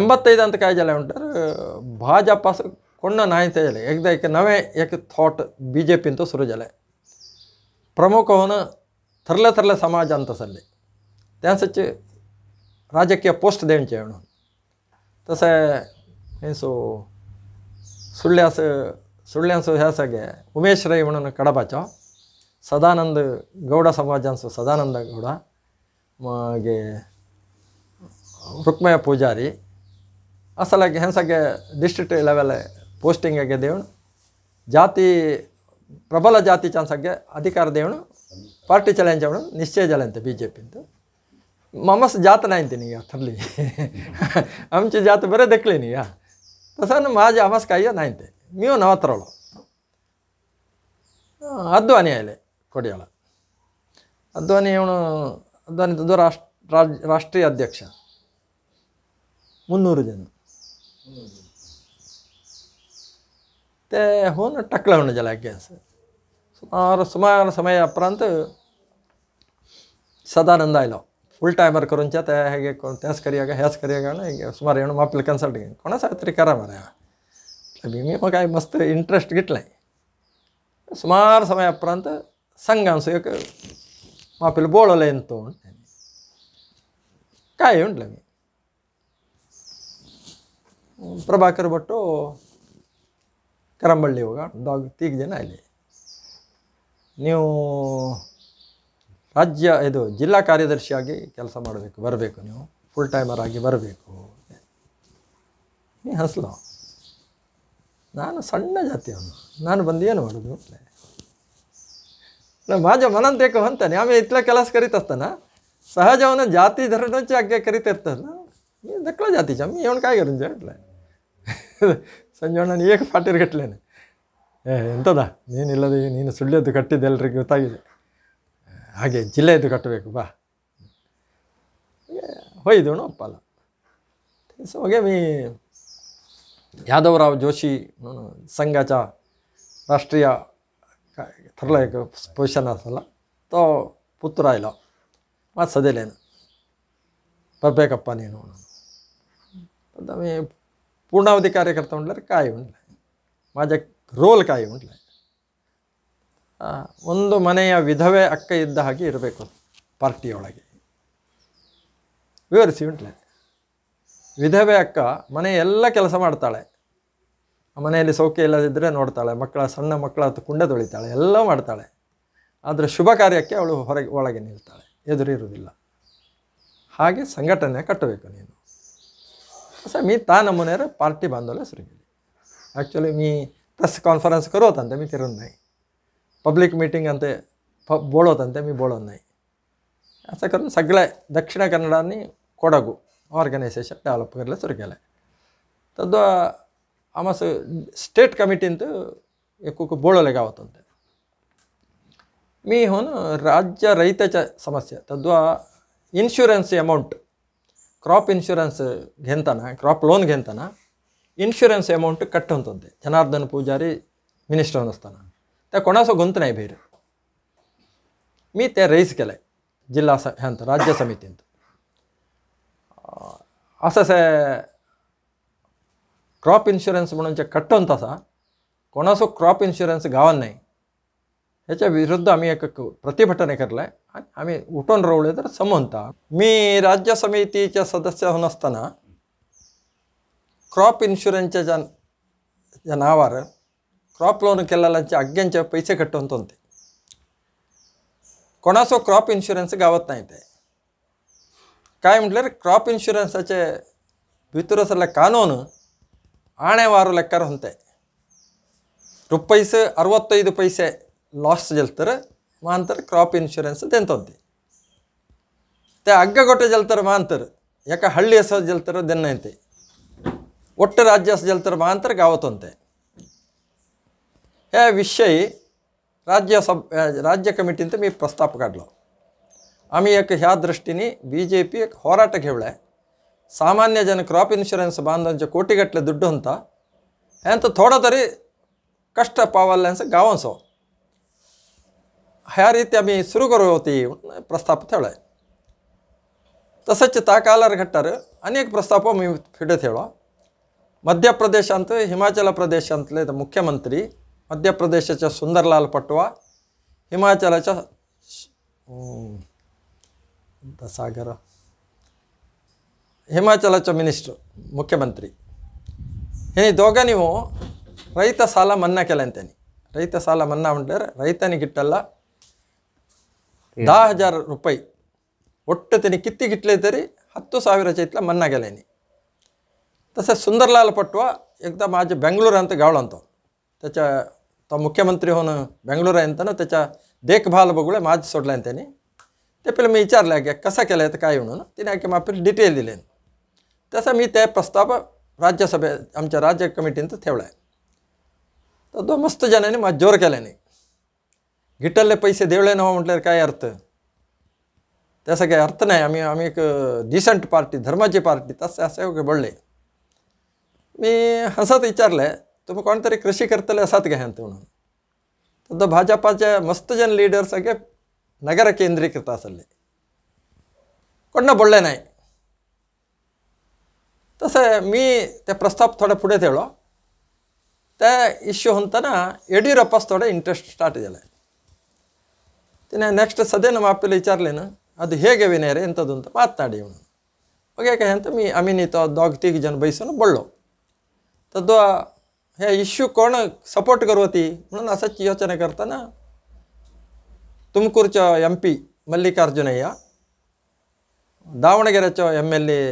ಎಂಬತ್ತೈದು ಅಂತ ಕಾಯ್ಜಲೆ ಉಂಟು ಭಾಜಪ ಕೊಂಡ ನಾಯಂತ ಜಲೆ ನವೇ ಏಕ ಥಾಟ್ ಬಿ ಜೆ ಪಿ ಅಂತ ಸುರುಜಲೆ ಪ್ರಮುಖವನು ತರಲೆ ತರಲೆ ಸಮಾಜ ಅಂತ ಸಲ್ಲಿ ತ್ಯಾನ್ ಸಚ್ಚ ರಾಜಕೀಯ ಪೋಸ್ಟ್ ದೇಣ ತಸ ತಸೆ ಮೀನ್ಸು ಸುಳ್ಳ್ಯಾಸ ಸುಳ್ಳ್ಯಾನ್ಸು ಹೆಸಗೆ ಉಮೇಶ್ ರೈ ಇವನನ್ನು ಕಡಬಾಚ ಸದಾನಂದ ಗೌಡ ಸಮಾಜ ಅನ್ಸು ಸದಾನಂದ ಗೌಡ ಮಗೆ ರುಕ್ಮಯ ಪೂಜಾರಿ ಅಸಲಾಗಿ ಹೆಂಸಾಗೆ ಡಿಸ್ಟ್ರಿಕ್ಟ್ ಲೆವೆಲ್ ಪೋಸ್ಟಿಂಗ್ ದೇವನು ಜಾತಿ ಪ್ರಬಲ ಜಾತಿ ಚಾನ್ಸಾಗೆ ಅಧಿಕಾರ ದೇವನು ಪಾರ್ಟಿ ಚಾಲೆಂಜ್ ಅವನು ನಿಶ್ಚಯ ಜಲಂತೆ ಬಿ ಜೆ ಪಿಂದು ಮಮಸ್ ಜಾತನ ಅಂತೀನಿ ಈಗ ತರಲಿ ಅಂಚೆ ಜಾತಿ ಬರೇ ಈಗ ತಸನ್ನು ಮಾಜಿ ಅಮಸ್ಕಾಯ ನಾಯಂತೆ ನೀವು ನವತ್ತರಳು ಅದ್ವಾನಿ ಆಯ್ಲೆ ಕೊಡಿಯಾಳ ಅದ್ವಾನಿ ಅವನು ಅದ್ವಾನಿ ರಾಷ್ಟ್ರ ರಾಷ್ಟ್ರೀಯ ಅಧ್ಯಕ್ಷ ಮುನ್ನೂರು ಜನ ते होऊन टाकलं म्हणून ज्याला अगेन्स सुमार सुमार समयाप्रांत सदानंद आयला फुल टायमवर करूनच्या त्या हे कोण त्याच कर हेच करे गे सुमारे येऊन मापील कन्सल्ट घेऊन कोणाचं तरी करा मारे मी मग मस्त इंटरेस्ट घेतलाय सुमार समयाप्रांत संघांस एक मापील बोलवलं काय मी ಪ್ರಭಾಕರ್ ಭಟ್ಟು ಕರಂಬಳ್ಳಿ ಹೋಗ ಡಾಗ್ ತೀಗ ಜನ ಇಲ್ಲಿ ನೀವು ರಾಜ್ಯ ಇದು ಜಿಲ್ಲಾ ಕಾರ್ಯದರ್ಶಿಯಾಗಿ ಕೆಲಸ ಮಾಡಬೇಕು ಬರಬೇಕು ನೀವು ಫುಲ್ ಟೈಮರ್ ಆಗಿ ಬರಬೇಕು ನೀ ಹಸಲು ನಾನು ಸಣ್ಣ ಜಾತಿಯವನು ನಾನು ಬಂದು ಏನು ಮಾಡೋದು ನಾನು ಮಾಜ ಮನಂತೇಕು ಅಂತಾನೆ ಆಮೇಲೆ ಇತ್ಲ ಕೆಲಸ ಕರಿತಸ್ತಾನ ಸಹಜವನ ಜಾತಿ ಧರಣೋಚಿ ಅಗ್ಗೆ ಕರಿತಿರ್ತಾನ ದಕ್ಕಳ ಜಾತಿ ಜಮ್ಮಿ ಇವನ್ ಅಂತ ಹೇಳ್ಲೆ ನೀ ಏಕೆ ಪಾಟೀರ್ ಕಟ್ಲೇನೆ ಏ ಎಂಥದ ನೀನಿಲ್ಲದೆ ನೀನು ಸುಳ್ಳೆದ್ದು ಕಟ್ಟಿದ್ದು ಎಲ್ರಿಗೆ ಗೊತ್ತಾಗಿದೆ ಹಾಗೆ ಜಿಲ್ಲೆಯದ್ದು ಕಟ್ಟಬೇಕು ಬಾ ಹೋಯ್ದೋಣ ಒಪ್ಪಲ್ಲ ಸೊ ಹೋಗೆ ಮೀ ಯಾದವರಾವ್ ಜೋಶಿ ಸಂಘಚ ರಾಷ್ಟ್ರೀಯ ಥರಲ ಪೊಸಿಷನ್ ಆಸಲ್ಲ ತೋ ಪುತ್ರ ಇಲ್ಲ ಮತ್ತು ಸದೇಲೇನು ಬರಬೇಕಪ್ಪ ನೀನು ಅದೇ ಪೂರ್ಣಾವಧಿ ಕಾರ್ಯಕರ್ತ म्हटल्यावर काय म्हटलं माझ्या ರೋಲ್ ಕಾಯಿ ಉಂಟು ಒಂದು ಮನೆಯ ವಿಧವೆ ಅಕ್ಕ ಇದ್ದ ಹಾಗೆ ಇರಬೇಕು ಪಾರ್ಟಿಯೊಳಗೆ ವಿವರಿಸಿ ಉಂಟ್ಲೆ ವಿಧವೆ ಅಕ್ಕ ಮನೆಯೆಲ್ಲ ಕೆಲಸ ಮಾಡ್ತಾಳೆ ಮನೆಯಲ್ಲಿ ಸೌಖ್ಯ ಇಲ್ಲದಿದ್ದರೆ ನೋಡ್ತಾಳೆ ಮಕ್ಕಳ ಸಣ್ಣ ಮಕ್ಕಳ ಕುಂಡ ತೊಳಿತಾಳೆ ಎಲ್ಲ ಮಾಡ್ತಾಳೆ ಆದರೆ ಶುಭ ಕಾರ್ಯಕ್ಕೆ ಅವಳು ಹೊರಗೆ ಒಳಗೆ ನಿಲ್ತಾಳೆ ಎದುರಿರುವುದಿಲ್ಲ ಹಾಗೆ ಸಂಘಟನೆ ಕಟ್ಟಬೇಕು ನೀನು असं मी ता नमुन्यावर पार्टी बांधवायला सुरू केली ॲक्च्युली मी प्रेस कॉन्फरन्स करत आणि मी करत नाही पब्लिक मीटिंग अंत फ बोलत ಅಂತ मी बोलत नाही असं करून सगळ्या दक्षिण कन्नडांनी कोडगु ऑर्गनायझेशन डेव्हलप करायला सुरू केलं तद् आमस स्टेट कमिटींत एकूक बोळले गावात होते मी होऊन राज्य रहिताच्या समस्या तद्वा इन्शुरन्स अमाऊंट ಕ್ರಾಪ್ ಇನ್ಶೂರೆನ್ಸ್ ಗೆಂತನ ಕ್ರಾಪ್ ಲೋನ್ ಗೆಂತನ ಇನ್ಶೂರೆನ್ಸ್ ಅಮೌಂಟ್ ಕಟ್ಟುವಂಥದ್ದೆ ಜನಾರ್ದನ್ ಪೂಜಾರಿ ಮಿನಿಸ್ಟರ್ ಅನ್ನಿಸ್ತಾನ ತೆ ಕೊಣಸೋ ಗೊಂತನೇ ಬೇರೆ ಮೀತೆ ರೈಸ್ ಕೆಲೆ ಜಿಲ್ಲಾ ಸ ಅಂತ ರಾಜ್ಯ ಸಮಿತಿ ಅಂತ ಅಸಸೆ ಕ್ರಾಪ್ ಇನ್ಶೂರೆನ್ಸ್ ಮುಂಚೆ ಕಟ್ಟುವಂತ ಸಹ ಕೊಣಸು ಕ್ರಾಪ್ ಇನ್ಶೂರೆನ್ಸ್ ಗಾವನ್ನಾಯಿ याच्या विरुद्ध आम्ही एक प्रतिभटने केलं आहे आणि आम्ही उठून रवले तर समनता मी राज्य समितीच्या सदस्य होऊन असताना क्रॉप इन्शुरन्सच्या ज्या ज्या नावावर क्रॉप लोन केलेल्यांच्या आज्ञांचे पैसे कटवंत होते कोणासो क्रॉप इन्शुरन्स गावत नाही ते काय म्हटलं क्रॉप इन्शुरन्सचे भितर कानून आणेवार लेकर होते रुपैस ಅರವತ್ತೈದು पैसे ಲಾಸ್ ಗೆಲ್ತಾರೆ ಮಾಂತಾರೆ ಕ್ರಾಪ್ ಇನ್ಶೂರೆನ್ಸ್ ದೆಂತೊದ್ದೆ ತೆ ಅಗ್ಗ ಗೊಟ್ಟೆ ಜಲ್ತಾರೆ ಮಾಂತಾರೆ ಯಾಕೆ ಹಳ್ಳಿ ಹೆಸರು ಜಲ್ತಾರೋ ದೆನ್ನೈತೆ ಒಟ್ಟು ರಾಜ್ಯ ಹೆಸರು ಜಲ್ತಾರೆ ಮಾಂತಾರೆ ಗಾವತ್ತೊಂತೆ ಹೇ ವಿಷಯ राज्य सब राज्य कमिटींत मी प्रस्ताप काढला आम्ही एक ह्या दृष्टीने बी जे पी एक होराट घेवला आहे सामान्य जन क्रॉप इन्शुरन्स बांधवांचे कोटीगटले ದುಡ್ಡು ಅಂತ ಎಂತ ಥೋಡ ತರಿ ಕಷ್ಟ ಪಾವಲ್ಲ ಅನ್ಸ ಗಾವಂಸೋ ह्या रीती मी सुरु करते प्रस्ताप तसच ताकलर घट्टार अनेक प्रस्ताव मी ठेवला मध्य प्रदेशांत हिमाचल प्रदेशांतले मुख्यमंत्री मध्य प्रदेशच्या सुंदरलाल पटवा हिमाचलाच्या दसागर हिमाचलच मिनिस्टर मुख्यमंत्री हे दोघांनी रैत रईत त्यांनी रैत साला मन्ना मना म्हणजे गिट्टला दहा हजार रुपये वट्ट त्याने किती घेतले तरी इथला ಸಾವಿರ ಇತ್ತಲ आहे तसं सुंदरलाल पटवा एकदा माझे बेंगलोर अंत गावला त्याच्या तो मुख्यमंत्री होऊन बेंगलोर आहे ना त्याच्या देखभाल बघूळे माझं सोडला त्याने ते पहिले मी विचारलं की कसा केला आहे तर काय म्हणून तिने आखे माफील डिटेल दिले तसा मी त्या प्रस्ताव राज्यसभे आमच्या राज्य कमिटीनं ठेवला आहे तर दो मस्त जणांनी माझं जोर केल्याने गिटरले पैसे देवळे नवं हो म्हटल्यावर काय अर्थ त्याचा काही अर्थ नाही आम्ही आम्ही एक डिसंट पार्टी धर्माची पार्टी तसं असे ओके हो बोलले मी हसत विचारलं तुम्ही कोणतरी कृषी करतले असात काय अंत म्हणून तो भाजपाचे मस्त जन लिडर सगळे नगर केंद्रीकृत असले ಕೊಣ್ಣ बोलले नाही तसं मी त्या प्रस्ताव थोडा पुढे ठेवलो त्या इश्यू ना येडियुरप्पाच थोडा इंटरेस्ट स्टार्ट झाला ಇನ್ನು ನೆಕ್ಸ್ಟ್ ನಮ್ಮ ಮಾಪಿಲ್ಲ ವಿಚಾರಲೇನು ಅದು ಹೇಗೆ ವಿನಯರೇ ಎಂಥದ್ದು ಅಂತ ಮಾತನಾಡಿ ಇವನು ಹೊಗೇಕೆ ಅಂತ ಮೀ ಅಮಿನಿತ ದೊಗ್ತಿಗೆ ಜನ ಬಯಸೋನು ಬಳ್ಳು ತದ್ವ ಹೇ ಇಶ್ಯೂ ಕೋಣ ಸಪೋರ್ಟ್ ಕರೋತಿ ನಾ ಸಚ್ಚಿ ಯೋಚನೆ ತುಮಕೂರು ಚ ಎಂ ಪಿ ಮಲ್ಲಿಕಾರ್ಜುನಯ್ಯ ದಾವಣಗೆರೆ ಚೋ ಎಮ್ ಎಲ್ ಎ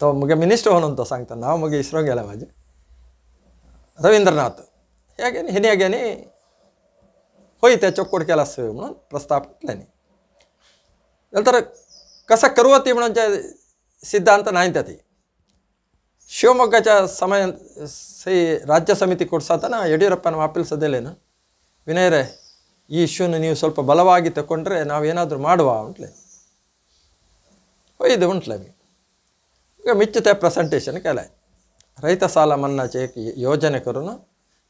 तो मुगे मिनिस्टर होणं ಅಂತ सांगता नाव मुगे इसरो गेला माझे रवींद्रनाथ होय त्याच्या कोड केला असं म्हणून प्रस्ताव त्यांनी नंतर कसं करवती म्हणूनच्या सिद्धांत नाही त्या ಸಮಯ ಸೈ ರಾಜ್ಯ ಸಮಿತಿ ಕೊಡ್ಸಾತನ ಯಡಿಯೂರಪ್ಪನ ವಾಪೀಲ್ ವಿನಯ್ ವಿನಯರೇ ಈ ಇಶ್ಯೂನ ನೀವು ಸ್ವಲ್ಪ ಬಲವಾಗಿ ತಕೊಂಡ್ರೆ ನಾವೇನಾದರೂ ಮಾಡುವ ಉಂಟ್ಲೆ ಒಯ್ದು ಉಂಟ್ಲೆ ಈಗ ಮಿಚ್ಚುತ್ತೆ ಪ್ರೆಸೆಂಟೇಷನ್ ಕಲೆ ರೈತ ಸಾಲ ಮನ್ನಾ ಚೇ ಯೋಜನೆ ಕರುನು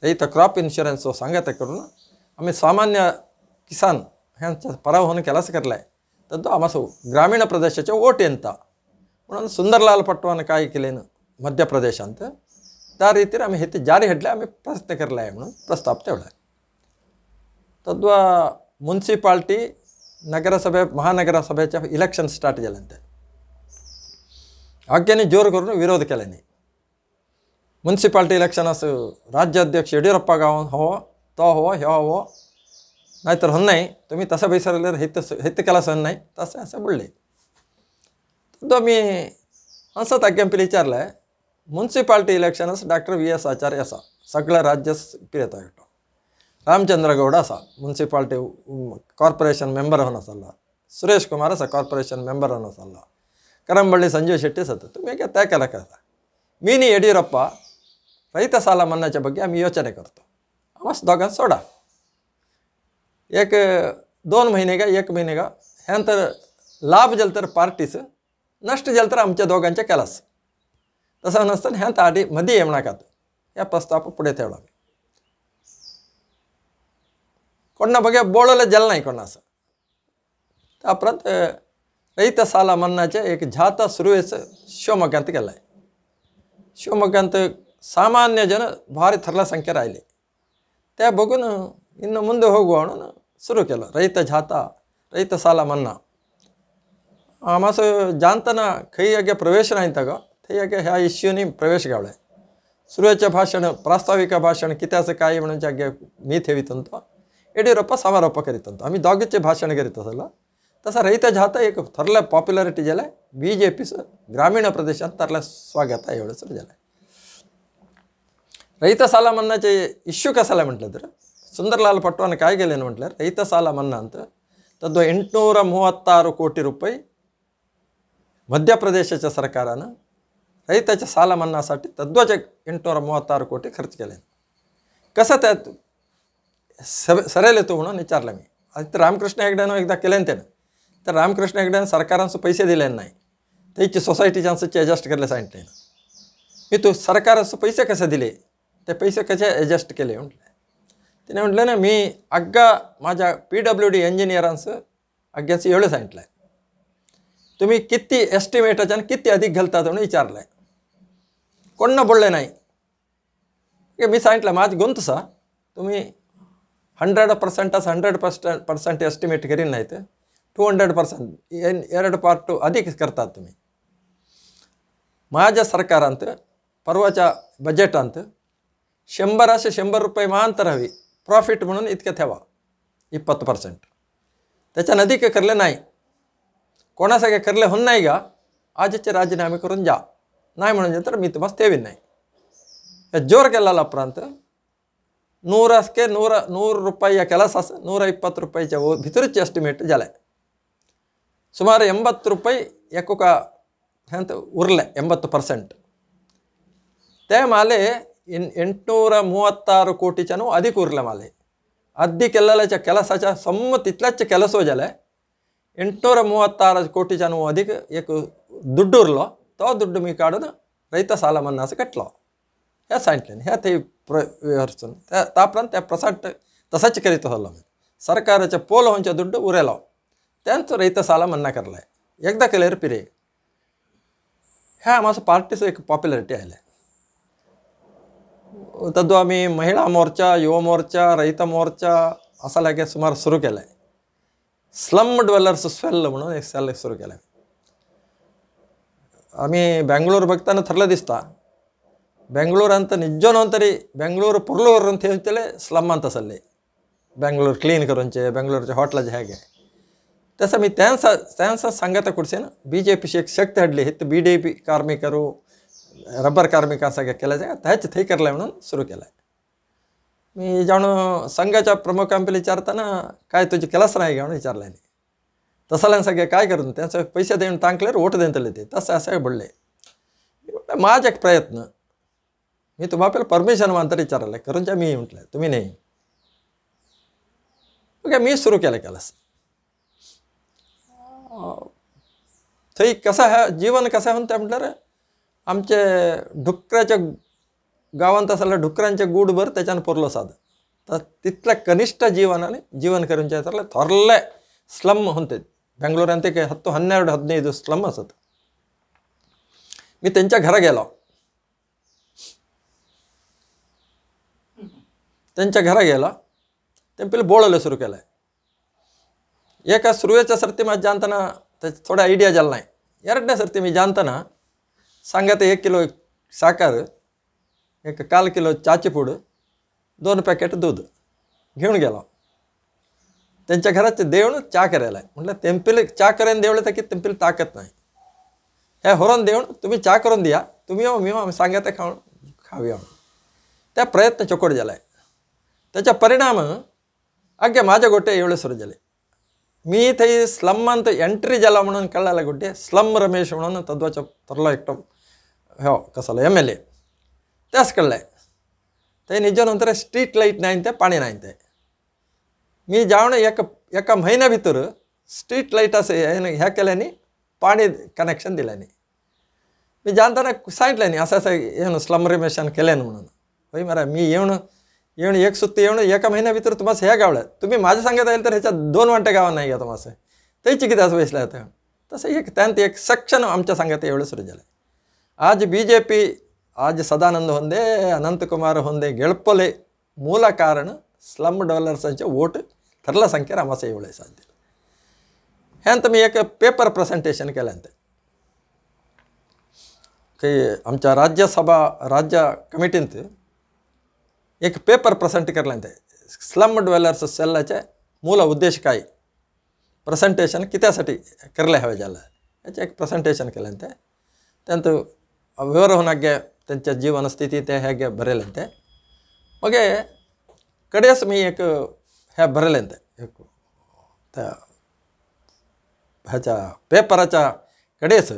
ರೈತ ಕ್ರಾಪ್ ಇನ್ಶೂರೆನ್ಸು ಸಂಘಟಕರು आम्ही सामान्य किसान ह्यांचा पराभवन केलाच केला आहे तर तो आम्हाला ग्रामीण प्रदेशाचे ओट म्हणून सुंदरलाल पटवानं काय केलेनं मध्य प्रदेशांत त्या रीतीने आम्ही हे जारी हटले आम्ही प्रयत्न करलाय म्हणून प्रस्ताव ठेवला तद्वा मुन्सिपाल्टी नगरसभे महानगरसभेच्या इलेक्शन स्टार्ट ಜಲಂತೆ जोर जोर विरोध विरोध केल्याने मुन्सिपाल्टी इलेक्शन असो राज्याध्यक्ष ಯಡಿಯೂರಪ್ಪ गाव हो तो हो ह्यो हो नाहीतर होत नाही तुम्ही तसं बैसरलेलं हित हित केला सण नाही तसं असं बोलले तो मी हंसत आग्यांपिली municipality elections doctor V S Acharya ಅಸ ಸಕಲ ರಾಜ್ಯ ಪ್ರಿಯತ ಮುನ್ಸಿಪಾಲ್ಟಿ ಕಾರ್ಪೊರೇಷನ್ ಮೆಂಬರ್ ಅನ್ನೋಸಲ್ಲ ಸುರೇಶ್ ಕುಮಾರ್ ಕಾರ್ಪೊರೇಷನ್ ಮೆಂಬರ್ ಅನ್ನೋಸಲ್ಲ ಕರಂಬಳ್ಳಿ ಸಂಜೀವ್ ಶೆಟ್ಟಿ ಸತ್ತು ತುಮ್ಗೆ ಮೀನಿ ಯಡಿಯೂರಪ್ಪ ರೈತ ಸಾಲ ಬಗ್ಗೆ ಆम्ही ಯೋಚನೆ करतो मस्त दोघां सोडा एक दोन महिने का एक महिने का ह्यानंतर लाभ झाला तर पार्टीचं नष्ट जलतर तर आमच्या दोघांच्या कलास तसं नसताना ह्यांत आधी मध्ये येऊ नका ह्या प्रस्ताव पुढे तेवढा कोणा बघा बोळलं जल नाही कोणाचं अपरात रईत साला मन्नाचे एक झाता सुरुवेच शिवमोग्यांत केलं आहे शिवमोग्यांत सामान्य जन भारी थरला संख्या राहिली त्या बघून इन हो म्हणून सुरू केलं रैत जाता रैत सला मना मस् जांतना खैयागे प्रवेश नाहीत गो थै्यागे ह्या इश्यूनी प्रवेश गावले सुरुवात भाषण प्रास्ताविक भाषण कित्यास काय म्हणून जगे मी थेवी तंतो यड्यूरप समारोप करीतो आम्ही दोघचे भाषण करीत असला तसं रैत जाता एक थरला पॉप्युलरिटी झाले बी जे पी ग्रामीण प्रदेशात थरले स्वागत आहे वेळेस सुरू झालं रैत सालामन्याचे इश्यू कसा आहे म्हटलं तर सुंदरलाल पटवाने काय केलं नाही म्हटलं मन्ना सालामन्नानंतर तद्व इंटनूर मवत्तारू कोटी रुपये मध्य प्रदेशाच्या सरकारानं रैताच्या सालामन्नासाठी तद्वज ए एंटनूर मत्तारू कोटी खर्च केले कसं त्यात सरेल येतो म्हणून विचारलं मी आता तर रामकृष्ण एकड्यानं एकदा केल्यानंतर तर रामकृष्ण एकड्यानं सरकारनसो पैसे दिले नाही त्याची सोसायटीच्या ॲडजस्ट केले सांगते ना मी तू सरकारनसो पैसे कसे दिले ते पैसे कसे ॲडजस्ट केले म्हटले तिने म्हटलं ना मी अग्गा माझ्या पी डब्ल्यू डी इंजिनियरांचं अग्ग्याचं एवढं सांगितलं आहे तुम्ही किती एस्टिमेटाच्यानं किती अधिक घालतात म्हणून विचारलं आहे कोणनं बोलले नाही मी सांगितलं माझ गुंतसा तुम्ही हंड्रेड पर्सेंटच हंड्रेड पर्सेंट पर्सेंट एस्टिमेट करीन नाही तर टू हंड्रेड पर्सेंट एन पार्ट टू अधिक करतात तुम्ही माझ्या सरकारांत परवाच्या बजेटांत शंभरशे शंभर रुपये महातर हवी प्रॉफिट म्हणून इतके ठेवा इपत् पर्सेंट त्याच्या नदीके करले नाही करले होऊन नाही हो आजचे राजीनामे करून जा नाही म्हणून तर मी तुम्हाला तेवीन नाही जोर केलाप्रांत नुरासे नूर नूर रुपया केलास नुरा इपतरुपयाच्या भितरचे एस्टिमेट झाले सुमारे एंबत रुपये एका उरले ए पर्सेंट ते माले ಇನ್ ಎಂಟುನೂರ ಮೂವತ್ತಾರು ಕೋಟಿ ಚನು ಅದಿ ಅಧಿಕೂರ್ಲ ಮಾಲೆ ಅದ್ದಿ ಕೆಲಲ ಚ ಕೆಲಸ ಚ ಸಮ್ಮತ್ ತಿತ್ಲಚ್ಚ ಕೆಲಸೋ ಜಲೆ ಎಂಟುನೂರ ಮೂವತ್ತಾರು ಕೋಟಿ ಜನ ಅಧಿಕ ದುಡ್ಡು ದುಡ್ಡುರ್ಲೋ ತೋ ದುಡ್ಡು ಮೀ ಕಾಡೋದು ರೈತ ಸಾಲ ಮನ್ನಾಸ ಕಟ್ಲೋ ಹೇ ಸಾಂಟ್ಲೇನೆ ಹೇ ತೈ ಪ್ರ ವಿವರಿಸ್ತಾನೆ ತಾಪ್ರಂತ ತೆ ಪ್ರಸಟ್ ತಸಚ್ ಕರಿತ ಹೊಲ್ಲ ಸರ್ಕಾರ ಚ ಪೋಲ ಹೊಂಚ ದುಡ್ಡು ಉರೆಲೋ ತೆಂತು ರೈತ ಸಾಲ ಮನ್ನಾ ಕರಲೆ ಎಗ್ದ ಕಲೇರು ಪಿರಿ ಹ್ಯಾ ಮಾಸ ಪಾರ್ಟಿಸ್ ಏಕ ಪಾಪ್ಯುಲಾರಿಟಿ ಆಯ್ಲೆ तद्व आम्ही महिला मोर्चा मोर्चा रैत मोर्चा असा लागे सुमार सुरू केलं आहे स्लम ड्वेलर्स स्वेल म्हणून एक सेल् सुरू केलं आहे आम्ही बॅंगळूर बघताना दिसता दिसतं ಅಂತ निजन तरी बेंगळूर स्लम ಅಂತ सल्ली बॅंगलोर क्लीन करूनचे बॅंगळूरचे हॉटेलचे हे तसं मी त्यांचा त्यांचा संगत कोडसे ना बी जे पी शे शक्ती हडली हित बी डे पी कार्मिकर रबर ರಬ್ಬರ್ त्याच थे ಥೈ करलाय म्हणून सुरू केला आहे मी जाणू संघाच्या प्रमुख आम्ही विचारताना काय तुझे केलस नाही का म्हणून विचारलं नाही तसं सगळे काय करून त्यांचं पैसे देऊन टांकल्यावर वोट देतले ते तसं असं बोलले माझा एक प्रयत्न मी आपल्याला परमिशन विचारायला विचारलं करूनच्या मी म्हटलं तुम्ही नाही ओके मी सुरू केलं केलास थई कसं हा जीवन कसं म्हणते म्हटलं आमचे ढुकऱ्याच्या गावांत असला डुकरांचे गुडभर त्याच्यानं पुरलं साध तर तिथल्या कनिष्ठ जीवनाने जीवन करून आसले थोरले स्लम होते बेंगलोरांत एक हत्तू हन्नेरड हद्नैದು स्लम असत मी त्यांच्या घरा गेलो त्यांच्या घरा गेला ते पहिले बोळलं सुरू केलं एका सुरुवेच्या सर्ती माझ्या जाणताना थोडा आयडिया झाला नाही ಎರಡನೇ सर्ती मी जाणताना सांगा ते एक किलो साखर एक काल किलो चाचीपूड दोन पॅकेट दूध घेऊन गेला त्यांच्या घराचं देऊन चहा करायला आहे म्हटलं तेंपील चहा करायला देवलं तर की तेंपील ताकत नाही ह्या होरण देऊन तुम्ही चहा करून द्या तुम्ही येऊ मी आम्ही सांगा ते खाऊन खावी आम्ही त्या प्रयत्न चोकड झाला आहे त्याचा परिणाम अग्या माझ्या गोटे एवढे सुरू झाले मी थंय स्लमांत एंट्री झाला म्हणून कळला गोटे स्लम रमेश म्हणून तद्वाचा तरला एकटो हो, एम एल ए त्याच कळलं आहे ते ತೆಸ್ಕೊಳ್ಳೆ स्ट्रीट लाईट नाही ते पाणी नाही ते मी जाऊन एका एका महिन्या भितर स्ट्रीट लाईट असे ह्या केल्याने पाणी कनेक्शन दिल्याने मी जाणताना सांगितलं नाही असं असं येऊन स्लम रिमेशन नाही म्हणून होई मरा मी येऊन येऊन एक सुत्ती येऊन एका महिन्या भितर तुम्हाला ह्या गावलं तुम्ही माझ्या सांगत आहे तर ह्याच्यात दोन वांटे गावा नाही घ्या तुम्हाला त्याची किती असं बसलं होतं तसं एक त्यांत एक सेक्शन आमच्या सांगत एवढं सुरू झालं ಬಿ ಜೆ ಪಿ ಸದಾನಂದ ಸದಾನಂದೆ ಅನಂತಕುಮಾರ್ ಹೊಂದೆ ಗಿಳಪಲೆ ಮೂಲ ಕಾರಣ ಸ್ಲಮ್ ಓಟ್ ತರಲ ಸಂಖ್ಯೆ ಅಮಾಶ ಒಳೆ ಸಾಧ್ಯ ಹೆಂತ ಮೀ ಪೇಪರ್ ಪ್ರೆಸೆಂಟೇಷನ್ ಕೇಂದ್ರ ಕೈ ರಾಜ್ಯಸಭಾ ರಾಜ್ಯ ಕಮಿಟಿಂತ ಪೇಪರ್ ಪ್ರೆಸೆಂಟ್ ಕೈ ಸ್ಲಮ್ ಡವೆಲರ್ಸ್ ಸೆಲ್ಚ ಮೂಲ ಉದ್ದೇಶ ಪ್ರೆಸೆಂಟೇಷನ್ ಪ್ರೆಸೆಂಟೇಷನ್ ಕಿತ್ಯಲೆ ಹೇಜನ ಹೇಗೆ ಪ್ರೆಸೆಂಟೇಷನ್ ತಂತು ವಿವರವನ್ನಾಗೆ त्यांच्या जीवनस्थिती ते ಹೇಗೆ ಬರೆಯಲಂತೆ कडेस ಕಡೆಯ ಸಮಯಕ್ಕೆ ಹೇ ಬರಲೆಂತೆ ह्याच्या पेपराच्या कडेस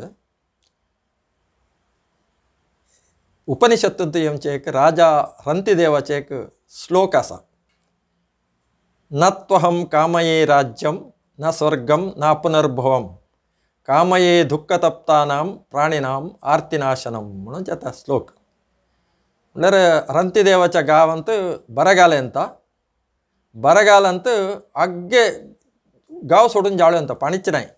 उपनिषत्तंत येमचे एक राजा रंतिदेव एक श्लोक असा न त्वहम कामये राज्यम न स्वर्गं ना ಕಾಮಯೇ ದುಃಖ ತಪ್ತಾನಾಂ ಪ್ರಾಣಿನಾಂ ಆರ್ತಿನಾಶನಂ ಜತ ಶ್ಲೋಕ ಅಂದರೆ ರಂತಿದೇವಚ ಗಾವಂತೂ ಬರಗಾಲ ಅಂತ ಬರಗಾಲ ಅಂತೂ ಅಗ್ಗೆ ಗಾವ್ ಸೊಡನ್ ಜಾಳು ಅಂತ ಪಣಿಚನಾಯಿ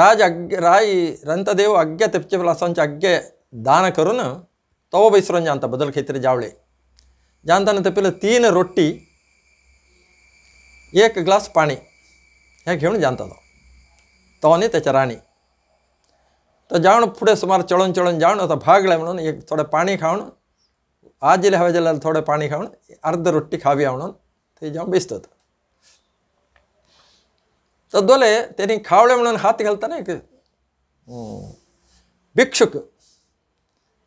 ರಾಜ ಅಗ್ಗೆ ರಾಯಿ ರಂತದೇವ ಅಗ್ಗೆ ತೆಪ್ಚಿ ಲಸಂಚ ಅಗ್ಗೆ ದಾನ ಕರುನು ತವ ಬೈಸ್ರಂಜ ಅಂತ ಬದಲು ಕೈತ್ರಿ ಜಾವಳಿ ಜಾಂತನ ತಪ್ಪಿಲ್ಲ ತೀನ ರೊಟ್ಟಿ ಏಕ್ ಗ್ಲಾಸ್ ಪಾಣಿ ಯಾಕೆ ಹೇಳಿ ಜಾಂತದು तोने त्याच्या राणी तर जाऊन पुढे सुमार चळून चळून जाऊन आता भागले म्हणून एक थोडं पाणी खाऊन आजीला हवे जाल्याला थोडं पाणी खाऊन अर्ध रोट्टी खावी म्हणून ते जाऊन बेसतात तर दोले त्यांनी खावले म्हणून हात घालताना एक भिक्षुक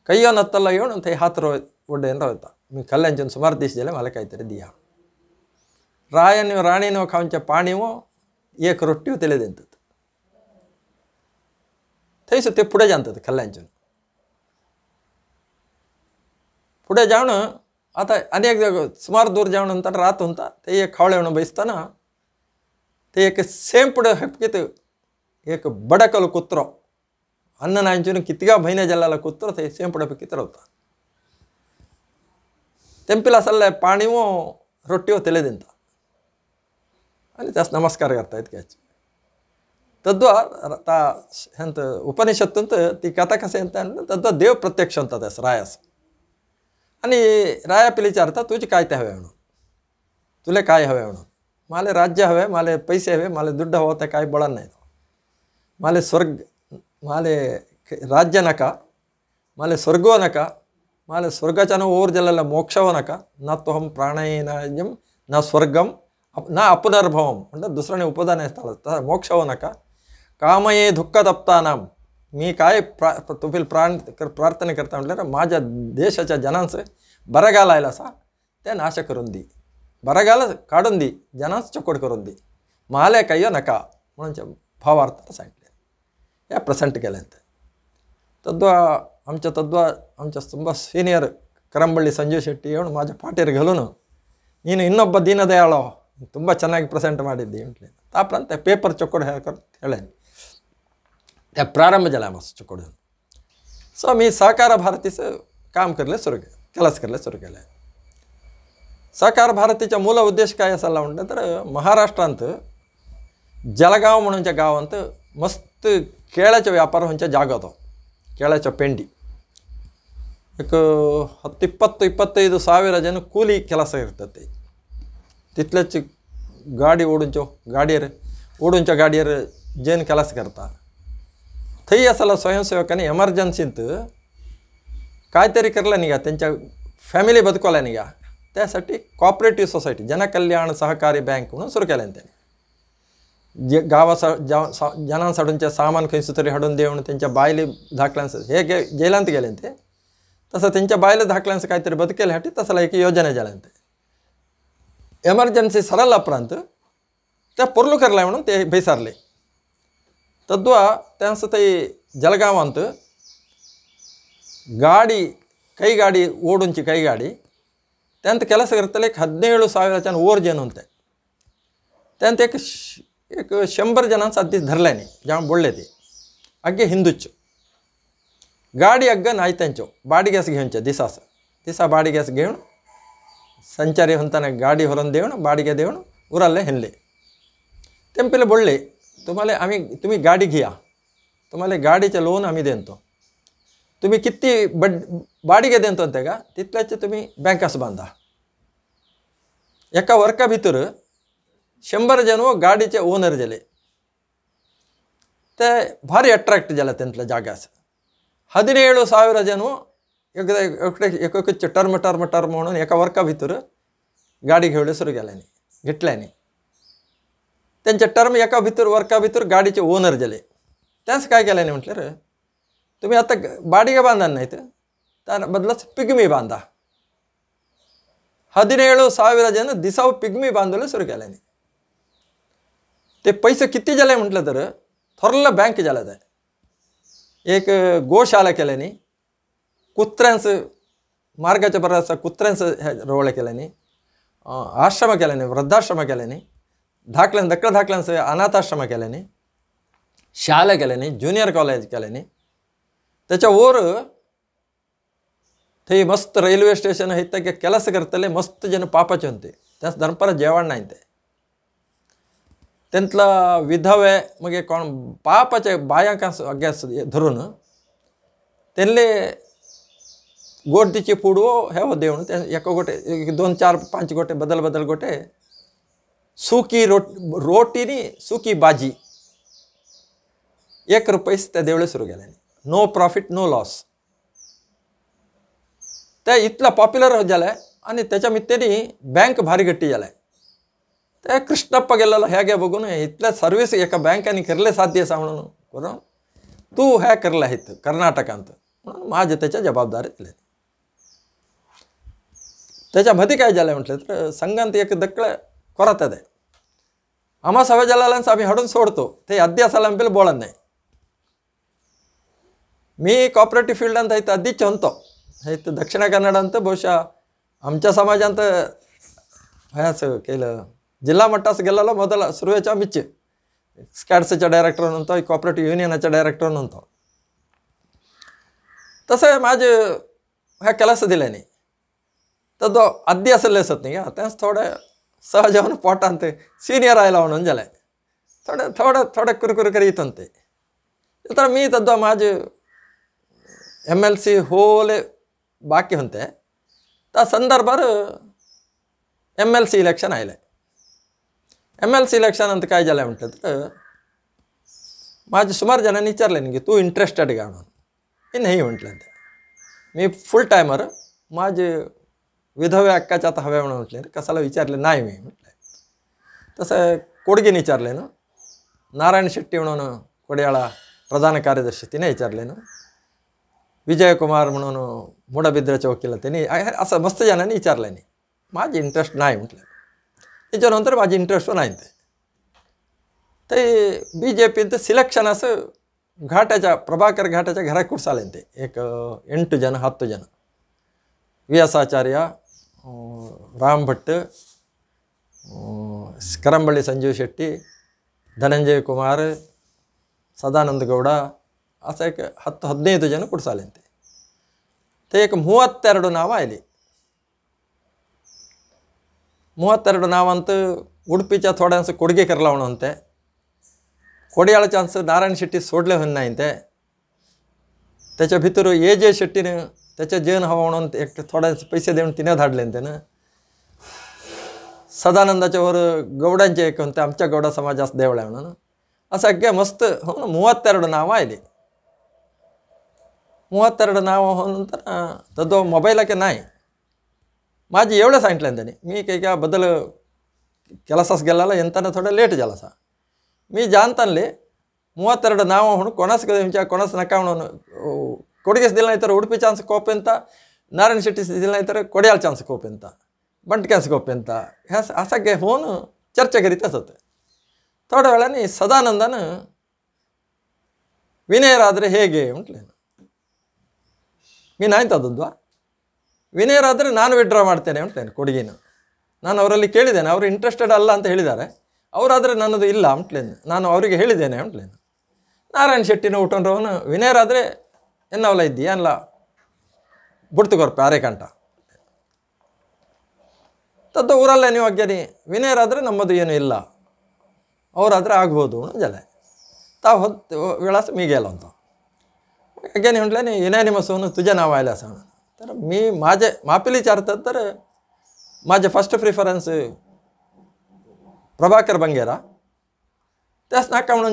कैयो नत्तला येऊन ते हात रोव ಒಡ್ಡೇನು सुमार दिस ಕಲ್ಲಂಚನ मला काहीतरी ಮಲಕಾಯ್ತಾರೆ ದಿಯ ರಾಯನು खाऊनच्या पाणी एक ಏಕ तिला देतात थंयसर ते फुडें जाणतात खेल्ल्यांच्यान फुडें जेवण आता आनी एक सुमार दूर जेवण म्हणटा रात म्हणटा ते एक खावळे म्हणून ते एक सेंपड कितें एक बडकल कुत्रो अन्न नांचून कितक्या महिने जाल्लेला कुत्रो थंय सेंपड हपकीत रावता तेंपील आसले पाणिवो रोट्यो तेले दिता आनी त्यास नमस्कार करता काय ತದ್ವಾ ಎಂತ ಉಪನಿಷತ್ತು ತೀ ಕಥಕಸ ದೇವ್ ಪ್ರತ್ಯಕ್ಷ ರಾಯಸ್ ಅನಿ ರಾಯ ಪಿಲೀಚಾರತ ತೂಚಿ ಕಾಯ್ತ ಹವೆ ಅವನು ತುಲೆ ಕಾಯಿ ಹವೆ ಅವನು ಮಾಲೆ ರಾಜ್ಯ ಹವೆ ಮಾಲೆ ಪೈಸೆ ಹವೆ ಮಾಲೆ ದುಡ್ಡು ಹವತೆ ಕಾಯಿ ಬಳನ್ನ ಮಾಲೆ ಸ್ವರ್ಗ ಮಾಲೆ ರಾಜ್ಯ ನಕ ಮಾಲೆ ಸ್ವರ್ಗೋ ನಕ ಮಾಲೆ ಸ್ವರ್ಗಚನ ಓರ್ಜಲ್ಲ ಮೋಕ್ಷವೋ ನಕ ನ ಪ್ರಾಣಯನಾಜ್ಯಂ ನ ಸ್ವರ್ಗಂ ಅಪ್ ನಾ ಅಪನರ್ಭವಂ ಅಂದರೆ ದೊಸರನೇ ಉಪದಾನ ಸ್ಥಳ ಮೋಕ್ಷವೋ ನಕ ಕಾಮಯೇ ದುಃಖ ಮೀ ನೀ ಪ್ರಾ ತುಫಿಲ್ ಪ್ರಾಣ ಪ್ರಾರ್ಥನೆ ಕರ್ತವ್ರೆ ಮಾಜ ದೇಶ ಜನಾನ್ಸು ಬರಗಾಲ ಇಲ್ಲ ಸೇ ನಾಶ ದಿ ಬರಗಾಲ ಕಾಡುಂದಿ ಜನಾ ಚೊಕ್ಕಿ ಕರುದ್ದಿ ಮಾಲೆ ಕೈಯೋ ನಕ ಮನ ಪ್ರಸೆಂಟ್ ಸಾಯಂಟ್ಲಿ ಯಾ ತದ್ವಾ ಅಂಚ ತದ್ವಾ ಅಂಚ ತುಂಬ ಸೀನಿಯರ್ ಕರಂಬಳ್ಳಿ ಸಂಜೀವ್ ಶೆಟ್ಟಿ ಅವನು ಮಾಜ ಪಾಟೀರ್ ಗಲೂನು ನೀನು ಇನ್ನೊಬ್ಬ ದೀನದಯಾಳೋ ತುಂಬ ಚೆನ್ನಾಗಿ ಪ್ರೆಸೆಂಟ್ ಮಾಡಿದ್ದು ಉಂಟು ಆಪರಾಂತ ಪೇಪರ್ ಚೊಕ್ಕೋಡ್ ಹಾಕೇಳಿ त्या प्रारंभ झाला मस्त कडून सो मी सहकार भारतीचं काम करले सुरू केलं केलास करले सुरू केलं आहे सहकार भारतीचा मूल उद्देश काय असायला म्हटलं तर महाराष्ट्रांत जलगाव म्हणूनच्या गावांत मस्त केळ्याच्या व्यापार म्हणजे जागा होतो केळ्याच्या पेंडी एक ಹತ್ತಿಪ್ಪತ್ತು ಇಪ್ಪತ್ತೈದು ಸಾವಿರ ಜನ ಕೂಲಿ ಕೆಲಸ ते तिथल्याच गाडी ओढूनच्या ಗಾಡಿಯರು ओढूनच्या ಗಾಡಿಯರು जन केलास करता थै असाला स्वयंसेवकाने एमर्जन्सीत काहीतरी करला नाही त्यांच्या फॅमिली बदकवला नाही त्यासाठी कॉपरेटिव्ह सोसायटी जनकल्याण सहकारी बँक म्हणून सुरू केल्या त्याने जे गावासा सा सामान खंयसू तरी हाडून देऊन त्यांच्या बायले धाकल्यांचं हे गे जेलांत गेले ते तसं त्यांच्या बायले धाकल्यांचं काहीतरी बदकेल्यासाठी तसला एक योजना जाल्यान ते एमर्जन्सी सरला उपरांत त्या पुरलू करला म्हणून ते बेसारले ತದ್ವಾ ತನ್ಸತೆ ಜಲಗಾವಂತ ಗಾಡಿ ಕೈಗಾಡಿ ಓಡುಂಚಿ ಕೈಗಾಡಿ ತೆಂತ ಇರ್ತಲೇ ಹದಿನೇಳು ಸಾವಿರ ಜನ ಓರ್ ಜನ ಅಂತೆ ತೆಂತ ಶಂಬರ್ ಜನ ಸದ್ಯ ಧರ್ಲೇನಿ ಜಾಮ್ ಬೊಳ್ಳೆದಿ ಅಗ್ಗೆ ಹಿಂದುಚ್ಚು ಗಾಡಿ ಅಗ್ಗ ನಾಯ್ತಂಚು ಬಾಡಿಗೆಸ್ಗೆ ಹೆಂಚ ದಿಸಾಸ ದಿಸ ಬಾಡಿಗೆಸ್ ಗೇವಣು ಸಂಚಾರಿ ಹೊಂತಾನೆ ಗಾಡಿ ಹೊರೊಂದು ಬಾಡಿಗೆ ದೇವಣು ಊರಲ್ಲೇ ಹೆನ್ಲಿ ತೆಂಪಿಲೆ ಬೊಳ್ಳಿ तुम्हाला आम्ही तुम्ही गाडी घ्या तुम्हाला गाडीचे लोन आम्ही देतो तुम्ही किती बड बाडिगे देतो ते का तिथल्याचे तुम्ही बँकास बांधा एका वर्का भीतर शंभर जण हो गाडीचे ओनर झाले ते भारी अट्रॅक्ट झाला त्यांतल्या जण हो, एकदा एकडे एक टर्म टर्म टर्म म्हणून एका वर्का भीतर गाडी घेवले सुरू गेल्याने घेतल्याने त्यांच्या टर्म एका भितर वर्का भितर गाडीचे ओनर झाले त्यांचं काय केलं नाही म्हटलं रे तुम्ही आता बाडीगा बांधा नाहीत तर त्या बदलाच पिग्मी बांधा ಹದಿನೇಳು ಸಾವಿರ ಜನ दिसाव पिग्मी बांधवलं सुरू केल्याने ते पैसे किती झाले म्हटलं तर थोरलं बँक झालं तर एक गोशाला केल्याने कुत्र्यांचं मार्गाच्या बरासा कुत्र्यांचं हे केल्याने आश्रम केल्याने वृद्धाश्रम केल्याने धाकल्यान धक्का धाकल्यानं सगळे अनाथाश्रम केल्याने शाळा केल्याने ज्युनियर कॉलेज त्याच्या वर ते मस्त रेल्वे स्टेशन हे ते करतले मस्त जण पापाचे होते त्याच धर्मपर जेवण नाही ते त्यांतलं विधवे मग कोण पापाचे बायांका अग्यास धरून त्यांले गोट दिची पुडवो हे हो देवण ते गोटे एक दोन चार पाच गोटे बदल बदल गोटे सुकी रोट रोटीनी सुकी भाजी एक रुपयेच त्या देवळे सुरू केल्याने नो प्रॉफिट नो लॉस ते इतला पॉप्युलर झालाय आणि त्याच्या मित्तेनी बँक भारी गट्टी झालाय ते गेलेला ह्या घ्या बघून इथल्या सर्व्हिस एका बँकेने करले साध्य असा म्हणून करून तू ह्या करला हित कर्नाटकांत म्हणून माझे त्याच्या जबाबदारीतले त्याच्यामध्ये काय झालं म्हटलं तर संघांत एक दक्कळ कोरात आहे आम्हा सभा जलस आम्ही हडून सोडतो ते अद्यासाला आम्ही बोलत नाही मी कॉपरेटिव्ह फिल्डंत अधीच म्हणतो तर दक्षिण कन्नडांत बहुशा आमच्या समाजांत ह्याचं केलं जिल्हा म्हटलं गेलेलो मोदला सुरुवात आम्हीच स्कॅट्सच्या डायरेक्टर म्हणतो कॉपरेटिव्ह युनियनाच्या डायरेक्टर नव्हतो तसं माझे ह्या केलास दिल्याने तर तो अद्य असलेसत नाही त्याचं थोडं सहजवून पोट अंत सीनियर आयला म्हणून जेले थोडे थोडे थोडे कुरकुर करीत यात्रा मी तद् माझे एम एल सी हो बाकी होते त्या संदर्भर एम एल सी इलेशन आयले एम एल सी इलेक्शन काय झाले उन्ट माझ सुना विचारले तू इंट्रेस्टेड गण इन हैवटले मी फुल टायम माझे विधवे अक्काच्या आता हव्या म्हणून म्हटले कसाला विचारले नाही मी म्हटलं तसं कोडगेने विचारले ना नारायण शेट्टी म्हणून कोड्याळा प्रधान कार्यदर्शी तिने विचारले ना विजयकुमार म्हणून मुडाबिद्राच्या वकिला त्यांनी असं मस्त जणांनी विचारलं नाही माझी इंटरेस्ट नाही म्हटलं त्याच्यानंतर माझी इंटरेस्ट नाही ते बी जे पीचं सिलेक्शन असं घाटाच्या प्रभाकर घाटाच्या घराकडे चालेल ते एक एंटू जण ಹತ್ತು जण ರಾಮ್ ಭಟ್ ಕರಂಬಳ್ಳಿ ಸಂಜೀವ್ ಶೆಟ್ಟಿ ಧನಂಜಯ ಕುಮಾರ್ ಸದಾನಂದ ಗೌಡ ಆಸಕ್ಕೆ ಹತ್ತು ಹದಿನೈದು ಜನ ಕುಡ್ಸಾಲಿಂತೆ ತೇಕ ಮೂವತ್ತೆರಡು ನಾವ ಇಲ್ಲಿ ಮೂವತ್ತೆರಡು ನಾವಂತೂ ಚ ಥೋಡೆ ಅನ್ಸ ಕೊಡುಗೆ ಕರ್ಲವಣ ಅಂತೆ ಕೊಡಿಯಾಳ ಚಾನ್ಸ್ ನಾರಾಯಣ ಶೆಟ್ಟಿ ಸೋಡ್ಲೆ ಹೊನ್ನಾಯಂತೆ ತೆಚ ಭಿತ್ತರು ಎ ಜೆ ಶೆಟ್ಟಿನ त्याच्या जेवण हवा म्हणून एकटे थोड्याच पैसे देऊन तिने धाडले त्यानं सदानंदाच्यावर गौड्यांचे एक होते आमच्या गौडा समाजास आहे म्हणून असं अगदी मस्त हो ना ಮೂವತ್ತೆರಡು ನಾವ नावं ಮೂವತ್ತೆರಡು नाव होनंतर तो ಮೊಬೈल की नाही माझी एवढं सांगितलं त्याने मी काही का बदल केलासाच गेलाला ಎಂತಾನೆ थोडं लेट झाला असा मी नावं ಮೂವತ್ತೆರಡು ನಾವು ಹುಣ್ಣು ಕೊಣಸ್ कोणाच नका म्हणून ಕೊಡುಗೆ ಐತಾರೆ ಉಡುಪಿ ಚಾನ್ಸ್ ಕೋಪೆ ಅಂತ ನಾರಾಯಣ ಶೆಟ್ಟಿ ಐತಾರೆ ಕೊಡಿಯಾಲ್ ಚಾನ್ಸ್ ಕೋಪೆ ಅಂತ ಬಂಟ್ ಕ್ಯಾನ್ಸ್ ಕೋಪೆ ಅಂತ ಹೆಸ ಹಸಗೆ ಫೋನು ಚರ್ಚೆಗರಿತ ಸತ್ತೆ ಸದಾನಂದನು ವಿನಯರಾದರೆ ಹೇಗೆ ಉಂಟ್ಲೇನು ನೀನಾಯ್ತು ಅದೊಂದು ವಿನಯರಾದರೆ ನಾನು ವಿಡ್ರಾ ಮಾಡ್ತೇನೆ ಉಂಟ್ಲೇನು ಕೊಡುಗೆನ ನಾನು ಅವರಲ್ಲಿ ಕೇಳಿದ್ದೇನೆ ಅವರು ಇಂಟ್ರೆಸ್ಟೆಡ್ ಅಲ್ಲ ಅಂತ ಹೇಳಿದ್ದಾರೆ ಅವರಾದರೆ ನನ್ನದು ಇಲ್ಲ ಅಂಟ್ಲೇನು ನಾನು ಅವರಿಗೆ ಹೇಳಿದ್ದೇನೆ ಅಂಟ್ಲೇನು ನಾರಾಯಣ ಶೆಟ್ಟಿನ ಊಟಂಡ್ರವನು ವಿನಯರಾದರೆ ಎನ್ನವಲ್ಲ ಇದ್ದೀ ಅಲ್ಲ ಬಿಡ್ತುಕೊರ್ ಅರೆ ಕಂಠ ತದ್ದು ಊರಲ್ಲೇ ನೀವು ವಿನಯರ್ ವಿನಯರಾದರೆ ನಮ್ಮದು ಏನು ಇಲ್ಲ ಅವರಾದರೆ ಆಗ್ಬೋದು ಅಂಜಲೆ ತಾವು ಹೊತ್ತು ವಿಳಾಸ ನೀ ಅಗ್ಗೆನಿ ನಿಮ್ಮ ಸೋನು ತುಜೆ ನಾವು ಆಯ್ಲಾಸ ಮೀ ಮಾಜೆ ಮಾಪಿಲಿ ಚಾರ್ತಾರೆ ಮಾಜೆ ಫಸ್ಟ್ ಪ್ರಿಫರೆನ್ಸ್ ಪ್ರಭಾಕರ್ ಬಂಗೇರ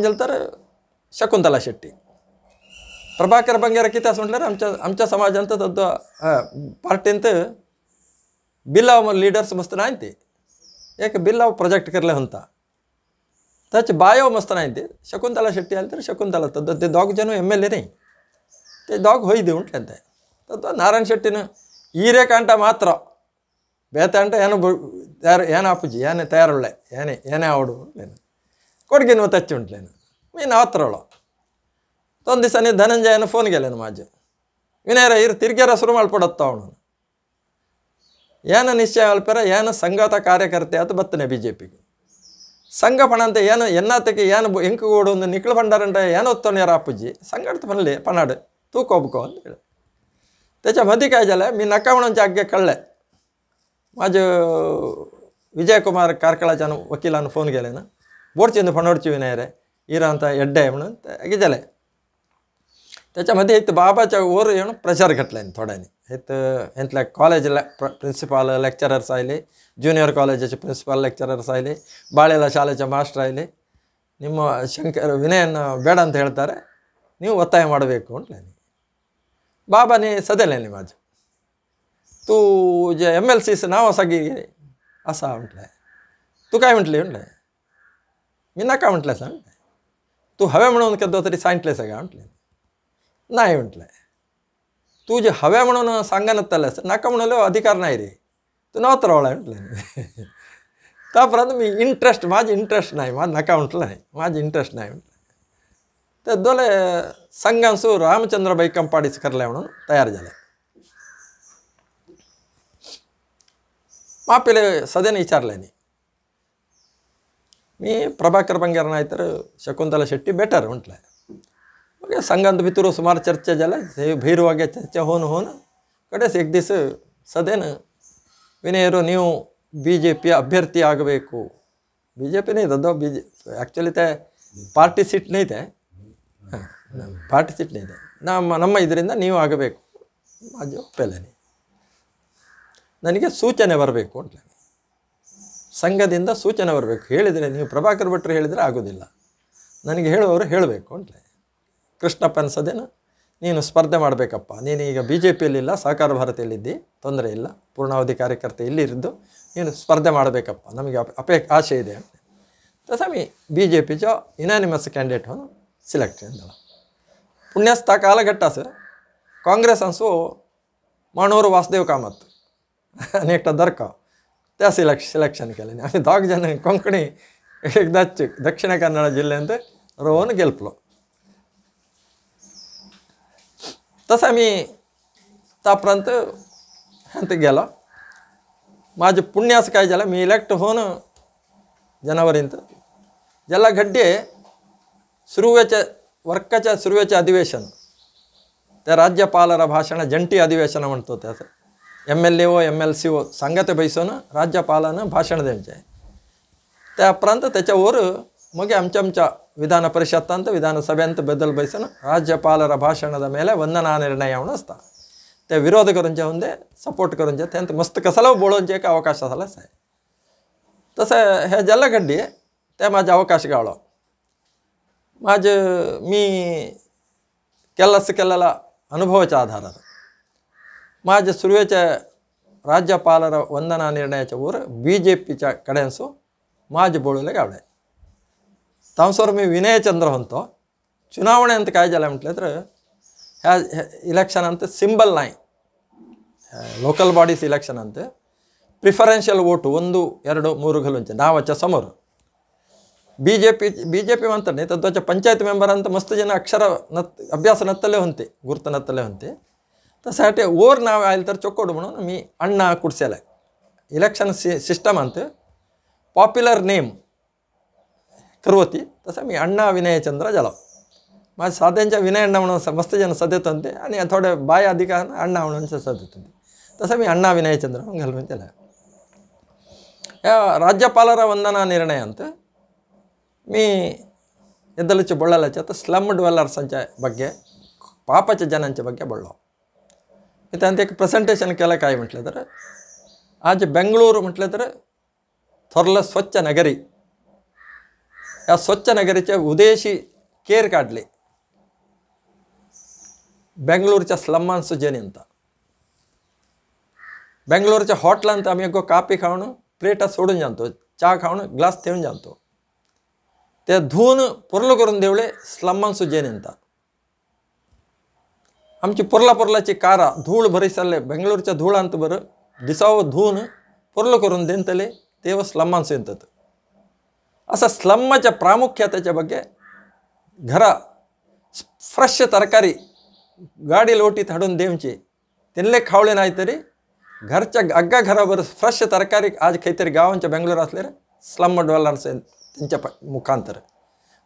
ಜಲ್ತಾರೆ ಶಕುಂತಲಾ ಶೆಟ್ಟಿ ಪ್ರಭಾಕರ್ ಬಂಗೇರ ಕೀತಾಸ ಹೊಂಟಾರ ಅಂಚ ಅಂಚ ಸಮಾಜಂತದ್ದು ಪಾರ್ಟಿ ಅಂತ ಬಿಲ್ ಅವ ಲೀಡರ್ಸ್ ಮಸ್ತನ ಆಯ್ತಿ ಯಾಕೆ ಬಿಲ್ ಅವ್ ಪ್ರೊಜೆಕ್ಟ್ ಕರ್ಲೆ ಅಂತ ತಚ್ಚು ಬಾಯವು ಮಸ್ತನ ಆಯ್ತಿ ಶಕುಂತಲಾ ಶೆಟ್ಟಿ ಅಂತಾರೆ ಶಕುಂತಲಾ ತದ್ದು ದೊಗ್ಗೆ ಜನ ಎಮ್ ಎಲ್ ಎನೇ ದೊಗ್ಗೆ ಹೊಯ್ದೆವು ಅಂತೆ ತದ್ದು ನಾರಾಯಣ ಶೆಟ್ಟಿನ ಕಂಟ ಮಾತ್ರ ಬೇತ ಅಂಟ ಏನು ಏನಿ ಏನೇ ತಯಾರೊಳ್ಳೆ ಏನೇ ಏನೇ ಅವಡುಲೇನು ಕೊಡುಗೆ ತಚ್ಚಿ ತಚ್ಚು ಉಂಟ್ಲೇನು ಮೀನು ಆತ್ರಳು ಒಂದು ದಿವಸ ನೀವು ಧನಂಜಯನ ಫೋನ್ಗೆಲೇನು ಅಲ್ಲ ವಿನಯರ ಇರು ತಿರ್ಗ್ಯಾರ ಶುರು ಮಾಡ್ಕೊಡತ್ತ ಅವನು ಏನು ನಿಶ್ಚಯ ಅಲ್ಪರ ಏನು ಸಂಘಾತ ಕಾರ್ಯಕರ್ತೆ ಅದು ಬತ್ತನೆ ಬಿ ಜೆ ಪಿಗೆ ಸಂಘ ಪಣ ಅಂತ ಏನು ಎನ್ನತ್ತಕ್ಕೆ ಏನು ಎಂಕುಗೂಡು ಒಂದು ನಿಕ್ಳು ಬಂಡಾರಂಟ ಏನು ಒತ್ತೋಣ್ಯಾರ ಅಪ್ಪುಜ್ಜಿ ಸಂಘಟ ಬರಲಿ ಪಣಾಡು ತೂಕೋಬೇಕು ಅಂತ ಹೇಳಿ ತೆಚ್ಚ मधी काय झालं मी ಕಳ್ಳೆ ಮಾಜು ವಿಜಯಕುಮಾರ್ कळल्या माझं ಫೋನ್ಗೆಲೇನು कारकळाच्यानं वकिलानं फोन केले ना ಅಂತ ಎಡ್ಡೆ ಅಂತ ಆಗಿ त्याच्यामध्ये एक बाबाच्या वर येऊन प्रचार घेतला थोड्याने हेत हेतल्या कॉलेजला लॅ प्र प्रिन्सिपाल लेक्चरर्स आयले ज्युनियर कॉलेजाचे प्रिन्सिपल लेक्चरर्स आले बाळेला ಶಾಲೆಯ मास्टर ಆಯ್ಲೆ ನಿಮ್ಮ शंकर ವಿನಯನ ಬೇಡ ಅಂತ ಹೇಳ್ತಾರೆ ನೀವು ಒತ್ತಾಯ ಮಾಡಬೇಕು ಅಂತ ನಾನು ಬಾಬಾನೇ ಸದಲೇನೆ ಮಾಜು तू जे एम एल सीचं नाव असा की असा म्हटलं तू काय म्हटले म्हटलं मी नका म्हटलं सांग तू हवे म्हणून केदो तरी सांगितलं सगळं म्हटलं नाही म्हटलं तू जे हव्या म्हणून सांगण्यात आलंस नाका म्हणलो अधिकार नाही रे तू नवत रावला म्हटलं त्यापर्यंत मी इंटरेस्ट माझी इंटरेस्ट नाही माझं नका म्हटलं नाही माझी इंटरेस्ट नाही म्हटलं तर दोले रामचंद्र रामचंद्रबाई कंपाडीस करल्या म्हणून तयार झाले मापेले सदेन विचारल्याने मी प्रभाकर बंगेर नाही तर शकुंतला शेट्टी बेटर म्हटलं ಸಂಗಂಧ ಬಿತ್ತರು ಸುಮಾರು ಚರ್ಚೆ ಜಲ ಭೀರುವಾಗೆ ಚರ್ಚೆ ಹೋನು ಹೋನು ಕಡೆ ದಿವಸ ಸದೇನು ವಿನಯರು ನೀವು ಬಿ ಜೆ ಪಿ ಅಭ್ಯರ್ಥಿ ಆಗಬೇಕು ಬಿ ಜೆ ಪಿನೇ ಇದ್ದದ್ದು ಬಿ ಜೆ ಆ್ಯಕ್ಚುಲಿ ತೆ ಪಾರ್ಟಿ ಸೀಟ್ನೇ ಇದೆ ಪಾರ್ಟಿ ಸೀಟ್ನೇ ಇದೆ ನಮ್ಮ ನಮ್ಮ ಇದರಿಂದ ನೀವು ಆಗಬೇಕು ಮಾಜಿ ಒಪ್ಪಲೇನಿ ನನಗೆ ಸೂಚನೆ ಬರಬೇಕು ಅಂತ ಸಂಘದಿಂದ ಸೂಚನೆ ಬರಬೇಕು ಹೇಳಿದರೆ ನೀವು ಪ್ರಭಾಕರ್ ಭಟ್ರು ಹೇಳಿದರೆ ಆಗೋದಿಲ್ಲ ನನಗೆ ಹೇಳುವವರು ಹೇಳಬೇಕು ಅಂತಲೇ ಕೃಷ್ಣಪ್ಪ ಅನ್ಸೋದೇನು ನೀನು ಸ್ಪರ್ಧೆ ಮಾಡಬೇಕಪ್ಪ ನೀನು ಈಗ ಬಿ ಜೆ ಪಿಯಲ್ಲಿಲ್ಲ ಸಹಕಾರ ಭಾರತಿಯಲ್ಲಿದ್ದಿ ತೊಂದರೆ ಇಲ್ಲ ಪೂರ್ಣಾವಧಿ ಕಾರ್ಯಕರ್ತ ಇಲ್ಲಿರಿದ್ದು ನೀನು ಸ್ಪರ್ಧೆ ಮಾಡಬೇಕಪ್ಪ ನಮಗೆ ಅಪೇ ಆಸೆ ಇದೆ ತಸಮಿ ಬಿ ಜೆ ಪಿ ಜೋ ಇನಾನಿಮಸ್ ಕ್ಯಾಂಡಿಡೇಟ್ ಅವನು ಸಿಲೆಕ್ಟ್ ಎಂದಳ ಪುಣ್ಯಸ್ಥ ಕಾಲಘಟ್ಟ ಸರ್ ಕಾಂಗ್ರೆಸ್ ಅನ್ಸು ಮಣೂರು ವಾಸುದೇವ್ ಕಾಮತ್ ನೆಕ್ಟ ದರ್ಕ त्या ಸಿಲೆಕ್ಷನ್ सिलेक्शन केले ದಾಗ್ ಜನ ಕೊಂಕಣಿ ದಚ್ಚು ದಕ್ಷಿಣ ಕನ್ನಡ ಜಿಲ್ಲೆ ರೋನ್ ಗೆಲ್ಪ್ಲೋ तसा मी तापर्यंत ಅಂತ गेला माझं पुण्य असं काय झालं मी इलेक्ट होऊन जनावरींत ज्याला घड्डे सुरुवेच्या वर्काच्या सुरुवेचे अधिवेशन त्या राज्यपालರ भाषण जंटी अधिवेशन म्हणतो त्याचं एम एल ए ओ एम एल सी ओ सांगते बैसोनं राज्यपालानं भाषण द्यायचे आहे त्याप्रांत त्याच्यावर ಮಗೆ ಅಂಚಂಚ ವಿಧಾನ ಪರಿಷತ್ ಅಂತ ವಿಧಾನಸಭೆ ಅಂತ ಬೆದಲ್ ಬಯಸನ ರಾಜ್ಯಪಾಲರ ಭಾಷಣದ ಮೇಲೆ ವಂದನಾ ನಿರ್ಣಯವನ್ನು ಸ್ಥ ತೆ ವಿರೋಧ ಕರಂಜ ಒಂದೇ ಸಪೋರ್ಟ್ ಅಂತ ಮಸ್ತ್ ಕಸಲವು ಬೋಳೋಂಜಕ್ಕೆ ಅವಕಾಶ ಸಲ ಸಾಯ್ ತಸ ಹೇ ಜಲ್ಲಗಡ್ಡಿ ते माझे ವಂದನಾ ನಿರ್ಣಯच्या ಊರು ಬಿ ಜೆ ಪಿಚ ಕಡೆನ್ಸು ಮಾಜ್ ಬೋಳುಲೆ ಗಾವಳೆ ತಾಮಸವರ್ಮಿ ವಿನಯ ಚಂದ್ರ ಹೊಂತು ಚುನಾವಣೆ ಅಂತ ಕಾಯ್ಜಲ್ಲ ಅಂತಲಿದ್ರೆ ಹ್ಯಾ ಇಲೆಕ್ಷನ್ ಅಂತ ಸಿಂಬಲ್ ನಾಯಿ ಲೋಕಲ್ ಬಾಡೀಸ್ ಇಲೆಕ್ಷನ್ ಅಂತ ಪ್ರಿಫರೆನ್ಷಿಯಲ್ ಓಟು ಒಂದು ಎರಡು ಮೂರು ಗಲುಂಚೆ ನಾವು ಸಮರು B J P B J P ನೀ ತದ್ವಚ್ಚ ಪಂಚಾಯತ್ ಮೆಂಬರ್ ಅಂತ ಮಸ್ತ್ ಜನ ಅಕ್ಷರ ನತ್ ಅಭ್ಯಾಸ ನತ್ತಲೇ ಹೊಂತಿ ಗುರ್ತ ನತ್ತಲೇ ಹೊಂತಿ ತ ಸಾಟೆ ಓರ್ ನಾವು ಆಯ್ತಾರೆ ಚೊಕ್ಕೋಡು ಮೀ ಅಣ್ಣ ಕುಡ್ಸೆಲೆ ಇಲೆಕ್ಷನ್ ಸಿಸ್ಟಮ್ ಅಂತ ಪಾಪ್ಯುಲರ್ ನೇಮ್ ಕರೋತಿ ತಸ್ಮೈ ಅಣ್ಣ ವಿನಯಚಂದ್ರ ಜಲ ಮಾ ಸಾಧ್ಯಾಂಚ ವಿನಯ ಅಣ್ಣವನ ಸಮಸ್ತ ಜನ ಸದ್ಯತಂತೆ ಅನಿ ಥೋಡೆ ಬಾಯ ಅಧಿಕ ಅಣ್ಣ ಅವನಂಚ ಸದ್ಯತಂತೆ ತಸ್ಮೈ ಅಣ್ಣ ವಿನಯಚಂದ್ರ ಹಂಗಲ್ವಂತೆಲ್ಲ ರಾಜ್ಯಪಾಲರ ವಂದನಾ ನಿರ್ಣಯ ಅಂತ ಮೀ ಎದ್ದಲಚ್ಚು ಬೊಳ್ಳಲಚ್ಚ ಸ್ಲಮ್ ಡ್ವೆಲ್ಲರ್ಸ್ ಅಂಚ ಬಗ್ಗೆ ಪಾಪಚ ಜನಂಚ ಬಗ್ಗೆ ಬೊಳ್ಳೋ ಮತ್ತೆ ಅಂತ ಪ್ರೆಸೆಂಟೇಷನ್ ಕೆಲ ಕಾಯಿ ಮಿಟ್ಲಿದ್ರೆ ಆಚೆ ಬೆಂಗಳೂರು ಮಿಟ್ಲಿದ್ರೆ ತೊರ್ಲ ಸ್ವಚ್ಛ ನಗರಿ या स्वच्छ नगरीच्या उदयशी केर काढले बेंगलोरच्या ಸ್ಲಮ್ಮಾನ್ಸು ಜನಿ बेंगलोरच्या हॉटलांत आम्ही एक कापी खाऊन ಖಾವಣು सोडून जातो चहा खाऊन ग्लास ठेवून जातो ते धुवून पोरलो करून देवळे स्लम्मान सुजेन आमची पुरला पुरलाची कारा धूळ चालले बेंगलोरच्या धुळांत बरं दिसावं धुवून पोरलो करून देंतले तेव्हा स्लम्मानसू येतात असं ಸ್ಲಮ್ಮಚ प्रामुख्यातेच्या बघे घरा फ्रेश तरकारी गाडी लोटीत हाडून देऊची तिनले खावळे नाही तरी घरच्या अग्गा घरावर फ्रेश तरकारी आज काहीतरी गावांच्या बेंगलोर असलेले स्लम डॉलर्स त्यांच्या प मुखांतर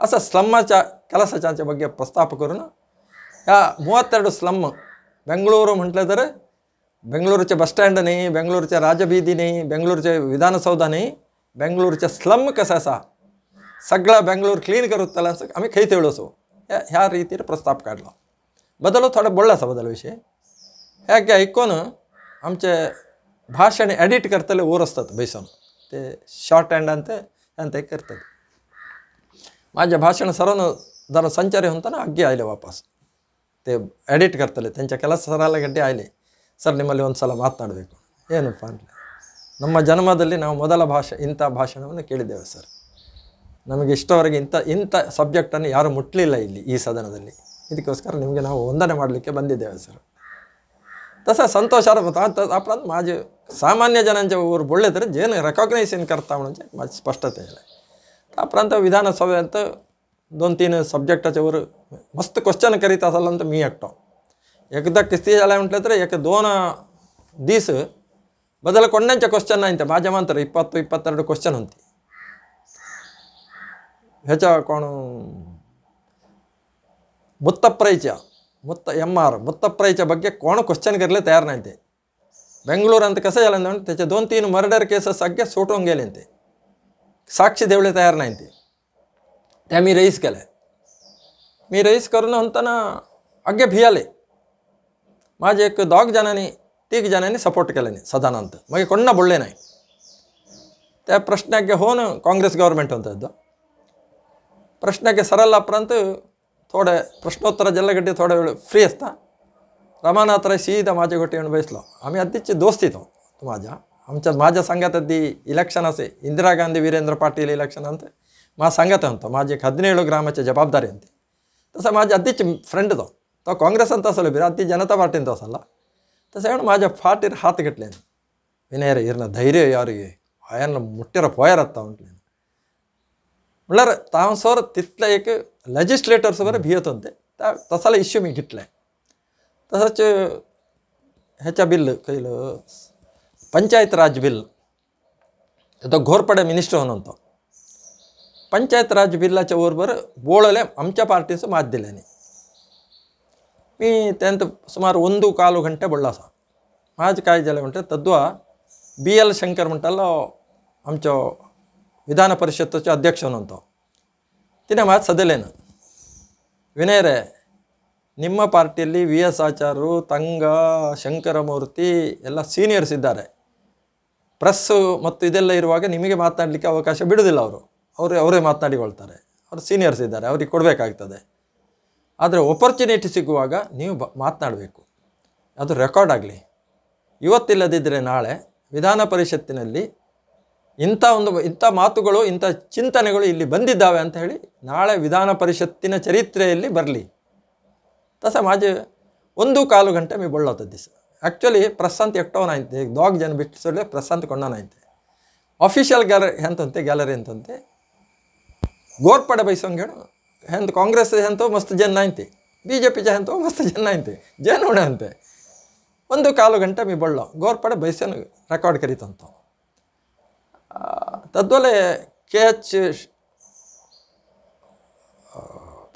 असं स्लम्माच्या ಕೆಲಸच्या बघे प्रस्ताव करून या ಮೂವತ್ತೆರಡು स्लम्म बेंगलोर म्हटलं तर बेंगलोरचे बसस्टँड नाही बेंगलोरच्या राजबीदी नाही बेंगलोरचे विधानसौधा नाही बँगलोरच्या स्लम असा सगळा बँगलोर क्लीन करू त्याला आम्ही खै तेवढोसो ह्या ह्या रीतीने प्रस्ताव काढला बदल थोडा बोलला असा बदल विषय ह्या ऐकून आमचे भाषण एडिट करतले ओर असतात ते शॉर्ट अँड ते आणि ते करतात माझे भाषण सरवण जरा संचारी होताना अग्गे आले वापस ते एडिट करतले त्यांच्या केला ಸರಲ್ಲ ಗಡ್ಡೆ सर सर ನಿಮ್ಮಲ್ಲಿ ಒಂದು ಸಲ ಏನಪ್ಪ ನಮ್ಮ ಜನ್ಮದಲ್ಲಿ ನಾವು ಮೊದಲ ಭಾಷೆ ಇಂಥ ಭಾಷಣವನ್ನು ಕೇಳಿದ್ದೇವೆ ಸರ್ ನಮಗೆ ಇಷ್ಟವರೆಗೆ ಇಂಥ ಇಂಥ ಸಬ್ಜೆಕ್ಟನ್ನು ಯಾರೂ ಮುಟ್ಟಲಿಲ್ಲ ಇಲ್ಲಿ ಈ ಸದನದಲ್ಲಿ ಇದಕ್ಕೋಸ್ಕರ ನಿಮಗೆ ನಾವು ವಂದನೆ ಮಾಡಲಿಕ್ಕೆ ಬಂದಿದ್ದೇವೆ ಸರ್ ತಸ ಸಂತೋಷ ಅಪರಾಧ ಮಾಜಿ ಸಾಮಾನ್ಯ ಜನಂಜ ಊರು ಬೊಳ್ಳೆದ್ರೆ ಜೇನು ರೆಕಾಗ್ನೈಸೇನ್ ಕರ್ತಾವಣೆ ಮಾಜಿ ಸ್ಪಷ್ಟತೆ ಇಲ್ಲ ಅಪರಾಂತ ವಿಧಾನಸಭೆ ಅಂತ ದೊನ್ ತೀನ್ ಸಬ್ಜೆಕ್ಟ್ ಅವರು ಮಸ್ತ್ ಕ್ವಶನ್ ಕರೀತಾಸಲ್ಲ ಅಂತ ಮೀ ಅಕ್ಟೋ ಎಕ್ದಕ್ಕೆ ಕಿಸ್ತಿ ಜಾಲ ಉಂಟ್ಲತ್ರ ಯಾಕೆ ದೋನ ದೀಸು बदल ಮೊದಲ क्वेश्चन ಕ್ವಶನ್ ಅಂತ ಮಾಜೆ मंत्र ಇಪ್ಪತ್ತು ಇಪ್ಪತ್ತೆರಡು क्वेश्चन होते ह्याच्या कोण ಮುತ್ತಪ್ರೈಚ मुत्त ಎಮ್ आर ಮುತ್ತಪ್ರೈच्या ಬಗ್ಗೆ कोण क्वेश्चन करले तयार नाही ते बेंगलोर ಅಂತ कसं झालं म्हणून त्याच्या दोन तीन मर्डर केसेस सगळे सोटून गेले ते साक्षी देवळे तयार नाही ते त्या मी रईस केलं मी रईस करून म्हणताना अग्गे भियाले माझे एक दोघ जणांनी तीग जणांनी सपोर्ट केल्याने सदानंत कोण ना बोलले नाही त्या प्रश्नाक होऊन काँग्रेस गव्हर्मेंट ಅಂತ के ಸರಲ್ಲ ಅಪ್ರಂತ ಥೋಡೆ ಪ್ರಶ್ನೋತ್ತರ ಜಲ್ಲಗಡ್ಡೆ ಥೋಡೆ फ्री असता ರಮಾನಾಥರ ಸೀದಾ माझे गोटे येऊन आम्ही अतिशय दोस्ती तो माझ्या आमच्या माझ्या संघात अगदी इलेक्शन असे इंदिरा गांधी वीरेंद्र पाटील इलेक्शन अंत मा संगत ಅಂತ माझे एक ಹದಿನೇಳು ಗ್ರಾಮच्या ಜವಾಬ್ದಾರಿ ಅಂತ तसं माझे अतिशय फ्रेंड तो तो काँग्रेस अंत ಅಸಲು ಬೇರೆ जनता पार्टी ಪಾರ್ಟಿ ಅಂತ तसं माझ्या फाटीर हात घेतले विनयर हिरण धैर्य यावर येणार मुट्टीर पोयर तो म्हटले म्हणजे तास तिथलं एक लजिस्लेटरसमोर भियत होते त्या तसाला इश्यू मी घेतले तसंच ह्याच्या बिल किलो पंचायत राज बिल तो घोरपडे मिनिस्टर म्हणून तो पंचायत राज बिल्लाच्या बरोबर बोळले आमच्या पार्टीचं मात दिल्याने ಅಂತ ಸುಮಾರು ಒಂದು ಕಾಲು ಗಂಟೆ ಬಳ್ಳಾಸ ಮಾಜ್ ಜಲ ಗಂಟೆ ತದ್ವ ಬಿ ಎಲ್ ಶಂಕರ್ ಮಂಟಲ್ಲ ಅಂಚೋ ವಿಧಾನ ಪರಿಷತ್ ಅಧ್ಯಕ್ಷನಂತ ತಿನ್ನ ಮಾತು ಸದಲೇನು ವಿನಯರೇ ನಿಮ್ಮ ಪಾರ್ಟಿಯಲ್ಲಿ ವಿ ಎಸ್ ಆಚಾರ್ಯರು ತಂಗ ಶಂಕರಮೂರ್ತಿ ಎಲ್ಲ ಸೀನಿಯರ್ಸ್ ಇದ್ದಾರೆ ಪ್ರೆಸ್ಸು ಮತ್ತು ಇದೆಲ್ಲ ಇರುವಾಗ ನಿಮಗೆ ಮಾತನಾಡಲಿಕ್ಕೆ ಅವಕಾಶ ಬಿಡೋದಿಲ್ಲ ಅವರು ಅವರೇ ಅವರೇ ಮಾತನಾಡಿಕೊಳ್ತಾರೆ ಅವರು ಸೀನಿಯರ್ಸ್ ಇದ್ದಾರೆ ಅವ್ರಿಗೆ ಕೊಡಬೇಕಾಗ್ತದೆ ಆದರೆ ಒಪರ್ಚುನಿಟಿ ಸಿಗುವಾಗ ನೀವು ಬ ಮಾತನಾಡಬೇಕು ಅದು ರೆಕಾರ್ಡ್ ಆಗಲಿ ಇವತ್ತಿಲ್ಲದಿದ್ದರೆ ನಾಳೆ ವಿಧಾನ ಪರಿಷತ್ತಿನಲ್ಲಿ ಇಂಥ ಒಂದು ಇಂಥ ಮಾತುಗಳು ಇಂಥ ಚಿಂತನೆಗಳು ಇಲ್ಲಿ ಬಂದಿದ್ದಾವೆ ಅಂತ ಹೇಳಿ ನಾಳೆ ವಿಧಾನ ಪರಿಷತ್ತಿನ ಚರಿತ್ರೆಯಲ್ಲಿ ಬರಲಿ ತಸ ಮಾಜೆ ಒಂದು ಕಾಲು ಗಂಟೆ ಮೀ ಬೊಳ್ಳೋತ ದಿವಸ ಆ್ಯಕ್ಚುಲಿ ಪ್ರಶಾಂತ್ ಎಕ್ಟೋನ ಐತೆ ಈಗ ದಾಗ್ ಜನ ಬಿಟ್ಟಿಸೋಲೆ ಪ್ರಶಾಂತ್ ಕೊಂಡನ ಐತೆ ಅಫಿಷಿಯಲ್ ಗ್ಯಾಲರಿ ಅಂತಂತೆ ಗ್ಯಾಲರಿ ಅಂತಂತೆ ಗೋರ್ಪಡೆ ಬೈಸೋಂಗೇಳು ಹೆಂತ ಕಾಂಗ್ರೆಸ್ ಎಂತೋ ಮಸ್ತ್ ಜನ ಐತಿ ಬಿ ಜೆ ಪಿ ಜ ಎಂತೋ ಮಸ್ತ್ ಜನ ಐತಿ ಜನ ಅಂತೆ ಒಂದು ಕಾಲು ಗಂಟೆ ಮೀ ಬಳ್ಳ ಗೋರ್ಪಡೆ ಬೈಸನ್ ರೆಕಾರ್ಡ್ ಕರೀತಂತ ತದ್ವಲೆ ಕೆ ಎಚ್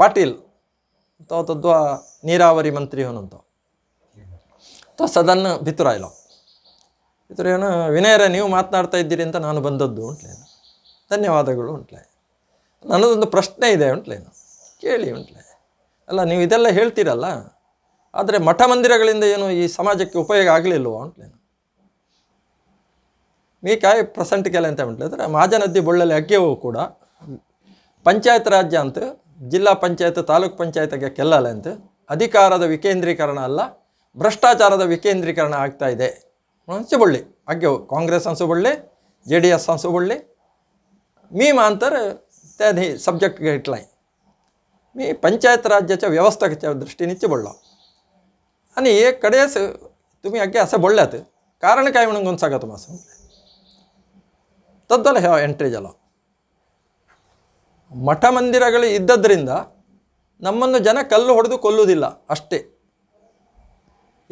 ಪಾಟೀಲ್ ತೋ ತದ್ವ ನೀರಾವರಿ ಮಂತ್ರಿ ಅವನಂತ ತೋ ಸದನ್ ಬಿತ್ತುರಾಯ್ಲ ಏನು ವಿನಯರ ನೀವು ಮಾತನಾಡ್ತಾ ಇದ್ದೀರಿ ಅಂತ ನಾನು ಬಂದದ್ದು ಉಂಟ್ಲೇನು ಧನ್ಯವಾದಗಳು ಉಂಟ್ಲೆ ನನ್ನದೊಂದು ಪ್ರಶ್ನೆ ಇದೆ ಉಂಟ್ಲೇನು ಕೇಳಿ ಉಂಟೆ ಅಲ್ಲ ನೀವು ಇದೆಲ್ಲ ಹೇಳ್ತೀರಲ್ಲ ಆದರೆ ಮಠ ಮಂದಿರಗಳಿಂದ ಏನು ಈ ಸಮಾಜಕ್ಕೆ ಉಪಯೋಗ ಆಗಲಿಲ್ವ ಅಂಟ್ಲೆ ಮೀಕಾಯಿ ಕೆಲ ಅಂತ ಉಂಟ್ಲಿದ್ರೆ ಮಾಜನದ್ದಿ ಬೊಳ್ಳಲ್ಲಿ ಅಗ್ಗೆವು ಕೂಡ ಪಂಚಾಯತ್ ರಾಜ್ಯ ಅಂತ ಜಿಲ್ಲಾ ಪಂಚಾಯತ್ ತಾಲೂಕ್ ಪಂಚಾಯತ್ಗೆ ಕೆಲ್ಲಲ್ಲ ಅಂತ ಅಧಿಕಾರದ ವಿಕೇಂದ್ರೀಕರಣ ಅಲ್ಲ ಭ್ರಷ್ಟಾಚಾರದ ವಿಕೇಂದ್ರೀಕರಣ ಆಗ್ತಾ ಇದೆ ಬಳ್ಳಿ ಅಗ್ಗೆವು ಕಾಂಗ್ರೆಸ್ ಅನ್ಸುಬಳ್ಳಿ ಜೆ ಡಿ ಎಸ್ ಅನ್ಸುಬಳ್ಳಿ ಮೀಮಾ ಅಂತಾರೆ ಇತ್ಯಾದಿ ಸಬ್ಜೆಕ್ಟ್ಗೆ ಇಟ್ಲೈ मी पंचायत राज्याच्या व्यवस्थाच्या दृष्टीने बोललो आणि हे कडेच तुम्ही अगे असं बोलल्यात कारण ಕಾರಣ ಕಾಯಿ कोण ಒಂದು तुम्हाला सांग ತದ್ದಲ್ಲ हे ಎಂಟ್ರಿ ಜಲ ಮಠ ಮಂದಿರಗಳು ಇದ್ದದ್ರಿಂದ ನಮ್ಮನ್ನು ಜನ ಕಲ್ಲು ಹೊಡೆದು ಕೊಲ್ಲುವುದಿಲ್ಲ ಅಷ್ಟೇ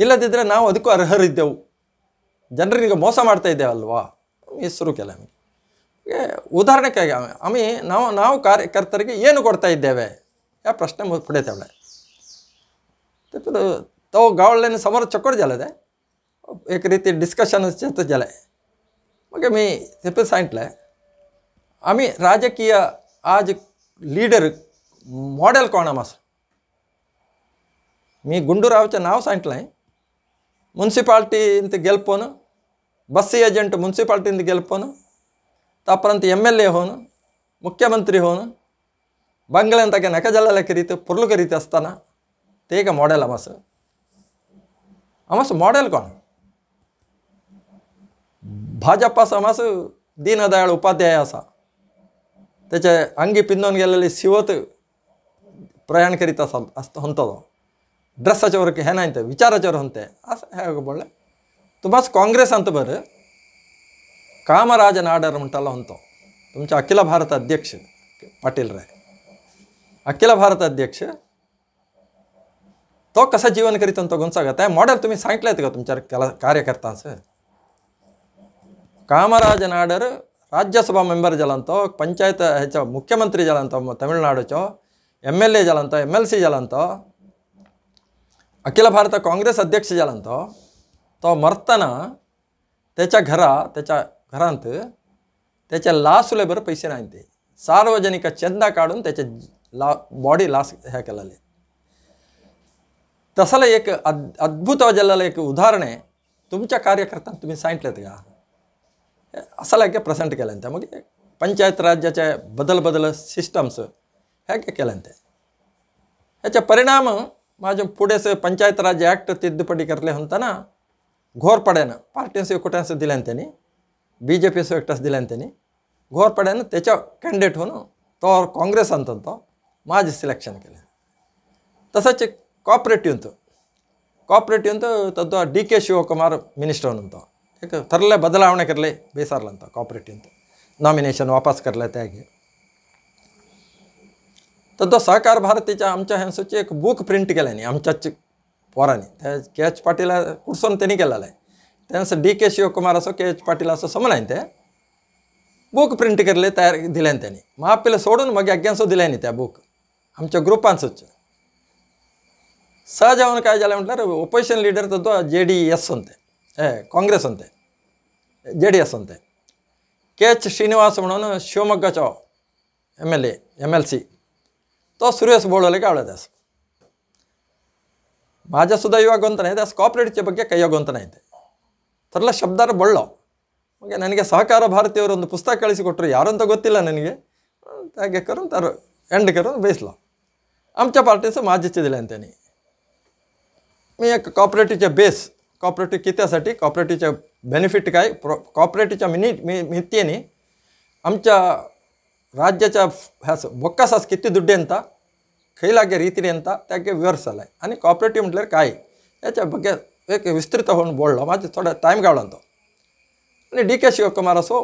ಇಲ್ಲದಿದ್ದರೆ ನಾವು ಅದಕ್ಕೂ ಅರ್ಹರಿದ್ದೆವು ಜನರಿಗೆ ಮೋಸ ಮಾಡ್ತಾ ಇದ್ದೇವಲ್ವಾ ಹೆಸರು ಕೆಲವೇ ಉದಾಹರಣೆಗಾಗಿ ಆಮಿ ನಾವು ನಾವು ಕಾರ್ಯಕರ್ತರಿಗೆ ಏನು ಕೊಡ್ತಾ ಇದ್ದೇವೆ या प्रश्न पुढे तेवढ्या ते तो गावल्याने समोर चक्कर झालं ते एक रीती डिस्कशन झालं आहे मग मी ते पण सांगितलं आम्ही राजकीय आज लीडर मॉडेल कोणामा मी गुंडूरावचं नाव सांगितलं आहे इंत गेलपोन बस एजंट मुन्सिपाल्टीत इंत पोन त्यापर्यंत एम एल ए होऊन मुख्यमंत्री होन ಬಂಗಳಂತಾಗೆ ನಕಜಲ್ಲ ಕರೀತು ಪುರ್ಲು ಕರೀತು ಅಸ್ತಾನ ತೇಗ ಮಾಡೆಲ್ ಅಮಸ್ ಅಮಸ್ ಮಾಡೆಲ್ ಕೋಣ भाजपा समास दीनदयाळ उपाध्याय असा त्याचे अंगी पिंदून गेलेली शिवत प्रयाण करीत असा ಹೊಂತದ ಡ್ರೆಸ್ ಡ್ರೆಸ್ಸಾಚವ್ರ ಹೇ ವಿಚಾರ ವಿಚಾರಾಚವ್ರ ಹೊಂತೆ ಅಸ ಹೇಗೊಳ್ಳೆ ತುಂಬಾಸ್ ಕಾಂಗ್ರೆಸ್ ಅಂತ ಬರ್ರಿ ಕಾಮರಾಜನ ಆಡರ್ ಉಂಟಲ್ಲ ಹೊಂತೋ ತುಮಚ ಅಖಿಲ ಭಾರತ ಅಧ್ಯಕ್ಷ ಪಾಟೀಲ್ ರೇ अखिल भारत अध्यक्ष तो कसा जीवन करीत ಅಂತ आहे मॉडेल तुम्ही सांगितलं का तुमच्या केला कामराज नाडर राज्यसभा मेंबर ಜಲಂತೋ पंचायत ಹೆಚ್ಚ मुख्यमंत्री ಜಲಂತೋ ತಮಿಳುನಾಡುಚೋ M L A M L C C तो अखिल भारत काँग्रेस अध्यक्ष झाला तो तो मरताना त्याच्या घरा त्याच्या घरांत त्याच्या लासुलेबर पैसे नाही ते सार्वजनिक चंदा काढून त्याच्या ला बॉडी ह्या ह्या केला तसाला एक अद वाजलेलं एक उदाहरण आहे तुमच्या कार्यकर्त्यांना तुम्ही सांगितलेत का असाला एक प्रेझेंट केल्यानंतर मग पंचायत राज्याच्या बदल बदल सिस्टम्स हे काय केल्यानंतर ह्याच्या परिणाम माझ्या पुढेच पंचायत राज्य ॲक्ट तिद्दुपटी करले होताना घोरपड्यानं पार्टींसं एकोट्यास दिल्यानं त्यांनी बी जे पीचं एकटाच दिल्यानं त्यांनी घोरपड्यानं त्याच्या कॅन्डिडेट होऊन तो काँग्रेस तो माझं सिलेक्शन केलं తసొచ్చి तो डी के शिवकुमार शिवकुमार होऊन तो एक ठरले ಅಂತ करले करले ಬದಲಾವಣೆ कॉपरेटिव्ह ಬೇಸಾರ್ಲಂತ नॉमिनेशन वापस ನಾಮಿನೇಷನ್ त्या घे तर तो सहकार भारतीच्या आमच्या ह्यांसूची एक बुक प्रिंट नाही आमच्याच पोरांनी त्या के एच पाटील कुडसून त्यांनी केलेला आहे त्यांचं डी के शिवकुमार असो के एच पाटील असो समोर आहे ते बुक प्रिंट केले तयार दिल्याने त्यांनी महापिल सोडून मग अग्यांसो दिल्याने त्या बुक ಆಮೇ ಗ್ರೂಪ್ ಅನ್ಸುತ್ತೆ ಸಹಜ ಅವನ ಕಾಯಿ ಜಾಲ ಒಪೋಸಿಷನ್ ಲೀಡರ್ ತದ್ದು ಜೆ ಡಿ ಎಸ್ ಅಂತೆ ಏ ಕಾಂಗ್ರೆಸ್ ಅಂತೆ ಜೆ ಡಿ ಎಸ್ ಅಂತೆ ಕೆ ಎಚ್ ಶ್ರೀನಿವಾಸ ಅವನವನು ಶಿವಮೊಗ್ಗ ಚೌ M L M L C ತೋ ಸುರೇಸ್ ಬೋಳೋಲಿಗೆ ಅವಳದಾಸುದಾಗೊಂತನ ಐದಾಸು ಕಾಪ್ರೇಟಿಷ್ ಬಗ್ಗೆ ಕೈಯೋಗನ ಐತೆ ಥರಲ ಶಬ್ದಾರು ಬೊಳ್ಳವ್ ಹಾಗೆ ನನಗೆ ಸಹಕಾರ ಭಾರತಿಯವರು ಒಂದು ಪುಸ್ತಕ ಕಳಿಸಿ ಕೊಟ್ಟರು ಯಾರು ಅಂತ ಗೊತ್ತಿಲ್ಲ ನನಗೆ ಹಾಗೆ ಕರೋತ ಅದು ಎಂಡ್ ಕರೋನ್ ಬಯಸ್ಲವ आमच्या पार्टीचं दिलं आणि त्यांनी मी एक कॉपरेटिवच्या बेस कॉपरेटिव कित्यासाठी कॉपरेटिवच्या बेनिफिट काय प्रो कॉपरेटिव्हच्या मिनिट मी मित्येने आमच्या राज्याच्या ह्यास ಬೊಕ್ಕಸಾಸ್ किती ದುಡ್ಡು खैलागे ಕೈಲಾಗೆ ರೀತಿಲಿ विवर झाला आहे आणि कॉपरेटिव्ह म्हटल्यावर काय याच्या बघ्या एक विस्तृत होऊन बोललो माझे थोडा टाईम गावला तो आणि डी के शिवकुमार असो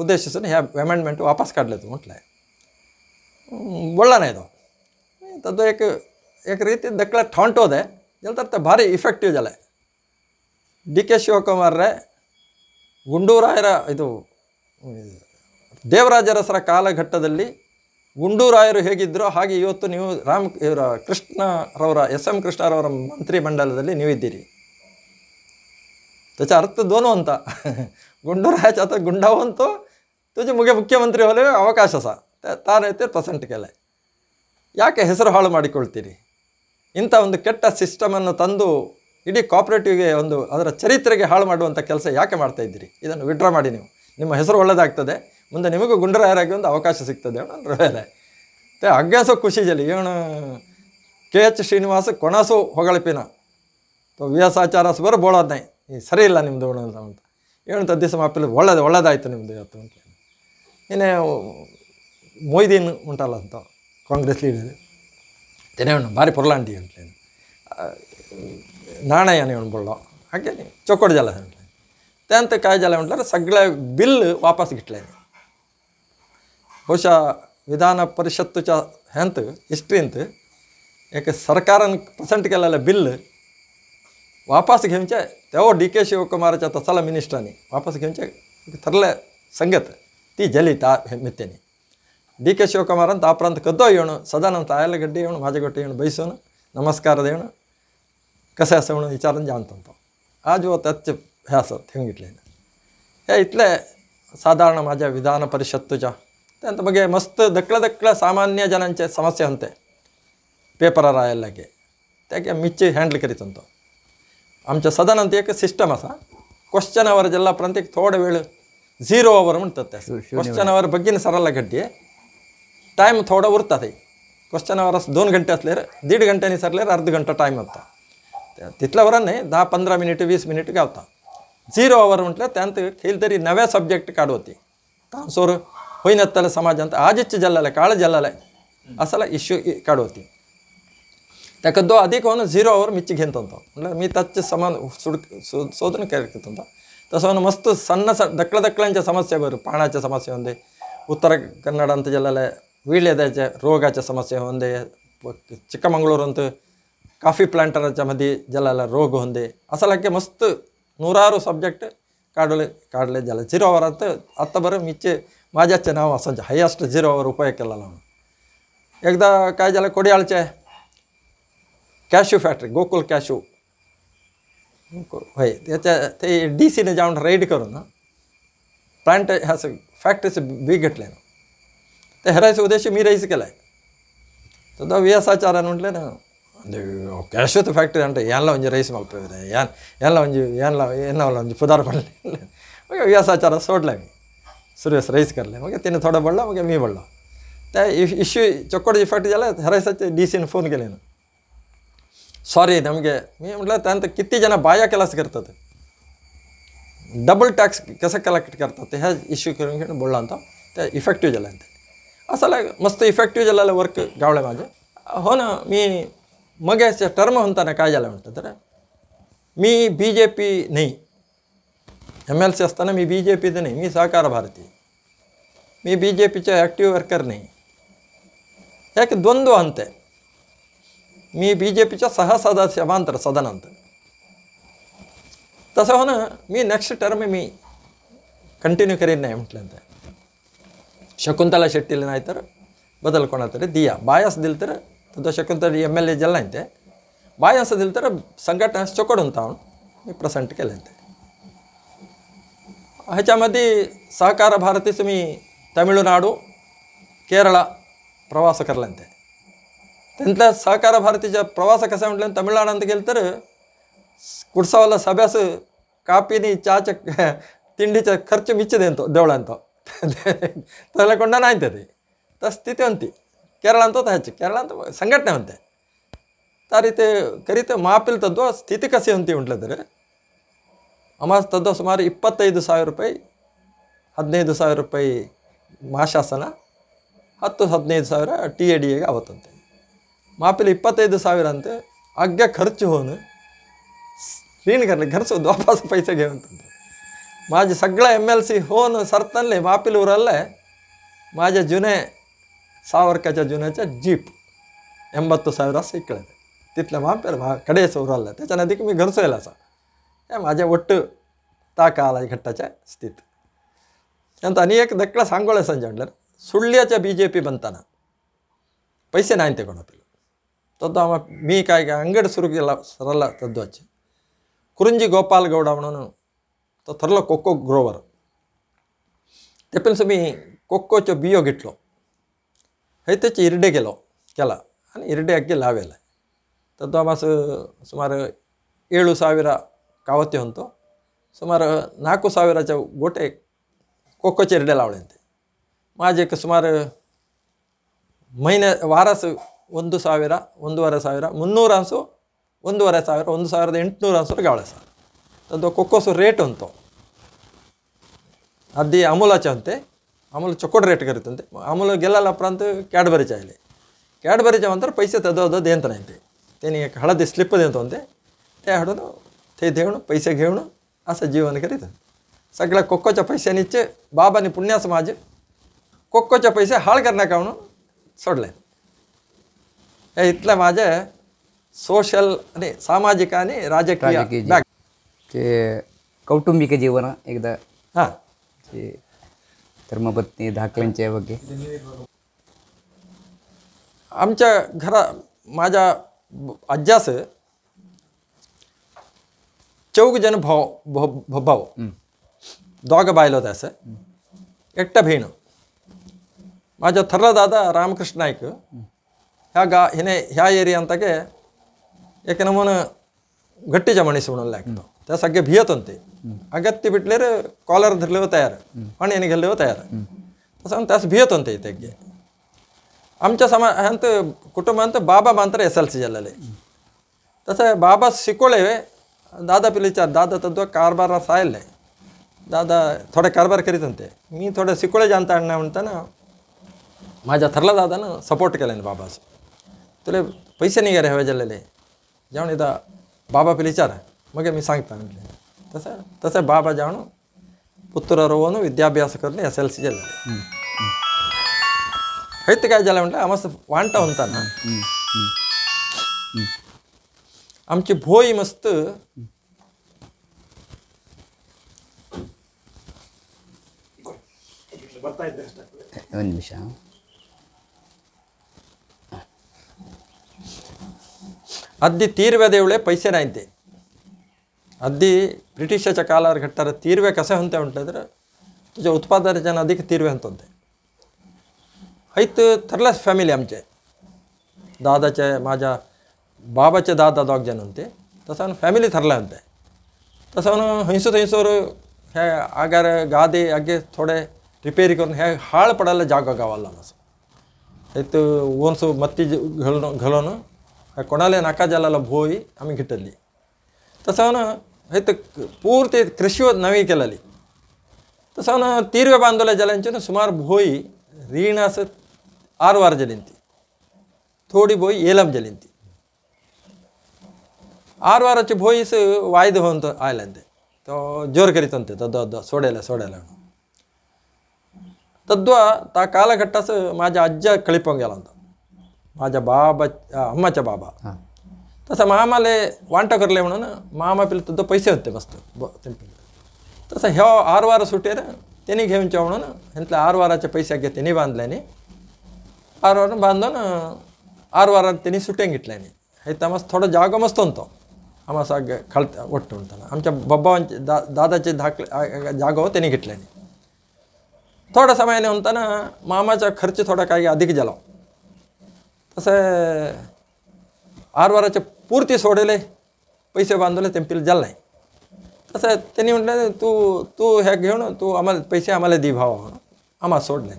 उद्देशून ह्या अमेंडमेंट वापस काढले तो म्हटलं आहे बोलला नाही तो ಯಾಕೆ एक ಏಕ ರೀತಿ ದಕ್ಕಳ ಟೊಂಟೋದೆ ಗೆಲ್ತರ್ತೆ ಭಾರಿ ಇಫೆಕ್ಟಿವ್ ಜಲೆ ಡಿ ಕೆ ಶಿವಕುಮಾರ್ರೆ ಗುಂಡೂರಾಯರ ಇದು ದೇವರಾಜರಸರ ಕಾಲಘಟ್ಟದಲ್ಲಿ ಗುಂಡೂರಾಯರು ಹೇಗಿದ್ದರು ಹಾಗೆ ಇವತ್ತು ನೀವು ರಾಮ್ ಇವರ ಕೃಷ್ಣರವರ ಎಸ್ ಎಂ ಕೃಷ್ಣರವರ ಮಂತ್ರಿ ಮಂಡಲದಲ್ಲಿ ನೀವಿದ್ದೀರಿ ತಚ ಅರ್ಥ ದೋನು ಅಂತ ಗುಂಡೂರಾಯ ಚಾತ ಗುಂಡವಂತೂ ತುಜ ಮುಗೆ ಮುಖ್ಯಮಂತ್ರಿ ಹೊಲೆ ಅವಕಾಶ ಸಹ ತಾನೈತೆ ಪರ್ಸೆಂಟ್ ಕೆಲೆ ಯಾಕೆ ಹೆಸರು ಹಾಳು ಮಾಡಿಕೊಳ್ತೀರಿ ಇಂಥ ಒಂದು ಕೆಟ್ಟ ಸಿಸ್ಟಮನ್ನು ತಂದು ಇಡೀ ಕಾಪ್ರೇಟಿವ್ಗೆ ಒಂದು ಅದರ ಚರಿತ್ರೆಗೆ ಹಾಳು ಮಾಡುವಂಥ ಕೆಲಸ ಯಾಕೆ ಮಾಡ್ತಾ ಇದ್ದೀರಿ ಇದನ್ನು ವಿಡ್ರಾ ಮಾಡಿ ನೀವು ನಿಮ್ಮ ಹೆಸರು ಒಳ್ಳೆಯದಾಗ್ತದೆ ಮುಂದೆ ನಿಮಗೂ ಗುಂಡ್ರಾಯರಾಗಿ ಒಂದು ಅವಕಾಶ ಸಿಗ್ತದೆ ರೊಯ್ಯಲೆ ಮತ್ತು ಅಗ್ಯಾಸೋ ಜಲಿ ಏನು ಕೆ ಎಚ್ ಶ್ರೀನಿವಾಸ ಕೊಣಸು ಹೊಗಳಿಪಿನ ವಿ ಎಸ್ ಆಚಾರ ಸುಬರು ಈ ಸರಿ ಇಲ್ಲ ನಿಮ್ಮದು ಅಂತ ಏನು ತದ್ದಿಸ ಮಾಪಿಲ್ಲ ಒಳ್ಳೇದು ಒಳ್ಳೇದಾಯ್ತು ನಿಮ್ಮದು ಇವತ್ತು ಅಂತ ಇನ್ನೇ ಮೊಯ್ದೀನ್ ಉಂಟಲ್ಲ ಅಂತ ಕಾಂಗ್ರೆಸ್ ಲೀಡರ್ ತೆನೆಯನ್ನು ಭಾರಿ ಪೊರ್ಲಾಂಟಿ ಅಂತಲೇನು ನಾಣಯನೇ ಉಣ್ಬೊಳ್ಳೋ ಹಾಗೆ ಚೌಕೋಡ್ ಜಲ ಅಂತಲೇ ತೆಂತ ಕಾಯಿ ಜಲ ಉಂಟ್ಲಾರ ಸಗಳ ಬಿಲ್ ವಾಪಸ್ ಗಿಟ್ಲೇನು ಬಹುಶಃ ವಿಧಾನ ಪರಿಷತ್ತು ಚ ಹೆಂತ ಇಷ್ಟ್ರಿ ಅಂತ ಯಾಕೆ ಸರ್ಕಾರನ ಪರ್ಸೆಂಟ್ಗೆಲ್ಲ ಬಿಲ್ ವಾಪಸ್ ಹೆಂಚೆ ತೆವೋ ಡಿ ಕೆ ಶಿವಕುಮಾರ್ ಚ ತಸಲ ಮಿನಿಸ್ಟ್ರಾನಿ ವಾಪಸ್ ಹೆಂಚೆ ತರಲೆ ತಿ ती जलिता ಮೆತ್ತೇನೆ ಡಿ ಕೆ ಶಿವಕುಮಾರ್ ಅಂತ ಅಪ್ರಾಂತ ಕದ್ದೋ ಇವನು ಸದಾ ನಮ್ಮ ತಾಯಲ್ಲ ಗಡ್ಡಿ ಇವನು ಮಾಜಗಟ್ಟಿ ಇವನು ಬಯಸೋನು ನಮಸ್ಕಾರದ ಇವನು ಕಸ ಹೆಸವನು ವಿಚಾರನ ಜಾಂತಂತ ಆಜು ಅವತ್ತು ಹಚ್ಚ ಹ್ಯಾಸತ್ ಹಿಂಗಿಟ್ಲೇನು ಏ ಇತ್ಲೆ ಸಾಧಾರಣ ಮಾಜ ವಿಧಾನ ಪರಿಷತ್ತು ಜ ಅಂತ ಬಗ್ಗೆ ಮಸ್ತ್ ದಕ್ಳ ದಕ್ಳ ಸಾಮಾನ್ಯ ಜನಂಚೆ ಸಮಸ್ಯೆ ಅಂತೆ ಪೇಪರ ರಾಯಲ್ಲಾಗೆ ಯಾಕೆ ಮಿಚ್ಚಿ ಹ್ಯಾಂಡ್ಲ್ ಕರಿತಂತು ಆಮಚ ಸದನ ಅಂತ ಯಾಕೆ ಸಿಸ್ಟಮ್ ಅಸ ಕ್ವಶನ್ ಅವರ್ ಜಲ್ಲ ಪ್ರಾಂತ್ಯಕ್ಕೆ ತೋಡ ವೇಳು ಝೀರೋ ಅವರ್ ಉಂಟತ್ತೆ ಕ್ವಶನ್ ಅವರ್ ಬಗ್ಗೆ ಸರಲ್ಲ ಗಡ್ಡಿ टाईम थोडा उरता ते क्वेश्चन वरस दोन घंटे असले दीड घंट्याने सरले अर्ध घंटा टाईम होता तिथल्या वरान नाही दहा पंधरा मिनिट वीस मिनिट गावता झिरो आवर म्हटलं त्यांत खेळ तरी नव्या सब्जेक्ट काढ होती होईन समाज समाजांत आजच जल्लाला काळ जल्लाला असाला इश्यू काढवते होती दो अधिक होऊन झिरो आवर मिच घेत होता म्हटलं मी त्याचे समान सुड सो शोधून करत तसं मस्त सन्न स दकळ दकळांच्या समस्या बरं पाण्याच्या समस्या दे उत्तर कन्नडांत जल्लाला ವೀಳ್ಯದ ಜ ರೋಗ ರೋಗಾच्या ಸಮಸ್ಯೆ ಹೊಂದೆ ಚಿಕ್ಕಮಗಳೂರಂತೂ ಕಾಫಿ ಪ್ಲಾಂಟರ ಜಮದಿ ಜಲ ರೋಗ ಹೊಂದೆ ಅಸಲಕ್ಕೆ ಮಸ್ತ್ ನೂರಾರು ಸಬ್ಜೆಕ್ಟ್ ಕಾಡಲೆ ಕಾಡಲೆ ಜಲ ಜೀರೋ ಅವರ್ ಅಂತ ಹತ್ತ ಬರ ಮಿಚ್ಚೆ ಮಾಜಾಚೆ ನಾವು ಸಂಜೆ ಹೈಯೆಸ್ಟ್ ಜೀರೋ ಅವರ್ ಉಪಯೋಗಕ್ಕೆಲ್ಲ ನಾವು ಎಗ್ದ ಕಾಯಿ ಜಲ ಕೊಡಿ ಅಳಚೆ ಕ್ಯಾಶ್ಯೂ ಫ್ಯಾಕ್ಟ್ರಿ ಗೋಕುಲ್ ಕ್ಯಾಶು ಡಿ ಸಿನ ते ರೈಡ್ ಕರು ಪ್ಲಾಂಟ್ रेड ಫ್ಯಾಕ್ಟ್ರೀಸ್ ಬೀಗಟ್ಲೇನು ते ಉದ್ದೇಶ ಮೀ मी रईस केलाय ಸದಾ ವಿ ಎಸ್ ಆಚಾರ ಉಂಟ್ಲೇನ ಒಂದು ಕ್ಯಾಶ್ವತ್ ಫ್ಯಾಕ್ಟ್ರಿ ಅಂತ ಎಲ್ಲ ಒಂಜಿ ರೈಸ್ ಮಲ್ಪದ ಏನ್ ಎಲ್ಲ ಒಂಜಿ ಏನ್ಲ ಏನಲ್ಲ ಒಂಜಿ ಪದಾರ್ಥ ಬಳ್ಳ ಮಗ ವಿ ಎಸ್ ಸುರೇಸ್ ರೈಸ್ ಕರ್ಲೆ ಹೋಗಿ ತಿನ್ನ ಥೋಡ ಬಳ್ಳ ಹೋಗಿ ಮೀ ಬಳ್ಳ ತೆ ಇಶ್ಯೂ ಚೊಕ್ಕೋಡ ಫ್ಯಾಕ್ಟ್ರಿ ಎಲ್ಲ ಹರೈಸ್ ಹಚ್ಚಿ ಡಿ ಸಿನ ಫೋನ್ ಕೇಳೇನು ಸಾರಿ ನಮಗೆ ಮೀ म्हटलं ತಂತ ಕಿತ್ತಿ ಜನ ಬಾಯ ಕೆಲಸ ಡಬಲ್ ಟ್ಯಾಕ್ಸ್ ಕೆಲಸ ಕಲೆಕ್ಟ್ ಕರ್ತದೆ ಹ್ಯಾ ಇಶ್ಯೂ ಕरून ಬಳ್ಳ ಅಂತ ಇಫೆಕ್ಟಿವ್ इफेक्टिव्ह झाले असाला मस्त इफेक्टिव्ह झालेला वर्क गावलं माझं हो ना मी मग याच्या टर्म म्हणताना काय झालं म्हणतं तर मी बी जे पी नाही एम एल सी असताना मी बी जे पीचं नाही मी सहकार भारती मी बी जे पीच्या ॲक्टिव्ह वर्कर नाही एक द्वंद्व अंत आहे मी बी जे पीच्या सहा सदस्यमांतर सदनांत तसं हो ना मी नेक्स्ट टर्म मी कंटिन्यू करीन नाही म्हटलं म्हटल्यानंतर ಶಕುಂತಲಾ ಶೆಟ್ಟಿಲಿನ ಆಯ್ತಾರೆ ಬದಲ್ಕೊಳತ್ತಾರೆ ದಿಯಾ ಬಾಯಸದಿಲ್ತಾರೆ ತದ ಶಕುಂತಲ ಎಮ್ ಎಲ್ ಎ ಜಲ್ಲ ಐತೆ ಬಾಯಸದಿಲ್ತಾರೆ ಸಂಘಟನೆ ಚೊಕೊಡುಂತ ಅವನು ಈ ಪ್ರಸೆಂಟ್ ಕೆಲಂತೆ ಹೆಚ್ಚಾಮದಿ ಸಹಕಾರ ಭಾರತಿ ಸುಮಿ ತಮಿಳುನಾಡು ಕೇರಳ ಪ್ರವಾಸ ಕರ್ಲಂತೆ ಸಹಕಾರ ಭಾರತಿ ಪ್ರವಾಸ ಕಸ ಉಂಟ್ಲಂತ ತಮಿಳ್ನಾಡು ಅಂತ ಗೆಲ್ತಾರೆ ಕುಡ್ಸವಲ್ಲ ಸಭ್ಯಾಸ ಕಾಪಿನಿ ಚಾಚ ತಿಂಡಿ ಚ ಖರ್ಚು ಮಿಚ್ಚಿದೆ ಅಂತ ದೇವಳ ಅಂತ ತೊಲೆಕೊಂಡನ ಆಯ್ತದೆ ತ ಸ್ಥಿತಿ ಅಂತಿ ಕೇರಳ ಅಂತ ಹೆಚ್ಚು ಕೇರಳ ಅಂತ ಸಂಘಟನೆ ಅಂತೆ ಆ ರೀತಿ ಕರಿತ ಮಾಪಿಲ್ ತದ್ದು ಸ್ಥಿತಿ ಕಸಿ ಅಂತಿ ಉಂಟ್ಲದ್ರೆ ಅಮಾಸ್ ತದ್ದು ಸುಮಾರು ಇಪ್ಪತ್ತೈದು ಸಾವಿರ ರೂಪಾಯಿ ಹದಿನೈದು ಸಾವಿರ ರೂಪಾಯಿ ಮಾಶಾಸನ ಹತ್ತು ಹದಿನೈದು ಸಾವಿರ ಟಿ ಎ ಡಿ ಎಗೆ ಆವತ್ತಂತೆ ಮಾಪಿಲಿ ಇಪ್ಪತ್ತೈದು ಸಾವಿರ ಅಂತೆ ಅಗ್ಗ ಖರ್ಚು ಹೋನು ಖರ್ಚು ಘರ್ಸೋದು ವಾಪಸ್ ಪೈಸೆಗೆ ಅಂತಂತೆ ಮಾಜಿ ಸಗ್ಳ ಎಮ್ ಎಲ್ ಸಿ ಹೋನ್ ಸರ್ತಲ್ಲಿ ವಾಪಿಲ್ ಊರಲ್ಲ ಮಾಜೆ ಜೂನೇ ಸಾವರ್ಕ ಜುನ ಜೀಪ್ ಎಂಬತ್ತು ಸಾವಿರ ಮಾಪಿಲ್ ಮಾ ಸೂರಲ್ಲೇ ಅದಕ್ಕೆ ಮೀ ತಲೆ ಇಲ್ಲ ಸರ್ ಏ ಸೇ ಒಟ್ಟು ತಾಕಾಲ ತಾಕಟ್ಟ ಸ್ಥಿತ ಎಂತ ಅನೇಕ ದಕ್ಕಳ ಸಾಂಗೊಳ್ಳೆ ಸಂಜೆ ಅಂಡ್ಲರ್ ಸುಳ್ಳಿಯ ಬಿ ಜೆ ಪಿ ಬಂತಾನ ಪೈಸೆ ನಾನ್ ತದ್ದು ತಮ್ಮ ಮೀ ಕಾಯಿಗ ಅಂಗಡಿ ಸುರುಗಿಲ್ಲ ಸರಲ್ಲ ತದ್ದು ತದ್ವಚ್ಚ ಕುರುಂಜಿ ಗೋಪಾಲ್ ಗೌಡ ಮೊನ್ನೆ तरलो कोको ग्रोवर तेपेल समी कोकोचो बियो गिटलो ಹೈತೆಚ್ಚು ಇರಡೆ ಗೆಲೋ ಕೆಲ ಇರಡೆ ಅಕ್ಕಿ ಲಾವೆಲ್ಲ ತದ್ವಾಮಾಸು ಸುಮಾರು ಏಳು ಸಾವಿರ ಕಾವತಿ ಹೊಂತು ಸುಮಾರು ನಾಲ್ಕು ಸಾವಿರ ಚ ಗೋಟೆ ಕೊಕ್ಕೊಚ್ಚೆ ಇರಡೆ ಲಾವಳೆಂತೆ ಮಾಜಕ್ಕೆ ಸುಮಾರು ಮೈನ ವಾರಸು ಒಂದು ಸಾವಿರ ಒಂದೂವರೆ ಸಾವಿರ ಮುನ್ನೂರು ಅನ್ಸು ಒಂದೂವರೆ ಸಾವಿರ ಒಂದು ಸಾವಿರದ ಅದು ಕೊಕ್ಕೋಸು ರೇಟ್ ಅಂತು ಅದಿ ಅಮೂಲಾಚ ಅಂತೆ ಆಮೇಲೆ ಚೊಕ್ಕೋಡ್ ರೇಟ್ ಕರಿತಂತೆ ಆಮೇಲೆ ಗೆಲ್ಲಲ್ಲಪ್ಪ ಅಂತ ಕ್ಯಾಡ್ಬರಿ ಚಾಯ್ಲಿ ಕ್ಯಾಡ್ಬರಿ ಚಾ ಅಂತಾರೆ ಪೈಸೆ ತದೋದದ್ದು ಏನಂತಾನೆ ಅಂತೆ ತೇನಿಗೆ ಹಳದಿ ಸ್ಲಿಪ್ ಅಂತ ಅಂತೆ ತೇ ಹಡೋದು ತೇ ದೇವಣು ಪೈಸೆ ಘೇವಣು ಅಸ ಜೀವನ ಕರೀತಂತೆ सगळ्या कोक्कोच्या पैशांनीचे बाबाने पुण्यास माझे कोक्कोच्या पैसे हाळ करण्याका म्हणून सोडले हे इथलं माझे सोशल आणि सामाजिक आणि राजकीय ते कौटुंबिक जीवन एकदा हां ते धर्मपत्नी धाकल्यांचे वगैरे आमच्या घरा माझ्या आज्यास चौग भाऊ भाव भाऊ दोघ बायलो त्यास एकटा भेण माझ्या थरला दादा रामकृष्ण नाईक ह्या गा हिने ह्या एरियांत एक नमून गट्टीच्या मनीस म्हणून लागतो त्या ಸಗ್ಗೆ ಭಿಯತಂತೆ ಅಗತ್ಯ कॉलर ಕಾಲರ್ तयार ತಯಾರ ಹೊಣೆಯನ್ನು व तयार तसं आणि तास भियतंते तेगे आमच्या समा हंत कुटुंबांत बाबा मांतर एस एल सी झालेले तसं बाबा शिकोळे दादा पिलीच्या दादा तद्व कारबार सायले दादा थोडे कारभार करीत होते मी थोडे शिकोळे जाणता आणणार म्हणताना माझ्या थरला दादानं सपोर्ट केला ना बाबाचं तुला पैसे नाही रे हवे जाल्लेले जाऊन एकदा बाबा पिलीचार मग मी तसं तसे तसे जाणू पुत्र विद्याभ्यास करून एस एल सी जलत काय झालं म्हणजे मस्त वांट होता आमची भोई मस्त अदि तीरव्या देवळे पैसे नाही ते अगदी कालार ಕಾಲಾवर घडणारं ತೀರ್ವೆ ಕಸೆ ಹೊಂತೆ तर तुझ्या उत्पादनाच्या जन अधिक तीर्वे ಅಂತ होते हैत थरलाच फॅमिली आमचे दादाचे माझ्या बाबाचे दादा दोग जण होते तसं फॅमिली ठरला होते तसं हंसू थंयसोर हे आगार गादे आगे थोडे रिपेरी करून हे हाळ पडायला जागा गावाला माझं हैत ओनसो मत्ती घालून घालून कोणाला नाका जाल्याला भोई आम्ही घेतली तसं ह्या क पूर्ती कृषी नवी केलेली तर सीव्र बांधव जलनची सुमार भोई रीणास आरवार जलिंती थोडी भोई एलम जलयी आर्वारच भोईस वायुद होंत आय तो जोर करीत सोडायला सोडेल तद्वा ता कालघट्ट माझ्या अज्ज होता माझ्या बाबा अम्माच्या बाबा तसं मामाले वांट करले म्हणून मामा पिलं तुझं पैसे होते मस्त ब तेंपिल्ले तसं ह्या आर वार सुटेर त्यांनी घेवच्या म्हणून हेंतले आर वाराचे पैसे घे त्यांनी बांधल्याने आर वार बांधून आर वारात त्यांनी सुटेंग घेतले हे जागो मस्त होतो आम्हा सग खालत वट्ट म्हणताना आमच्या बब्बावांचे दा दादाचे धाकले जागो त्यांनी घेतल्याने थोडा समयाने म्हणताना मामाचा खर्च थोडा काही अधिक झाला तसं आरवाराच्या पूर्ती सोडले पैसे बांधवले पिल जाल्लाय तसं त्यांनी म्हटलं तू तू हे घेऊन तू आम्हाला पैसे आम्हाला दी भाव आमस सोडले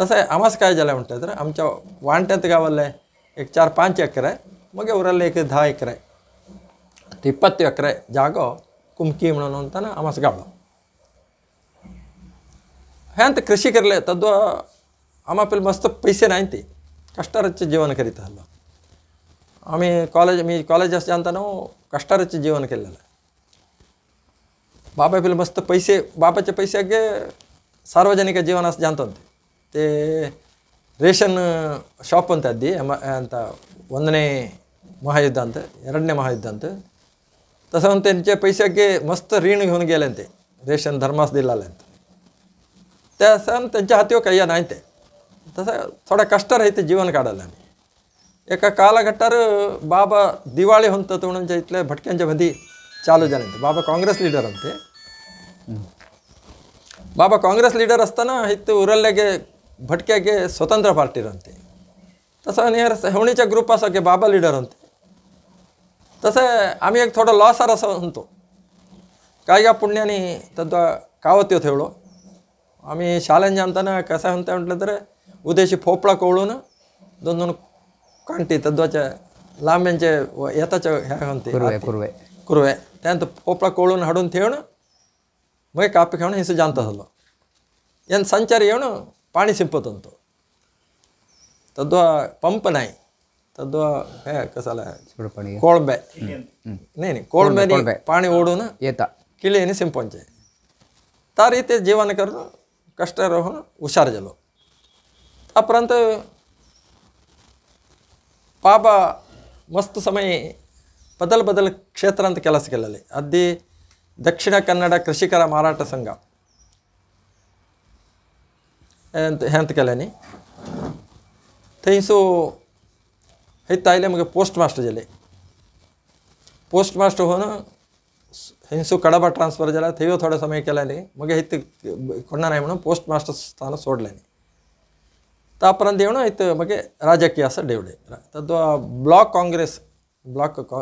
तसं आम्हाच काय झालं म्हणतात तर आमच्या वांट्यात गावाला एक चार पाच एकर आहे मग उरले एक दहा एकर आहे इप्पत्तु एकर जागो ಕುಮ್ಕಿ ಮಾಡೋಣ ಅಂತಾನೆ कृषी कृषी करले तद्वा आम्हाला मस्त पैसे नाही ते कष्टाराचं जेवण करीत आलं ఆమె కాలేజ్ ಮೀ కాలేజ్ చేస్తే అంతాను ಕಷ್ಟ ರಚಿ ಜೀವನಕ್ಕೆ ಇಲ್ಲ ಬಾಬಾ ಪಿಲ್ ಮस्त पैसे बापाचे पैशाಗೆ ಸಾರ್ವಜನಿಕ ಜೀವನ ಜಾಂತಂತೆ ತೇ ರೇಷನ್ ಶಾಪ್ ಅಂತ ಅದ್ದಿ ಅಂತ ಒಂದನೇ ಮಹಾಯುದ್ಧ ಅಂತ ಎರಡನೇ ಮಹಾಯುದ್ಧ ಅಂತ ತಸವಂತೆ ನಿಜ ಪೈಸಾಗೆ ಮಸ್ತ್ ऋण घेऊन ಅಂತೆ ರೇಷನ್ ಧರ್ಮಾಸ್ ಅಂತ त्या सन त्यांच्या हातीवर काही नाही ते तसं थोडा कष्ट राहते एका कालघटार बाबा दिवाळी होणत म्हणून जे इथल्या भटक्यांच्यामध्ये चालू झाले होते बाबा काँग्रेस लिडर होते बाबा काँग्रेस लिडर असताना इथे उरल्ले गे भटक्या गे स्वतंत्र पार्टी होते तसं निहर होणीच्या ग्रुप असा की बाबा लीडर होते तसं आम्ही एक थोडं लॉसर असं म्हणतो काय का पुण्याने तद्वा कावत येतो एवढं आम्ही शालेय आणताना कसं होते म्हटलं तर उद्याशी फोपळा कोवळून दोन दोन ಕಂಟಿ ತದ್ವಚ ಲಾಮೆಂಜೆ ಯತಚ ಹ್ಯಾಗ ಅಂತೀವಿ ಕುರುವೆ ಕುರುವೆ ಕುರುವೆ ತ್ಯಾಂತ ಪೋಪ್ಳ ಕೋಳುನ ಹಡು ಅಂತ ಹೇಳು ಮೈ ಕಾಪಿ ಕಾಣು ಹಿಂಸೆ ಜಾಂತದಲ್ಲೋ ಏನು ಸಂಚಾರಿ ಏನು ಪಾಣಿ ಸಿಂಪತಂತು ತದ್ವ ಪಂಪ್ ನಾಯಿ ತದ್ವ ಹೇ ಕಸಲ ಕೋಳಂಬೆ ನೀನು ಕೋಳಂಬೆ ಪಾಣಿ ಓಡುನ ಏತ ಕಿಳಿಯೇನು ಸಿಂಪಂಚೆ ತಾ ರೀತಿ ಜೀವನಕರನು ಕಷ್ಟ ರೋಹನು ಹುಷಾರ್ ಜಲು ಅಪ್ರಂತ ಪಾಪ ಮಸ್ತ್ ಸಮಯ ಬದಲ್ ಬದಲ್ ಕ್ಷೇತ್ರ ಅಂತ ಕೆಲಸಗಳಲ್ಲಿ ಅದ್ದಿ ದಕ್ಷಿಣ ಕನ್ನಡ ಕೃಷಿಕರ ಮಾರಾಟ ಸಂಘ ಅಂತ ಹೆಂತ ಕೆಲನಿ ಥೈಸು ಹೈತ್ ನಮಗೆ ಮಗ ಪೋಸ್ಟ್ ಮಾಸ್ಟರ್ ಜಲ್ಲಿ ಪೋಸ್ಟ್ ಮಾಸ್ಟರ್ ಹೋನು ಕಡಬ ಟ್ರಾನ್ಸ್ಫರ್ ಜಲ ತೆಯೋ ಥೋಡೆ ಸಮಯ ಕೆಲಲಿ ಮಗ ಹಿತ್ತು ಕೊಂಡನಾಯಮನು ಪೋಸ್ಟ್ ಮಾಸ್ಟರ್ ಸ್ಥಾನ ಸೋಡ್ಲೇನಿ ತಾಪರಂದೇವಣ ಇತ್ತು ಬಗ್ಗೆ ರಾಜಕೀಯ ಸಹ ಡೇವಡೆ ब्लॉक ಬ್ಲಾಕ್ ಕಾಂಗ್ರೆಸ್ ಬ್ಲಾಕ್ ಕಾ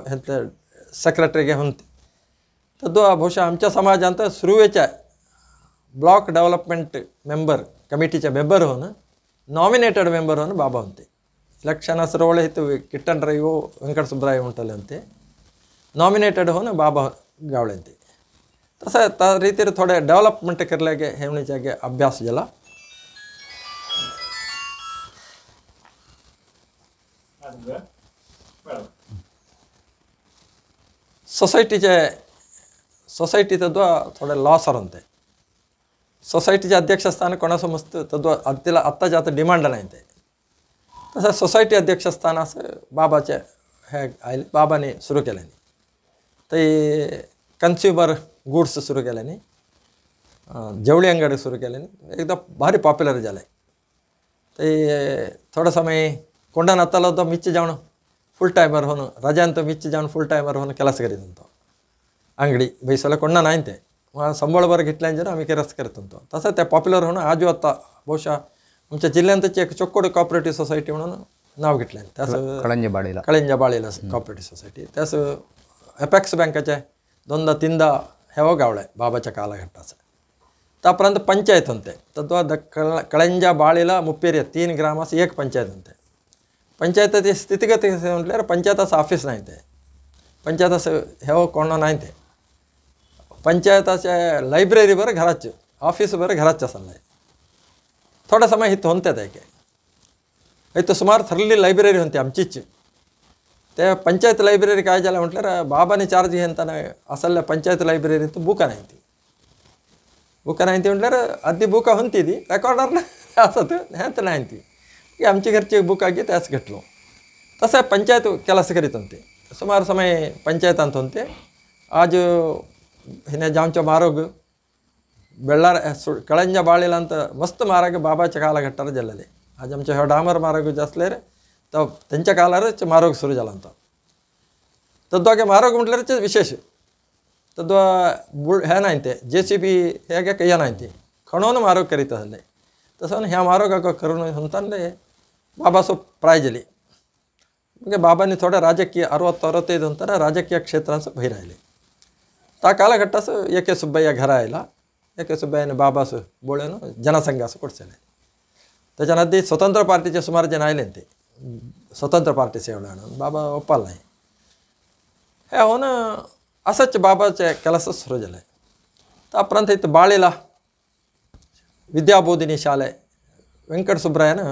ಸೆಕ್ರೆಟರಿಗೆ ಹೊಂತಿ ತದ್ದು ಬಹುಶಃ आमच्या समाज ಅಂತ सुरुवेच्या ब्लॉक डेव्हलपमेंट मेंबर कमिटीच्या मेंबर होऊन नॉमिनेटेड मेंबर होऊन बाबा होते लक्षणा सरवळे हित किट्टन रायो व्यंकट सुब्राय उंटले होते नॉमिनेटेड होऊन बाबा गावळे होते तसं त्या रीतीर थोडे डेव्हलपमेंट करल्यागे हेवणीच्यागे अभ्यास झाला सोसायटीचे सोसायटी ಸೊಸೈಟಿಗೆ थोडे लॉस ಥೋಡೆ सोसायटीचे अध्यक्षस्थान ಸೊಸೈಟಿಗೆ कोणासमस्त तर तिला आत्ताच्या आता डिमांड नाही ते तसं सोसायटी अध्यक्षस्थान असं बाबाचे हे आले बाबाने सुरू केल्याने ते कन्स्युमर गुड्स सुरू केल्याने जेवळी अंगाडी सुरू केल्याने एकदा भारी पॉप्युलर झालं ते थोडा समय ಕೊಂಡನ ಅತ್ತಲದ ಮಿಚ್ಚು ಜಾವನು ಫುಲ್ ಟೈಮರ್ ಹೋನು ರಜೆ ಅಂತ ಮಿಚ್ಚು ಜಾವನು ಫುಲ್ ಟೈಮರ್ ಹೋನು ಕೆಲಸಗರಿದಂತು ಅಂಗಡಿ ಬೈಸಲ ಕೊಂಡ ನಾಯಂತೆ ಸಂಬಳ ಬರಗ ಇಟ್ಲಂಜನ ಆಮಿ ಕೆಲಸ ಕರಿತಂತು ತಸತ್ತೆ ಪಾಪ್ಯುಲರ್ ಹೋನು ಆಜು ಅತ್ತ ಬಹುಶಃ ಮುಂಚೆ ಜಿಲ್ಲೆ ಅಂತ ಚೆಕ್ ಚೊಕ್ಕೋಡು ಕೋಆಪರೇಟಿವ್ ಸೊಸೈಟಿ ಹೋಣನು ನಾವು ಗಿಟ್ಲ ತಸ ಕಳಂಜ ಬಾಳಿಲ್ಲ ಕಳಂಜ ಬಾಳಿಲ ಕೋಆಪರೇಟಿವ್ ಸೊಸೈಟಿ ತಸ ಎಪೆಕ್ಸ್ ಬ್ಯಾಂಕಚೆ ದೊಂದ ತಿಂದ ಹೆವಾಗ ಅವಳೆ ಬಾಬಾಚ ಕಾಲಘಟ್ಟಸೆ ತಾಪರಂತ ಪಂಚಾಯತ್ ಅಂತೆ ತದ್ವಾ ದ ಕಳಂಜ ಬಾಳಿಲ ಮುಪ್ಪೇರಿಯ ತೀನ್ ಗ್ರಾಮಸ್ ಏಕ್ ಪಂಚಾಯತ್ ಅಂತೆ ಪಂಚಾಯತತಿ कसे म्हटल्यावर ಪಂಚಾಯತ್ ऑफिस नाही ते असं हे कोण नाही ते पंचायताचे लायब्ररी बरं घराचे ऑफिस बरं घराचे नाही थोडा समय हित होते ते इथं सुमार थरली लायब्ररी होती आमचीच ते पंचायत लायब्ररी काय झालं म्हटल्यावर बाबाने चार्ज घेताना असल्या पंचायत लायब्ररी नाही ती नाही ती म्हटल्यावर अद्दी बुक होती ती रेकॉर्डर असत हेंत नाही ती की आमचे घरचे बुक त्यास घेतलो तसं पंचायत केलास करीत होते सुमार समय पंचायत सम होते आज हिने जामच्या मारोग कळंजा बाळीला तर मस्त मारग बाबाच्या काल घटार जलले आज आमच्या ह्या डामर मारोग जसले तो त्यांच्या काल मारोग सुरू झाला तद् मारोग म्हटलं विशेष ह्या नाही ते जे सी बी नाही ते खणून मारोग असले तसं ह्या मारोगा करून ಬಾಬಾಸಾಹೇಬ್ ಪ್ರಾಯಜಲಿ ನಮಗೆ ಬಾಬಾನಿ ಥೋಡೆ ರಾಜಕೀಯ ಅರವತ್ತು ಅರವತ್ತೈದು ಅಂತಾರೆ ರಾಜಕೀಯ ಕ್ಷೇತ್ರ ಅನ್ಸ ಬೈರಾಯಲಿ ಆ ಕಾಲಘಟ್ಟ ಸು ಎ ಕೆ ಸುಬ್ಬಯ್ಯ ಘರ ಇಲ್ಲ ಎ ಕೆ ಸುಬ್ಬಯ್ಯನ ಬಾಬಾಸು ಬೋಳೆನು ಜನಸಂಘಾಸು ಕೊಡ್ಸೇನೆ ತಜನದ್ದಿ ಸ್ವತಂತ್ರ ಪಾರ್ಟಿಚೆ ಸುಮಾರು ಜನ ಆಯ್ಲೆಂತಿ ಸ್ವತಂತ್ರ ಪಾರ್ಟಿ ಸೇವಣ ಬಾಬಾ ಒಪ್ಪಲ್ಲ ಹೇ ಅವನು ಅಸಚ್ ಬಾಬಾಚೆ ಕೆಲಸ ಸೃಜಲೆ ಅಪ್ರಂತ ಇತ್ತು ಬಾಳಿಲ್ಲ ವಿದ್ಯಾಬೋಧಿನಿ ಶಾಲೆ ವೆಂಕಟ ಸುಬ್ರಾಯನ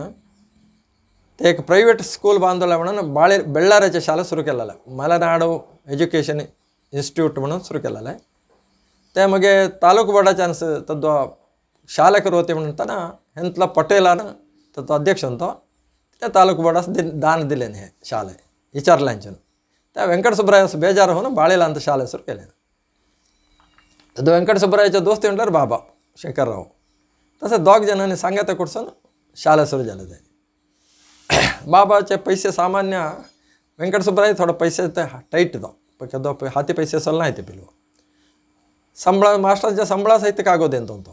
ಏಕ ಪ್ರೈವೇಟ್ ಸ್ಕೂಲ್ ಬಾಂಧವನ ಬಾಳೆ ಬೆಳ್ಳಾರಚ ಶಾಲೆ ಸುರುಕೆಲ್ಲ ಮಲೆನಾಡು ಎಜುಕೇಷನ್ ಇನ್ಸ್ಟಿಟ್ಯೂಟ್ म्हणून ಸುರುಕೆಲ್ಲ ते ತಾಲೂಕು ಬಡ ಚಾನ್ಸ್ ತದ್ದು ಶಾಲೆಕರು ಹೋತಿ म्हणताना ಹೆಂತಲ ಪಟೇಲಾನ ಅಧ್ಯಕ್ಷ ಅಂತ ತಾಲೂಕು ಬಡ ದಾನ ದಿಲ್ಲೇನೆ ಶಾಲೆ ವಿಚಾರ್ಲಾಂಚನ त्या ವೆಂಕಟ ಸುಬ್ರಾಯ ಬೇಜಾರು ಹೋನು ಬಾಳಿಲ್ಲ ಅಂತ ಶಾಲೆ ಹೆಸರು ಕೇಳೇನೆ ಅದು ವೆಂಕಟ ಸುಬ್ಬರಾಯಚ ದೋಸ್ತಿ ಉಂಟಾರೆ ಬಾಬಾ ರಾವ್ ತಸ ದೊಗ್ ಜನ ಸಂಗತ ಕೊಡ್ಸೋನು ಶಾಲೆ ಹೆಸರು ಜಲದೆ ಚೆ ಪೈಸೆ ಸಾಮಾನ್ಯ ವೆಂಕಟ ಥೊಡ ಪೈಸೆ ಟೈಟ್ ಇದು ಯಾಕೆಂದ್ರೆ ಹಾತಿ ಪೈಸೆ ಸೊಲ್ನ ಐತೆ ಬಿಲ್ವ ಸಂಬಳ ಮಾಸ್ಟರ್ ಜ ಸಂಬಳ ಸಹಿತಕ್ಕೆ ಆಗೋದೆಂತಂತು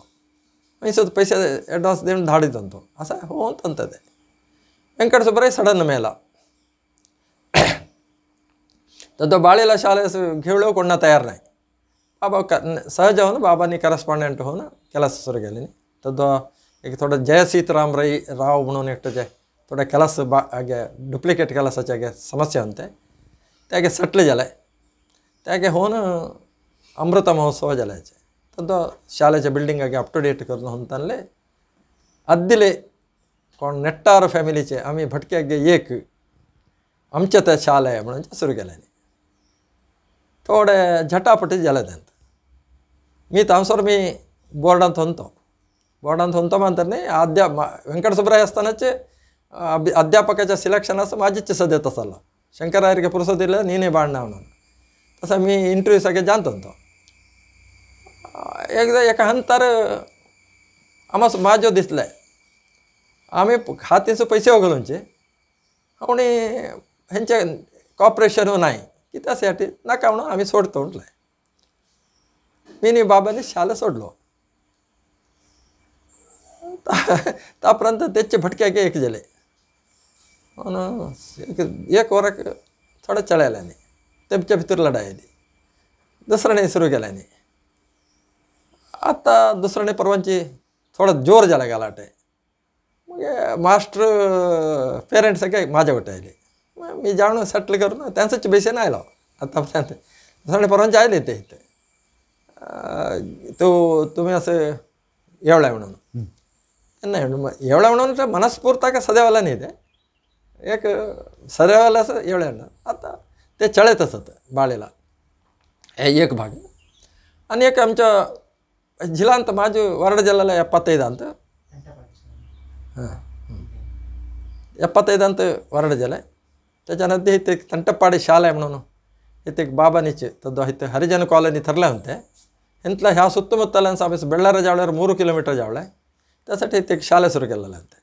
ಮೈಸೂರು ಪೈಸೆ ಅಡ್ವಾನ್ಸ್ ದೇವ್ ದಾಡಿದಂತು ಅಸ ಹೋ ಅಂತಂತದೆ ವೆಂಕಟ ಸಡನ್ ಮೇಲ ದೊಡ್ಡ ಬಾಳಿಲ ಶಾಲೆ ಘೇಳೋ ಕೊಂಡ ತಯಾರನಾಯ್ ಬಾಬಾ ಕ ಸಹಜವನು ಬಾಬಾನಿ ಕರೆಸ್ಪಾಂಡೆಂಟ್ ಹೋನ ಕೆಲಸ ಸುರಗಲಿನಿ ತದ್ದು ಈಗ ಥೋಡ ಜಯ ಸೀತಾರಾಮ್ ರೈ ರಾವ್ ಬುಣೋನ್ ಇಟ್ಟು ಜಯ थोड़ा कलस बे डुप्लिकेट कलस समस्या ते तो सटल जल ते तो हून अमृत महोत्सव जलाचे तो, तो शाला बिल्डिंग आगे अप टू डेट कर अद्दीले नेट्टार फैमिली आम्मी भटके एक अमचते शाला मन सुरू के थोड़े झटापटी जलद मी तमसर मी बोर्ड बोर्ड मंत्री आद्य वेंकट सुब्रह्यस्थान चे अब्या अध्यापकाच्या सिलेक्शनाचं माझेच येत असालो शंकराचार का पुरस्तो दिला नीने बाळणा म्हणून तसं मी इंटरव्ह्यू सगळं जाणतो तो एकदा एका अंतर आम्हा माझं दिसलं आहे आम्ही हातीचे पैसे उघडूनचे आणि ह्यांच्या कॉपरेशन व नाही की त्यासाठी नका म्हणून आम्ही सोडतो उठलं आहे मिनी बाबांनी शाला सोडलो त्यापर्यंत त्याचे भटक्या की एकजले एक वर थोडं चढायला नाही त्यांच्या भितर लढायली दुसऱ्याने सुरू केल्याने आता दुसऱ्याने परवांची थोडं जोर झाला गेला आहे मग मास्टर पेरेंट्स सगळे माझ्या आले मग मी जाणून सेटल करून त्यांचंच बेसे नाही आलो आता दुसऱ्याने परवांचे आले ते इथे तो तुम्ही असं एवढा म्हणून नाही म्हणून एवढा म्हणून तर मनस्फूर्ता का सदैवाला नाही ते एक ಸರಿಯಾಗಲ್ಲ ಸರ್ ಹೇಳಲ್ಲ आता ते चळतच होतं बाळेला हे एक भाग आणि एक आमच्या जिल्हांत माझं वरड ಜಿಲ್ಲೆಲ್ಲ ಎಪ್ಪತ್ತೈದು हां ಎಪ್ಪತ್ತೈದು ಅಂತ वरड जिल्हा त्याच्यानंतर इथे एक तंटप्पाडी शाला आहे म्हणून इथे एक बाबानीचे तद् इथे हरिजन कॉलनी ठरलं होते इंतला ह्या सुत्तमुत्तलांचा आम्ही बेळ्ळारा जावळ्यावर ಮೂರು किलोमीटर जावळा आहे त्यासाठी इथे एक शाळा सुरू केलेलं होते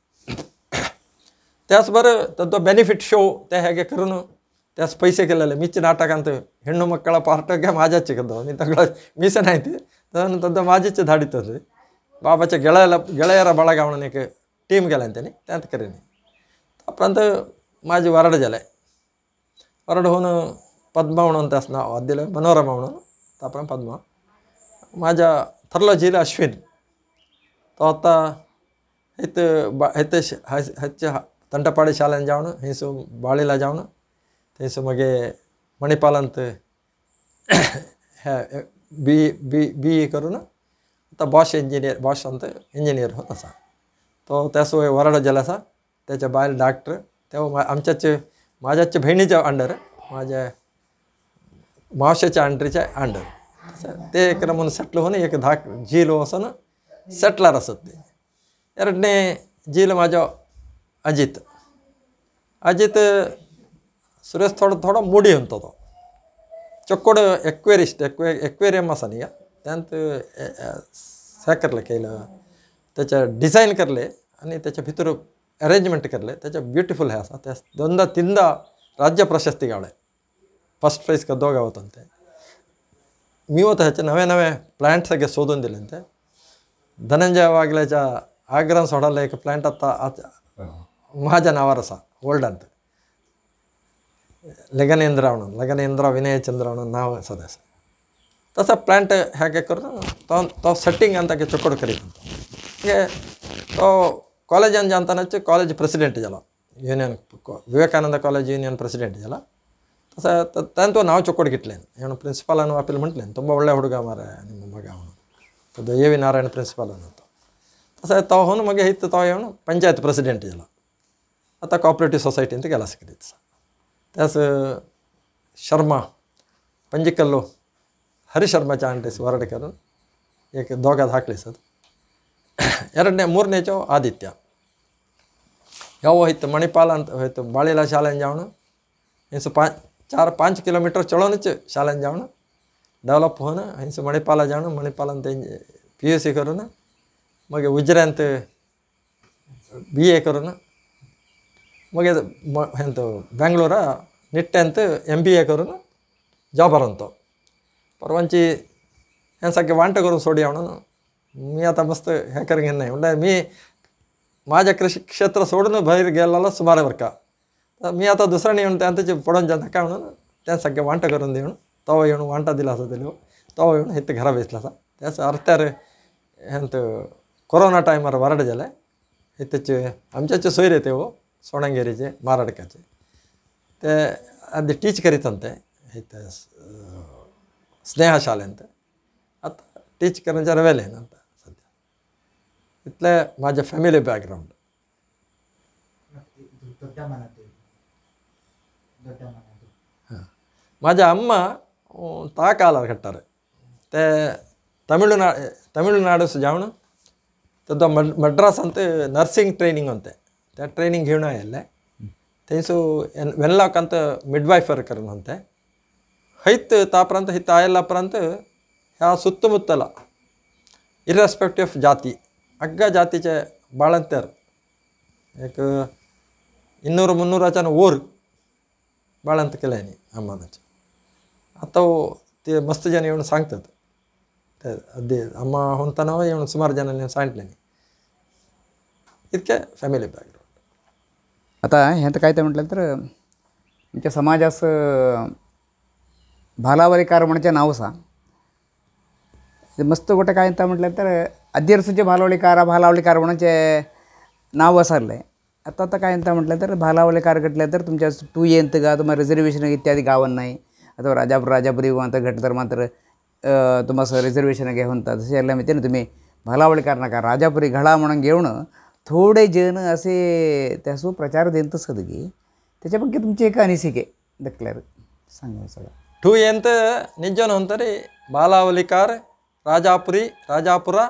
त्याचबरोबर त्यांचं बेनिफिट शो ते हे करून त्यास पैसे केलेले मीच नाटकांत हे मक् पार्टे माझ्याच केवळ मीस नाहीती माझीच धाडीत बाबाच्या ळयाला ळयारा बाळगा म्हणून एक टीम गेला तेनी त्यांत करीन तपरांत माझे वरड झाले वरड होऊन पद्म म्हणून त्याचं नाव अद्याल मनोरमा म्हणून त्याप्रांत पद्मा माझ्या थरलो झीला अश्विन तो आता हेत बाज ह ತಂಟಪಾಡಿ ಶಾಲೆನ ಜಾವಣ ಹಿಂಸು बाळीला ಜಾವಣ ಹಿಂಸು मगे मणिपालांत बी बी बी ए करून आता बॉश इंजिनियर बॉश अंत इंजिनियर होत असा तो त्यासो वराडा जेल असा त्याच्या बायल डॉक्टर तेव्हा आमच्याच माझ्याच बहिणीच्या अंडर माझ्या मावशाच्या अंडरीच्या अंडर ते रमून सेटल होऊन एक धाक झील असं सेटलर असत ते एरडने झील माझ्या अजित सुरेश सुरेश थोडं ಥೋಡ ಮೂಡಿ तो चोक्कोड एक्वेरिस्ट एक्वे एक्वेरियम असा नाही त्यांत हे केलं त्याच्या डिझाईन करले आणि त्याच्या भितर अरेंजमेंट करले त्याच्या ब्युटिफुल हे असा त्या दोनदा तीनदा राज्य प्रशस्ती गावले फस्ट प्राईज कदो गावतंते मी होतं ह्याचे नवे नवे प्लॅन्ट सगळे शोधून दिले ते धनंजय वागल्याच्या आग्रह सोडायला एक प्लॅन्ट आता ಮಹಾಜನ ಅವರಸ ಓಲ್ಡ್ ಅಂತ ಲಗನೇಂದ್ರ ಅವನು ಲಗನೇಂದ್ರ ವಿನಯ ಚಂದ್ರವಣನ್ ನಾವು ಸದಸ್ಯ ತಸ ಪ್ಲಾಂಟ್ ಹೇಗೆ ಕರೆದು ತಾವು ತಾವು ಸೆಟ್ಟಿಂಗ್ ಅಂತ ಚೊಕ್ಕಡು ಕರೀತಂತ ಹಾಗೆ ತಾವು ಕಾಲೇಜ್ ಅಂಜ ಅಂತ ನಚ್ಚು ಕಾಲೇಜ್ ಪ್ರೆಸಿಡೆಂಟ್ ಜಲ union Vivekananda college union president ಇದೆಯಲ್ಲ ತಸ ತಂತು ನಾವು ಚೊಕ್ಕಡು ಏನು ಪ್ರಿನ್ಸಿಪಾಲ್ ಅನ್ನು ಅಪೀಲ್ ಮಂಟ್ಲೇನು ತುಂಬ ಒಳ್ಳೆ ಹುಡುಗ ಮಾರ ನಿಮ್ಮ ಮಗ ಅವನು ಎ ವಿ ನಾರಾಯಣ ಪ್ರಿನ್ಸಿಪಾಲ್ ಅಂತ ತಸ ತಾವು ಹೋನು ಮಗ ಇತ್ತು ತಾವು ಏನು ಪಂಚಾಯತ್ ಪ್ರೆಸಿಡೆಂಟ್ ಜಲ ಅಥವಾ ಕೋಆಪ್ರೇಟಿವ್ ಸೊಸೈಟಿ ಅಂತ ಕೆಲಸ ಸಿಕ್ಕಿದ್ದು ಸರ್ ತ್ಯಾಸ್ uh, ಶರ್ಮಾ ಪಂಜಿಕಲ್ಲು ಹರಿಶರ್ಮಾ ಚಾಂಡೇಸ್ ಹೊರಡಿಕರು ಏಕೆ ದೋಗದ ಹಾಕಲಿ ಸರ್ ಎರಡನೇ ಮೂರನೇ ಚೋ ಆದಿತ್ಯ ಯಾವ ಹೋಯ್ತು ಮಣಿಪಾಲ ಅಂತ ಹೋಯ್ತು ಬಾಳಿಲ ಶಾಲೆಂಜ್ ಅವನು ಹಿಂಸು ಪಾ ಚಾರ್ ಪಾಂಚ್ ಕಿಲೋಮೀಟರ್ ಚೊಳೋನಿಚ್ಚು ಶಾಲೆಂಜ್ ಅವನು ಡೆವಲಪ್ ಹೋನ ಹಿಂಸು ಮಣಿಪಾಲ ಜಾಣ ಮಣಿಪಾಲ ಅಂತ ಪಿ ಯು ಸಿ ಕರೋನ ಮಗೆ ಉಜ್ರೆ ಅಂತ ಬಿ ಎ ಕರೋನ ಮುಗಿದ ಎಂತ ಬೆಂಗಳೂರ ನಿಟ್ಟೆ ಅಂತ ಎಮ್ ಬಿ ಎಕರು ಜಾಬರ್ ಅಂತ ಪರವಂಚಿ ಹೆಂಗೆ ವಾಂಟಗರು ಸೋಡಿ ಅವನು ಮಿಯ ತಮಸ್ತು ಹೇಕರಿಗೆ ಎನ್ನೆ ಉಂಡೆ ಮೀ ಮಾಜ ಕೃಷಿ ಕ್ಷೇತ್ರ ಸೋಡನು ಬೈರ್ ಗೆಲ್ಲಲ್ಲ ಸುಮಾರು ವರ್ಕ ಮೀ ಆತ ದುಸರಣಿ ಉಂಟೆ ಅಂತ ಪೊಡೋನ್ ಜನ ಅವನು ತೇನ್ ಸಗ್ಗೆ ವಾಂಟಗರು ಇವನು ತವ ಇವನು ವಾಂಟದಿಲ್ಲ ಸದಿಲ್ಲ ತವ ಇವನು ಹಿತ್ತು ಘರ ಬೇಯಿಸ್ಲ ಸ ತೇಸ ಅರ್ಥಾರು ಎಂತು ಕೊರೋನಾ ಟೈಮರ ವರಡ ಜಲೆ ಇತ್ತೆಚ್ಚು ಅಂಚೆಚ್ಚು ಸೋಯ್ರೈತೇವು सोणंगेरीजे माराडकाजे ते अद टीच आता स्नेहशशाले टीचकर् जर वेलंत सध्या इथले माझ्या फॅमिली बॅग्रौंड्या हां माझ्या अम ताकार ते तमिळना तमिळनाडूस जवळ तो मड्र मड्रास नर्सिंग ट्रेनिंग अंत ಟ್ರೈನಿಂಗ್ ಗೇವ್ ಆಯಲ್ಲೆ ತಿನಿಸು ಎನ್ ವೆಲ್ಲಾಕಂತ ಮಿಡ್ವೈಫರ್ ಕರ್ನಂತೆ ಹೈತ್ ತಾಪ್ರಂತ ಹಿತ್ತು ಆಯಲ್ಲ ಪ್ರಾಂತ ಯಾ ಸುತ್ತಮುತ್ತಲ್ಲ ಇರೆಸ್ಪೆಕ್ಟಿವ್ ಆಫ್ ಜಾತಿ ಅಗ್ಗ ಜಾತಿ ಚಾಳಂತರು ಏಕ ಇನ್ನೂರು ಮುನ್ನೂರು ಜನ ಓರ್ ಬಾಳಂತ ಅಮ್ಮ ಅಮ್ಮನಚ ಅತ್ತವು ಮಸ್ತ್ ಜನ ಇವನು ಸಾಂಕ್ತದ್ದು ಅದೇ ಅಮ್ಮ ಹೊಂತನವ ಇವನು ಸುಮಾರು ಜನ ನೀವು ಸಾಂಟ್ಲೇನಿ ಇದಕ್ಕೆ ಫ್ಯಾಮಿಲಿ ಬ್ಯಾಗ್ आता ह्यात काय ते म्हटलं तर आमच्या समाजास भालावरेकार नाव नावसा मस्त गोटे काय आता म्हटलं तर अध्यर्सूचे भालावळीकार भालावळीकार म्हणाचे नाव वसारलं आहे आता आता काय आता म्हटलं तर भालावळीकार घटलं तर तुमच्या टू येंत का तुम्हाला रिझर्वेशन इत्यादी गावं नाही अथवा राजापूर राजापुरी मात्र घटलं तर मात्र तुम्हाला रिझर्वेशन घेऊन म्हणतात तसे मी ना तुम्ही भालावळीकार नका राजापुरी घडा म्हणून घेऊन थोडे जण असे त्यासो प्रचार देत असतगी त्याच्यापैकी तुमचे एक हो सगळं तू यंत निजन रे बालावलीकार राजापुरी राजापुरा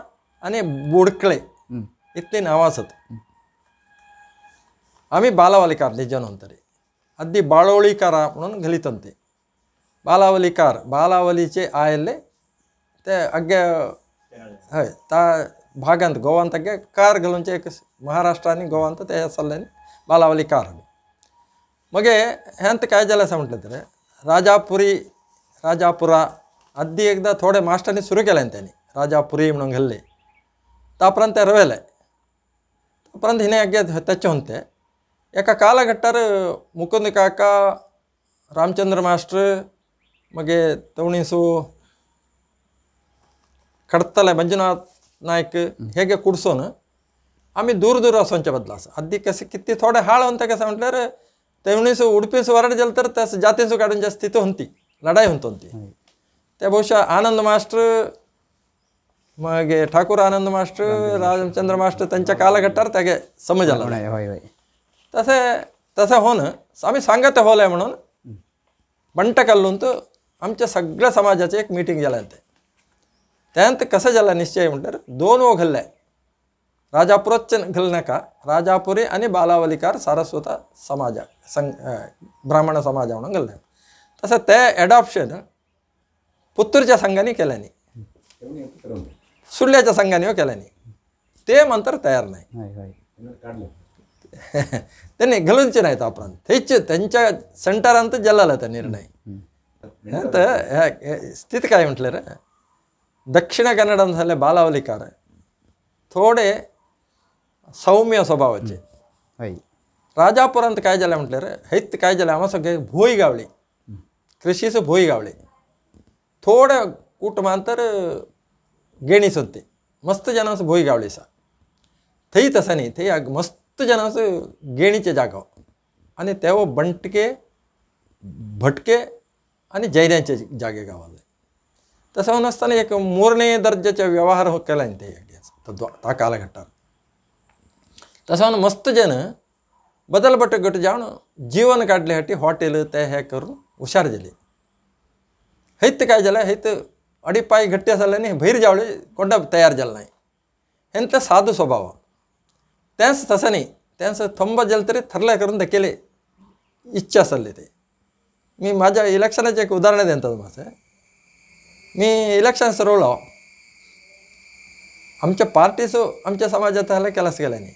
आणि बुडकळे इतके नाव असतात आम्ही बालावलीकार निज नव्हतरी अगदी बाळवळीकार म्हणून घलित होते बालावलीकार बालावलीचे ते ते होय हय भागांत गोवांतागे कार घालूनचे एक महाराष्ट्र गोवांत त्या बालावली कार मगे हेंत काय जालें आसा राजापुरी राजापुरा अद्दी एकदा थोडे मास्टरनी सुरू केल्यान त्यांनी राजापुरी म्हणून घाल्ली तापर्यंत रवेले तापरांत हिने अगे त्याचे होते एका कालघट्टार मुकुंद काका रामचंद्र मास्टर मगे तवणीसू कडतले मंजुनाथ नायक हे गे कुडसोन आम्ही दूर असंच्या बदला असं अगदी कसं किती थोडे हाळ होऊन ते कसं म्हटल्यावर तेवढीच उडपीस वरड झालं तर त्या जातीचं काढून जास्त तिथं होती लढाई होत होती त्या बहुशा आनंद मास्टर मागे ठाकूर आनंद मास्टर रामचंद्र मास्टर त्यांच्या कालघट्टावर त्या गे समज आला तसे तसं हो ना आम्ही सांगत म्हणून म्हणून कल्लून तर आमच्या सगळ्या समाजाचे एक मीटिंग झाल्या होतं त्यानंतर कसा झाला निश्चय म्हणतात दोन ओ घाल्लाय राजापुरात घालनाका राजापुरी आणि बालावलिकार सारस्वत समाजा सं ब्राह्मण समाज म्हणून घालनाय तसं ते ॲडॉप्शन पुत्रच्या संघाने केल्याने सुल्याच्या संघाने हो केल्याने ते मंत्र तयार नाही त्यांनी घालूनचे नाहीत आपण तेच त्यांच्या सेंटरांत जल्लाला त्या निर्णय तर स्थिती काय म्हटलं रे दक्षिण कन्नडात झाले बालावलीकर थोडे सौम्य स्वभावाचे राजापुरांत काय झालं म्हटलं हैत काय झालं आम्हाला सगळे भूई गावळी कृषीचं भोई गावळी थोडं कुटुंबांतर गेणीस सुनते मस्त जणांस भूई गावळीस थं तसानी थई मस्त जणांस गेणीच्या जागा आणि तेवो बंटके भटके आणि जयऱ्याचे जागे गावाला तसं असताना एक दर्जाचा व्यवहार हो केला ತದ್ದು त्या कालघटात तसं मस्त जन बदल बट गट जाऊन जीवन काढल्यासाठी हॉटेल ते हे करून हुशार झाले हैत काय झालं हैत अडीपाय घट्टे झाले आणि भैर जावळे कोणता तयार झाला नाही ह्यांचा साधू स्वभाव त्यांस तसं नाही त्यांचं थंब जल तरी थरल्या करून केले इच्छा असले ते मी माझ्या इलेक्शनाचे एक उदाहरण देतात माझं मी इलेक्शन सरवलो आमच्या पार्टीचं आमच्या समाजात ह्याला केलाच गेला नाही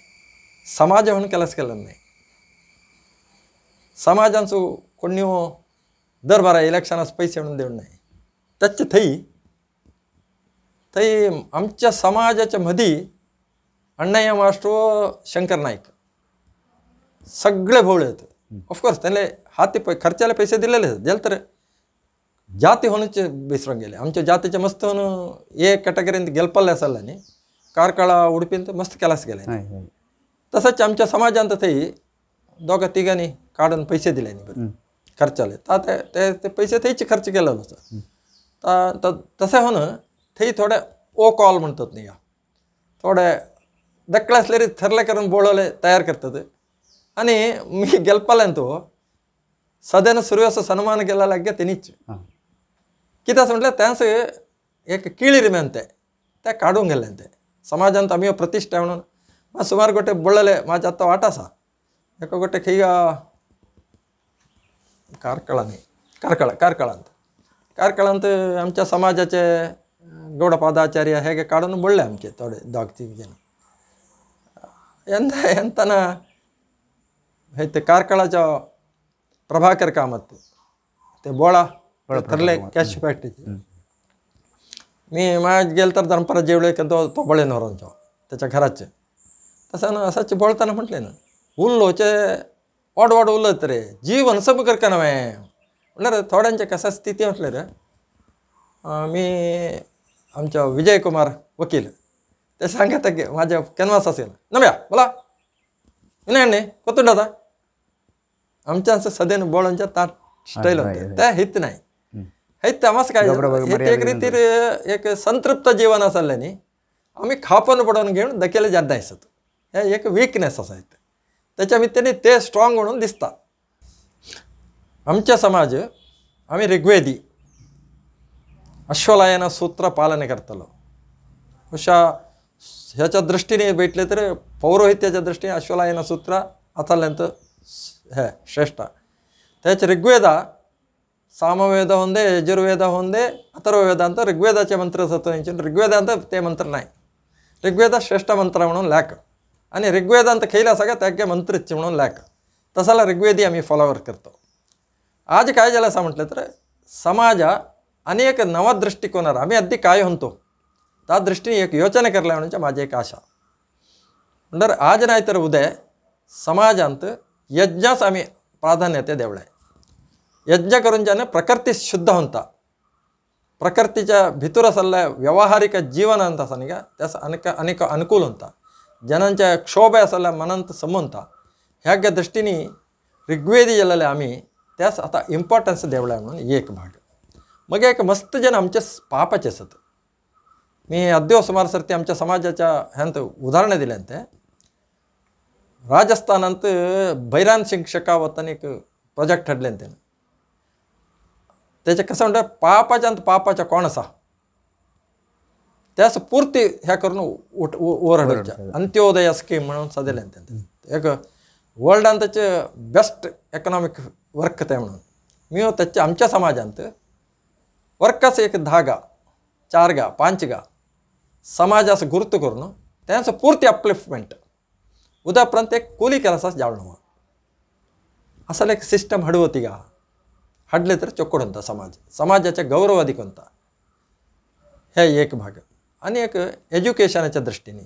समाज म्हणून केलाच केला नाही समाजांचं कोणी दर बारा इलेक्शनास पैसे म्हणून देऊ नाही त्याचे थई थई आमच्या समाजाच्या मधी अण्णय्या मास्टर शंकर नाईक सगळे भोवळे होते ऑफकोर्स त्यांना हाती प खर्चाला पैसे दिलेले आहेत तर जाती विसरून गेले आमच्या जातीच्या मस्त होणं एक कॅटेगरींत ಗೆಲ್ಪಲ್ಲ ಸಲ್ಲನೆ कारकाळा उडपीन तर मस्त केलास गेले तसंच आमच्या ते दोघं तिघांनी काढून पैसे दिले नाही बरं खर्चाले तर ते पैसे तेच खर्च केला होता ता तसं होणं ना थोडे ओ कॉल म्हणतात नाही या थोडे दक्कळ असले करून बोलवले तयार करतात आणि मी गेल्पाल्यान तो सध्यानं सुरू असं सन्मान केला लागे तेनीच कितें आसा म्हटलं एक किळीर मेन ते तें गेले ते तें समाजांत आमी प्रतिश्ठा म्हणून मात सुमार गोटे बळलेले म्हाजे आतां वाट आसा एक गोटे खंय कारकळा कारकळ कारकळा कारकळांत कारकळांत आमच्या समाजाचे गौडपादाचार्य हे काडून बडले आमचे थोडे दोग तीग यंदा ಎಂದ हे ते ಕಾರ್ಕಳಜ प्रभाकर ಕಾಮತ್ ते बोळा ठरले कॅश ಪ್ಯಾಕ್ಟ್ मी माझ्या गेल तर धर्मपरा जेवले की तो तो बळे त्याच्या घराचे तसं ना असाचे बोलताना म्हटले ना उल्लोचे ओड वाड उलत रे जीवन सब कर का नव्हे म्हटलं रे थोड्यांच्या कसा स्थिती म्हटलं रे मी आमच्या विजय कुमार वकील ते सांगत की माझ्या कॅनवास असेल नव्या बोला विनायणे कोतुंडाचा आमच्या असं सदेन बोळांच्या ताट स्टाईल होते त्या हित नाही हे तमास काय हे एक रीतीर एक संतृप्त जीवन असल्याने आम्ही खापन पडून घेऊन दकेले जादा हे एक विकनेस आसा त्याच्या मित्याने ते स्ट्रॉंग म्हणून दिसतात आमच्या समाज आम्ही ऋग्वेदी अश्वलायन सूत्र पालन करतलो अशा ह्याच्या दृष्टीने भेटले तर पौरोहित्याच्या दृष्टीने अश्वलायन सूत्र असल्यानंतर हे श्रेष्ठ त्याच ऋग्वेदा सामवेद होंदे यजुर्वेद होंदे अथर्ववेद अंत ऋग्वेदाचे मंत्र सत्वनिचन ऋग्वेद ऋग्वेदांत ते मंत्र नाही ऋग्वेद श्रेष्ठ मंत्र म्हणून लॅक आणि ऋग्वेद अंत खेळला सगळं मंत्र मंत्रच म्हणून लॅक तसाला ऋग्वेदी आम्ही फॉलोवर करतो आज काय झालं असं म्हटलं तर समाज अनेक नवा दृष्टिकोनावर आम्ही अगदी काय म्हणतो त्या दृष्टीने एक योचना करला म्हणजे माझी एक आशा म्हणजे आज नाही तर उद्या समाजांत यज्ञास आम्ही प्राधान्यते देवळ आहे यज्ञ करून ज्याने प्रकृती शुद्ध होता असल्या व्यवहारिक ವ್ಯಾವಹಾರಿಕ ಜೀವನ ಅಂತ ಸನಿಗ त्यास अनेक अनेक अनुकूल होता जनांच्या क्षोभा असल्या मनांत समुंत ह्या दृष्टीने ऋग्वेदी गेलेले आम्ही त्यास आता इम्पॉर्टन्स देवला म्हणून एक भाग मग एक मस्त जन आमच्या पापाचे असत मी अद्देव सुमार सरते आमच्या समाजाच्या ह्यांत उदाहरणं दिल्यानंतर राजस्थानांत भैरान सिंग वतान एक प्रोजेक्ट ठरले त्यानं त्याच्या कसं म्हणतात पापाच्या अंत पापाच्या कोणसा त्यास पूर्ती ह्या करून उठ ओरडच्या अंत्योदय स्कीम म्हणून साधले एक वर्ल्डान त्याचे बेस्ट इकॉनॉमिक वर्क ते म्हणून मी त्याच्या आमच्या समाजांत वर्कच एक दहा गा चार गा पांच गा समाजास गुरुत्व करून त्यांचं पूर्ती अपलिफमेंट उद्यापर्यंत एक केला असा जाळणं असं एक सिस्टम हडवती गा तर समाज समाजाचा गौरव अधिक होता हे एक भाग आणि एक एज्युकेशनाच्या दृष्टीने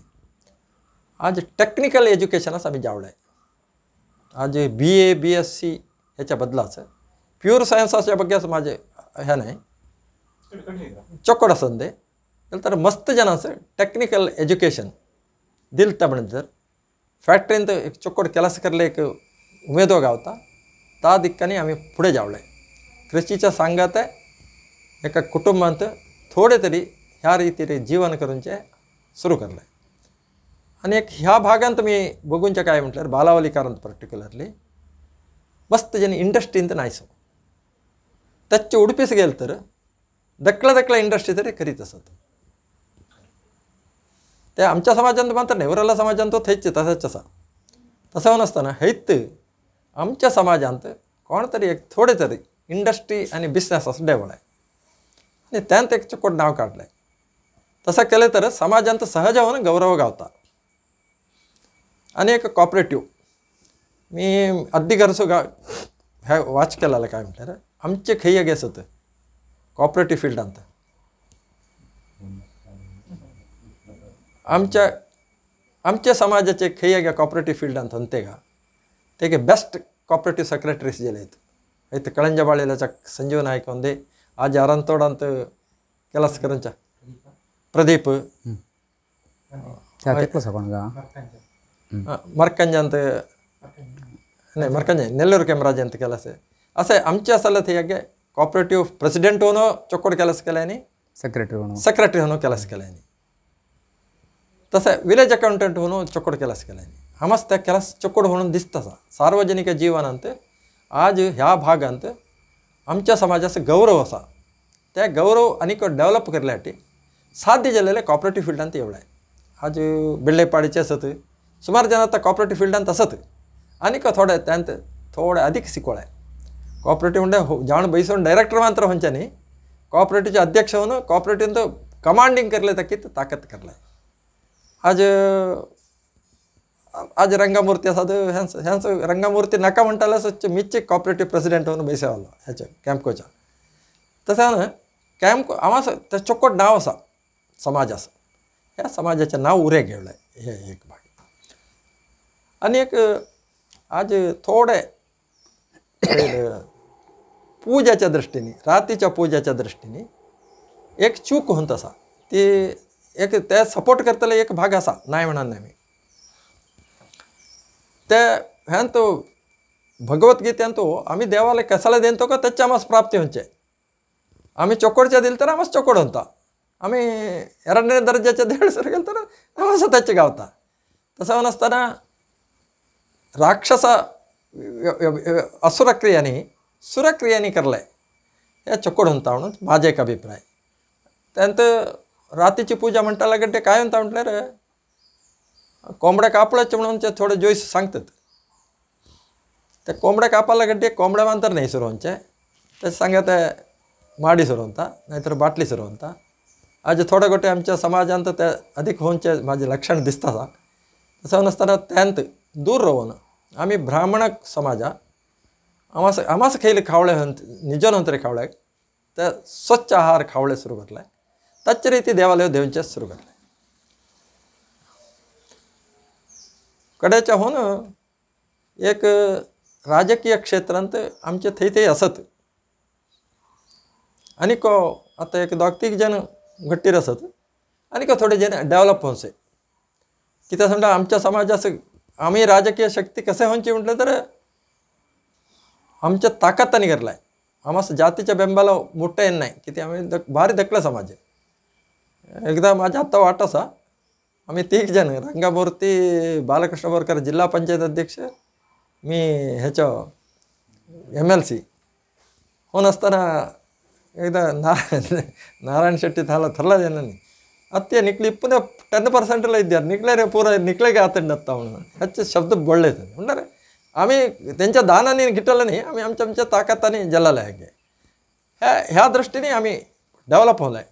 आज टेक्निकल एज्युकेशनच आम्ही जावलं आहे आज बी ए बी एस सी ह्याच्या बदलाचं प्युअर अशा बग्याच माझे ह्या नाही चोकड दे तर मस्त जणांचं टेक्निकल एज्युकेशन दिल तर म्हणजे जर फॅक्टरींत एक चोकड केलास करले एक उमेदवार गावता त्या दिक्काने आम्ही पुढे जावलं आहे ಸೃಷ್ಟಿಚ सांगात एका कुटुंबात थोडे तरी ह्या रीतीने जीवन करूनचे सुरू करले आणि एक ह्या भागांत मी बघूनच्या काय म्हटल्यार बालावलीकारांत पर्टिक्युलरली मस्त जेणे इंडस्ट्रींत सो त्याचे उडपीस गेल तर दकला दकला इंडस्ट्री तरी करीत असत ते आमच्या समाजात मात्र नेवरला समाजात तो थैच तसंच असा तसं नसताना हैत आमच्या समाजात कोणतरी एक थोडे तरी इंडस्ट्री आणि बिझनेस असं डेव्हल आहे आणि त्यानं एक नाव काढलं आहे तसं केलं तर समाजांत सहज होऊन गौरव गावता आणि एक कॉपरेटिव्ह मी अगदी गरजो गाव ह्या वाच केलेलं काय म्हटलं आमचे खैय गेस होतं कॉपरेटिव्ह फिल्डांत आमच्या आमच्या समाजाचे खैय गे कॉपरेटिव्ह फिल्डांत ते का ते बेस्ट कॉपरेटिव्ह सेक्रेटरीज जे आहेत ಐತ ಕಳಂಜಬಾಳಿಲ ಚಕ್ ಸಂಜೀವ ನಾಯ್ಕ ಆ ಜಾರಂತೋಡ ಅಂತ ಕೆಲಸ ಕರಂಚ ಪ್ರದೀಪ್ ಮರ್ಕಂಜ ಅಂತ ಮರ್ಕಂಜ ನೆಲ್ಲೂರು ಕೆಮರಾಜ್ ಅಂತ ಕೆಲಸ ಅಸೆ ಅಂಚೆ ಸಲತೆಯಾಗೆ ಕೋಪರೇಟಿವ್ ಪ್ರೆಸಿಡೆಂಟ್ ಅವನು ಚೊಕ್ಕೋಡ್ ಕೆಲಸ ಕಲೇನಿ ಸೆಕ್ರೆಟರಿ ಸೆಕ್ರೆಟರಿ ಅವನು ಕೆಲಸ ಕಲೇನಿ ತಸ ವಿಲೇಜ್ ಅಕೌಂಟೆಂಟ್ ಅವನು ಚೊಕ್ಕೋಡ್ ಕೆಲಸ ಕಲೇನಿ ಹಮಸ್ತ ಕೆಲಸ ಚೊಕ್ಕೋಡ್ ಹೋಣ ದಿಸ್ತಸ ಸಾರ್ವಜನಿಕ ಜೀವನ ಅಂತ आज ह्या भागांत आमच्या समाजाचं गौरव असा त्या गौरव आणि डेव्हलप करण्यासाठी साध्य झालेले कॉपरेटिव फिल्डांत आहे आज बिल्डेपाडीचे असत सुमार जण आता कॉपरेटिव्ह फिल्डांत असत का थोडे त्यांत थोडे अधिक आहे कॉपरेटिव्ह म्हणजे जाण बैसून डायरेक्टर मात्र खंयच्यानी कॉपरेटिव्हचे अध्यक्ष होऊन कॉपरेटिव्ह कमांडिंग करले तकीत ताकद करलं आज आज रंगामूर्ती आधी हे रंगामूर्ती नका म्हटले स्वच्छ मिश्च कॉपरेटिव्ह प्रेसिडेंट बैसेव्हल ह्याच्या कॅम्पोच्या तसं कॅम्प हा त्या चोखोड नाव असा समाजाचं या समाजाचे नाव उरे गेले हे एक भाग आणि आज थोडे पूजाच्या दृष्टीने रातीच्या पूजाच्या दृष्टीने एक चूक होंत असा ती एक ते सपोर्ट करतले एक भाग असा मी ते హ్యాంతో आम्ही आम्ही देवाला कशाला देतो का त्याच्या आम्हाला प्राप्ती होते आम्ही चोकोडच्या दिल तर आम्हाला चोकोड होता आम्ही एरडण्या दर्जाच्या सर गेल तर आम्हाला स्वतःचे गावता तसं नसताना राक्षस असुरक्रियाने सुरक्रियाने करलं आहे या चकोड होता म्हणून माझा एक अभिप्राय त्यांत रातीची पूजा म्हणटा लागेल ते काय होता रे कोंबड्या कापळच म्हणून ते थोडं जोईस सांगतात ते कोंबड्या कापायला गड्डे कोंबड्या मांतर नाही सुरवंचे ते सांगत ಮಾಡಿ नाहीतर बाटली ಬಾಟ್ಲಿ ಸುರುವಂಥ आज थोडं गोटे आमच्या समाजांत ते अधिक होऊनचे माझे लक्षण दिसतात तसं नसताना त्यांत दूर राहून आम्ही ब्राह्मण समाजा आमास आमास खेळ खावळे हंत निजन हंतरे खावळे तर स्वच्छ आहार खावळे सुरू करलाय त्याच रीती देवालय देऊनचे सुरू करलाय कड्याच्या होऊन एक राजकीय क्षेत्रांत आमचे थंय असत आणि को आता एक दोग तीग जण घट्टीर आणि को थोडे जण डेव्हलप होऊनसे कित्याक समजा आमच्या समाजास आम्ही राजकीय शक्ती कसे होऊनची म्हटलं तर आमच्या त्यांनी करलाय आम्हास जातीच्या बेंबाला मोठं येणं नाही किती आम्ही दक भारी धकला समाज एकदा माझ्या आत्ता वाट असा आम्ही तीग जण रंगामूर्ती बालकृष्ण बोरकर जिल्हा पंचायत अध्यक्ष मी ह्याच्या एम एल सी होऊन असताना एकदा ना नारायण शेट्टी थाला थरला ಜನನಿ निकली ನಿಕ್ಲಿ ಇಪ್ಪನೇ ಟೆನ್ इद्या ಎಲ್ಲ ಇದ್ದಾರೆ ನಿಕ್ಲೇರೆ ಪೂರ ನಿಕ್ಲೆಗೆ ಆತಂಡತ್ತ म्हणून ಹೆಚ್ಚು ಶಬ್द ಬಳ್ಳೇತन म्हणणार आम्ही त्यांच्या दानाने गिटलं नाही आम्ही आमच्या आमच्या ताकदाने जलाला आहे हे ह्या दृष्टीने आम्ही डेव्हलप होलाय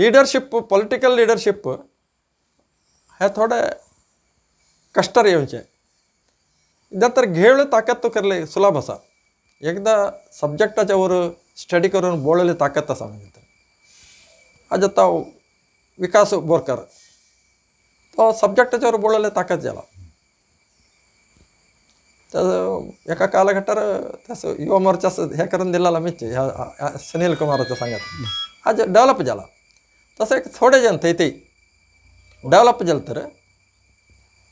लीडरशिप पॉलिटिकल लीडरशिप हे थोडं कष्टर येऊनचे एकदा तर घेऊन ताकद करले सुलभ असा एकदा सब्जेक्टाच्या वर स्टडी करून बोलले ताकद असा म्हणजे आज ताव विकास बोरकर तो सब्जेक्टाच्या वर बोलले ताकद झाला तर एका कालघटावर त्या युवा मोर्चाचं हे करून दिलेला मीच ह्या सुनील कुमाराच्या सांगात आज डेव्हलप झाला तसं एक थोडे जण ते तर तर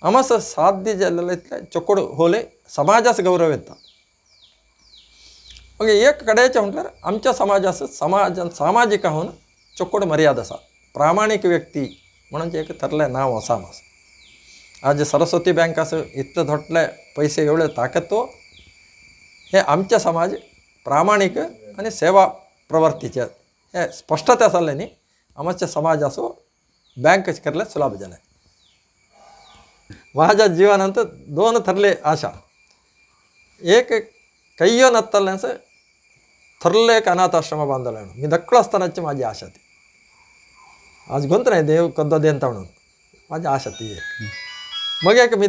ಅಮಸ साध्य ಜಲ್ಲೈತ್ಲೆ चकोड होले समाजास गौरवेत मग एक कडायचे म्हटलं आमच्या समाजास समाज सामाजिक होऊन चकोड मर्यादा असा प्रामाणिक व्यक्ती म्हणून एक ठरलं नाव असा मास आज सरस्वती बँक असं इतकं धोटले पैसे एवढे ताकतो हे आमच्या समाज प्रामाणिक आणि सेवा प्रवर्तीचे हे स्पष्टता असले नाही आमच्या समाज असो ಬ್ಯಾಂಕ್ ಕರ್ಲೆ ಸುಲಭ ಜನ ವಾಜ ಜೀವನ ಅಂತ ದೋನ ತರಲೆ ಆಶಾ ಏಕ ಕೈಯೋ ನತ್ತಲ್ಲ ಸೆ ತರ್ಲೇಕ ಅನಾಥಾಶ್ರಮ ಬಾಂಧವನು ಮೀ ಹಚ್ಚಿ ಮಾಜಿ ಆಶಾತಿ ಆಜ್ ಗೊಂತನೆ ದೇವ್ ಕದ್ದದೆ ಅಂತ ಅವನು ಮಾಜಿ ಆಶತಿ ಮಗ್ಯಾಕ ಮೀ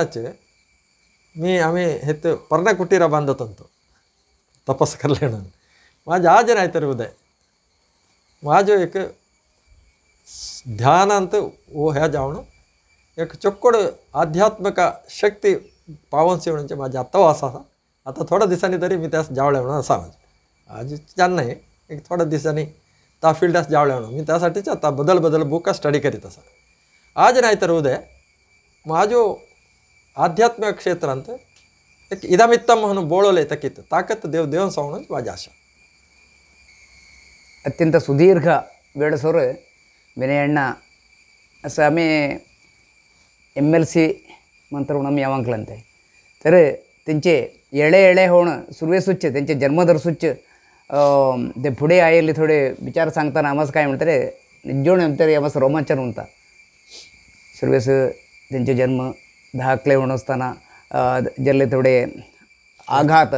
ಹಚ್ಚಿ ಮೀ ಆಮಿ ಹೆತ್ತು ಪರ್ಣ ಕುಟೀರ ಬಾಂಧತಂತು ತಪಸ್ ಕರ್ಲೇಣ ಮಾಜಿ ಆಜನ ಆಯ್ತಾರೆ ಉದಯ ಮಾಜು ಏಕ ओ ह्या जावण एक चोक्कड आध्यात्मिक शक्ती पावन म्हणजे माझी आत्ता असा आता थोड्या दिसांनी तरी मी त्यास जावळे म्हणून असा म्हणजे आजच्यान नाही एक थोड्या दिसांनी त्या फिल्डास जावळे म्हणून मी त्यासाठीच आता बदल बदल बुक स्टडी करीत असा आज नाही तर उद्या माझो आध्यात्मिक क्षेत्रांत एक इदामित्तम म्हणून आहे तकीत ताकद देव देव सांगून माझ्या आशा अत्यंत सुदीर्घ वेळ आहे असं आम्ही एम एल सी म्हणून आम्ही अवांकलांत तर त्यांचे येळे येळे होणं सुर्वेसूच्य त्यांचे जन्मदरसूच्य ते पुढे आलेले थोडे विचार सांगताना आम्हास काय म्हणतरे निज्जोण म्हणतरे आम्हाला रोमांचन म्हणता सुर्वेस त्यांचे जन्म धाकले होण असताना जल्ले थोडे आघात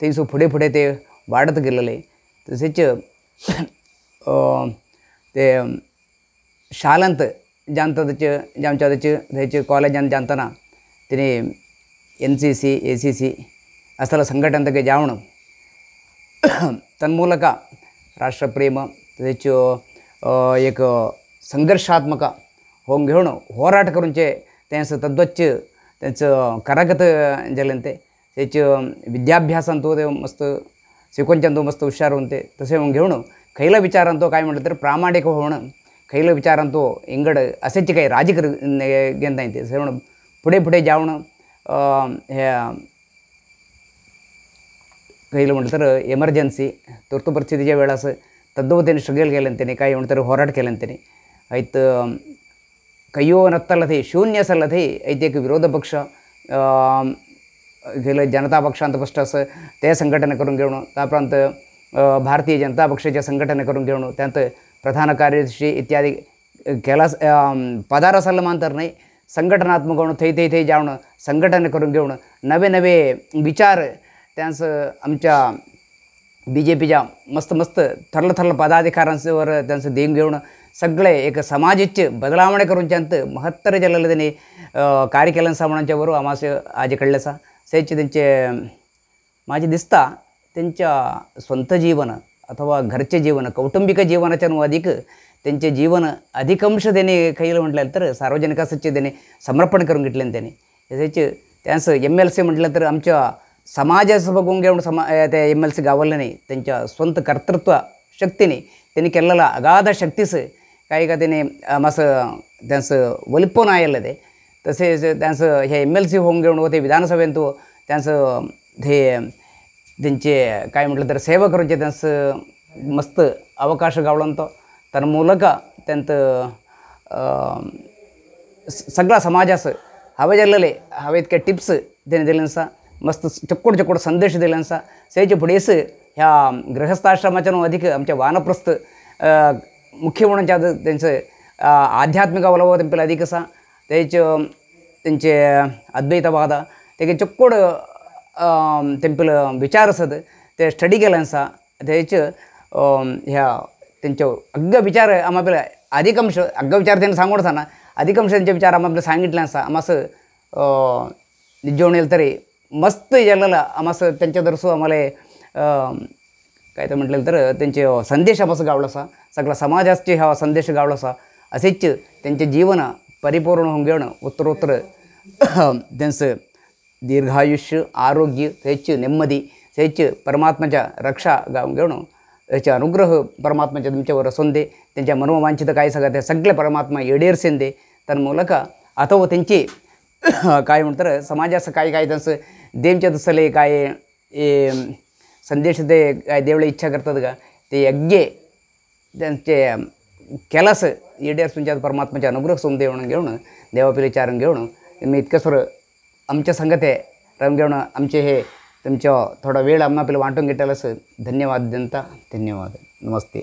तेसो पुढे पुढे ते वाढत गेलेले तसेच ते ಶಾಲಂತ ಜಾಂತದಚ ಜಾಮಚಾದಚ त्याचे ಕಾಲೇಜ್ ಅಂತ ಜಾಂತನ तिने C C A C C C संघटन ಸಂಘಟನೆಗೆ जावणं तन्मूलक राष्ट्रप्रेम त्याचं एक संघर्षात्मक होऊन घेऊन होराट करूनचे त्यांचं तद्वच्च त्यांचं करागत झालं ते त्याचं तो ते मस्त तो मस्त हुशार होऊन ते तसे होऊन घेऊन खैला विचारांतो काय म्हटलं तर प्रामाणिक होणं विचारां तो इंगड असेचे काही राजकीय करता येते म्हणून पुढे पुढे जाऊन ह्या कैल म्हटलं तर एमर्जन्सी तुर्त परिस्थितीच्या वेळेस तद्धोवतीने स्ट्रगल केलं त्यांनी काही म्हणतात होराट केलं त्याने ऐत कैयो नला ते शून्य ते एक विरोध पक्ष गेलं जनता अंत फस्ट असं ते संघटना करून घेऊन त्याप्रांत भारतीय जनता पक्षाच्या संघटना करून घेऊन त्यात प्रधान कार्यदर्शी इत्यादी केलास पदार सन्मानतर नाही संघटनात्मक होणं थै थै थै जावणं संघटन करून घेऊन नवे नवे विचार त्यांचं आमच्या बी जे पीच्या मस्त मस्त थरलं थरलं पदाधिकाऱ्यांवर त्यांचं देऊन घेऊन सगळे एक समाजाचे बदलावणे करून त्यांत महत्तर जल्ल त्यांनी कार्य केलं सामानांच्यावर आम्हास आज त्यांचे माझे दिसता त्यांच्या स्वंत जीवन अथवा घरचे जीवन कौटुंबिक जीवनाच्या अधिक त्यांचे जीवन अधिकांश देणे कैल म्हटलं तर सार्वजनिक सार्वजनिकासाठी त्याने समर्पण करून घेतले त्याने त्याचे त्यास एम एल सी म्हटलं तर आमच्या समाजाचं बघून घेऊन समा त्या एम एल सी गावल्याने त्यांच्या स्वंत कर्तृत्व शक्तीने त्यांनी केलेला अगाध शक्तीस काही का त्याने मासं त्यांचं वलिपण आलेलं ते तसेच त्यांचं हे एम एल सी होऊन घेऊन होते विधानसभेंतो त्यांचं हे त्यांचे काय म्हटलं तर सेवा करूचे त्यांचं मस्त अवकाश तो तर मुलं त्यांचं सगळा समाजास हवे जल्लेले हवे इतके टिप्स त्याने दिल्यांचा मस्त चक्कोड चक्कोड संदेश दिल्यांचा त्याच्या पुढेच ह्या गृहस्थाश्रमाच्या अधिक आमच्या वानप्रस्थ मुख्य म्हणूनच्या त्यांचं आध्यात्मिक अवलंब त्यांपेला अधिक असा त्याचे त्यांचे अद्वैतवाद त्याचे चक्कोड टेम्पल विचार असत ते स्टडी केलें आसा तेच ह्या त्यांचे अग्ग विचार आपल्या अधिकांश अग्ग विचार त्यांनी सांगून ना अधिकांश त्यांचे विचार आम्हाला आपल्याला सांगितले असा येईल तरी मस्त गेलेला त्यांच्या दरसो आम्हाला काय तर म्हटलेलं तर त्यांचे संदेश आम्हाला गावलं असा सगळा समाजाचे हा संदेश गावलासा असेच त्यांचे जीवन परिपूर्ण होऊन घेणं उत्तरोत्तर त्यांचं दीर्घायुष्य आरोग्य ಹೆಚ್ಚು नेमदी ಹೆಚ್ಚು परमात्म्याच्या रक्षा घेऊन त्याचे अनुग्रह परमात्माच्या तुमच्यावर असून दे त्यांच्या मनोवांछित काय सगळं ते सगळे परमात्मा एडेरसेन दे तन्मूलक अथवा त्यांची काय म्हणतात समाजाचं काय काय त्यांचं देवच्या दसले काय संदेश दे काय देवळे इच्छा करतात का ते यज्ञे त्यांचे केलास येडेर तुमच्या परमात्म्याचे अनुग्रह सोम म्हणून घेऊन देवापिले चारण घेऊन मी इतकं सर आमच्या संगत आहे रंगवणं आमचे हे तुमच्या थोडा वेळ आम्हाला वाटून घेतला असं धन्यवाद जनता धन्यवाद नमस्ते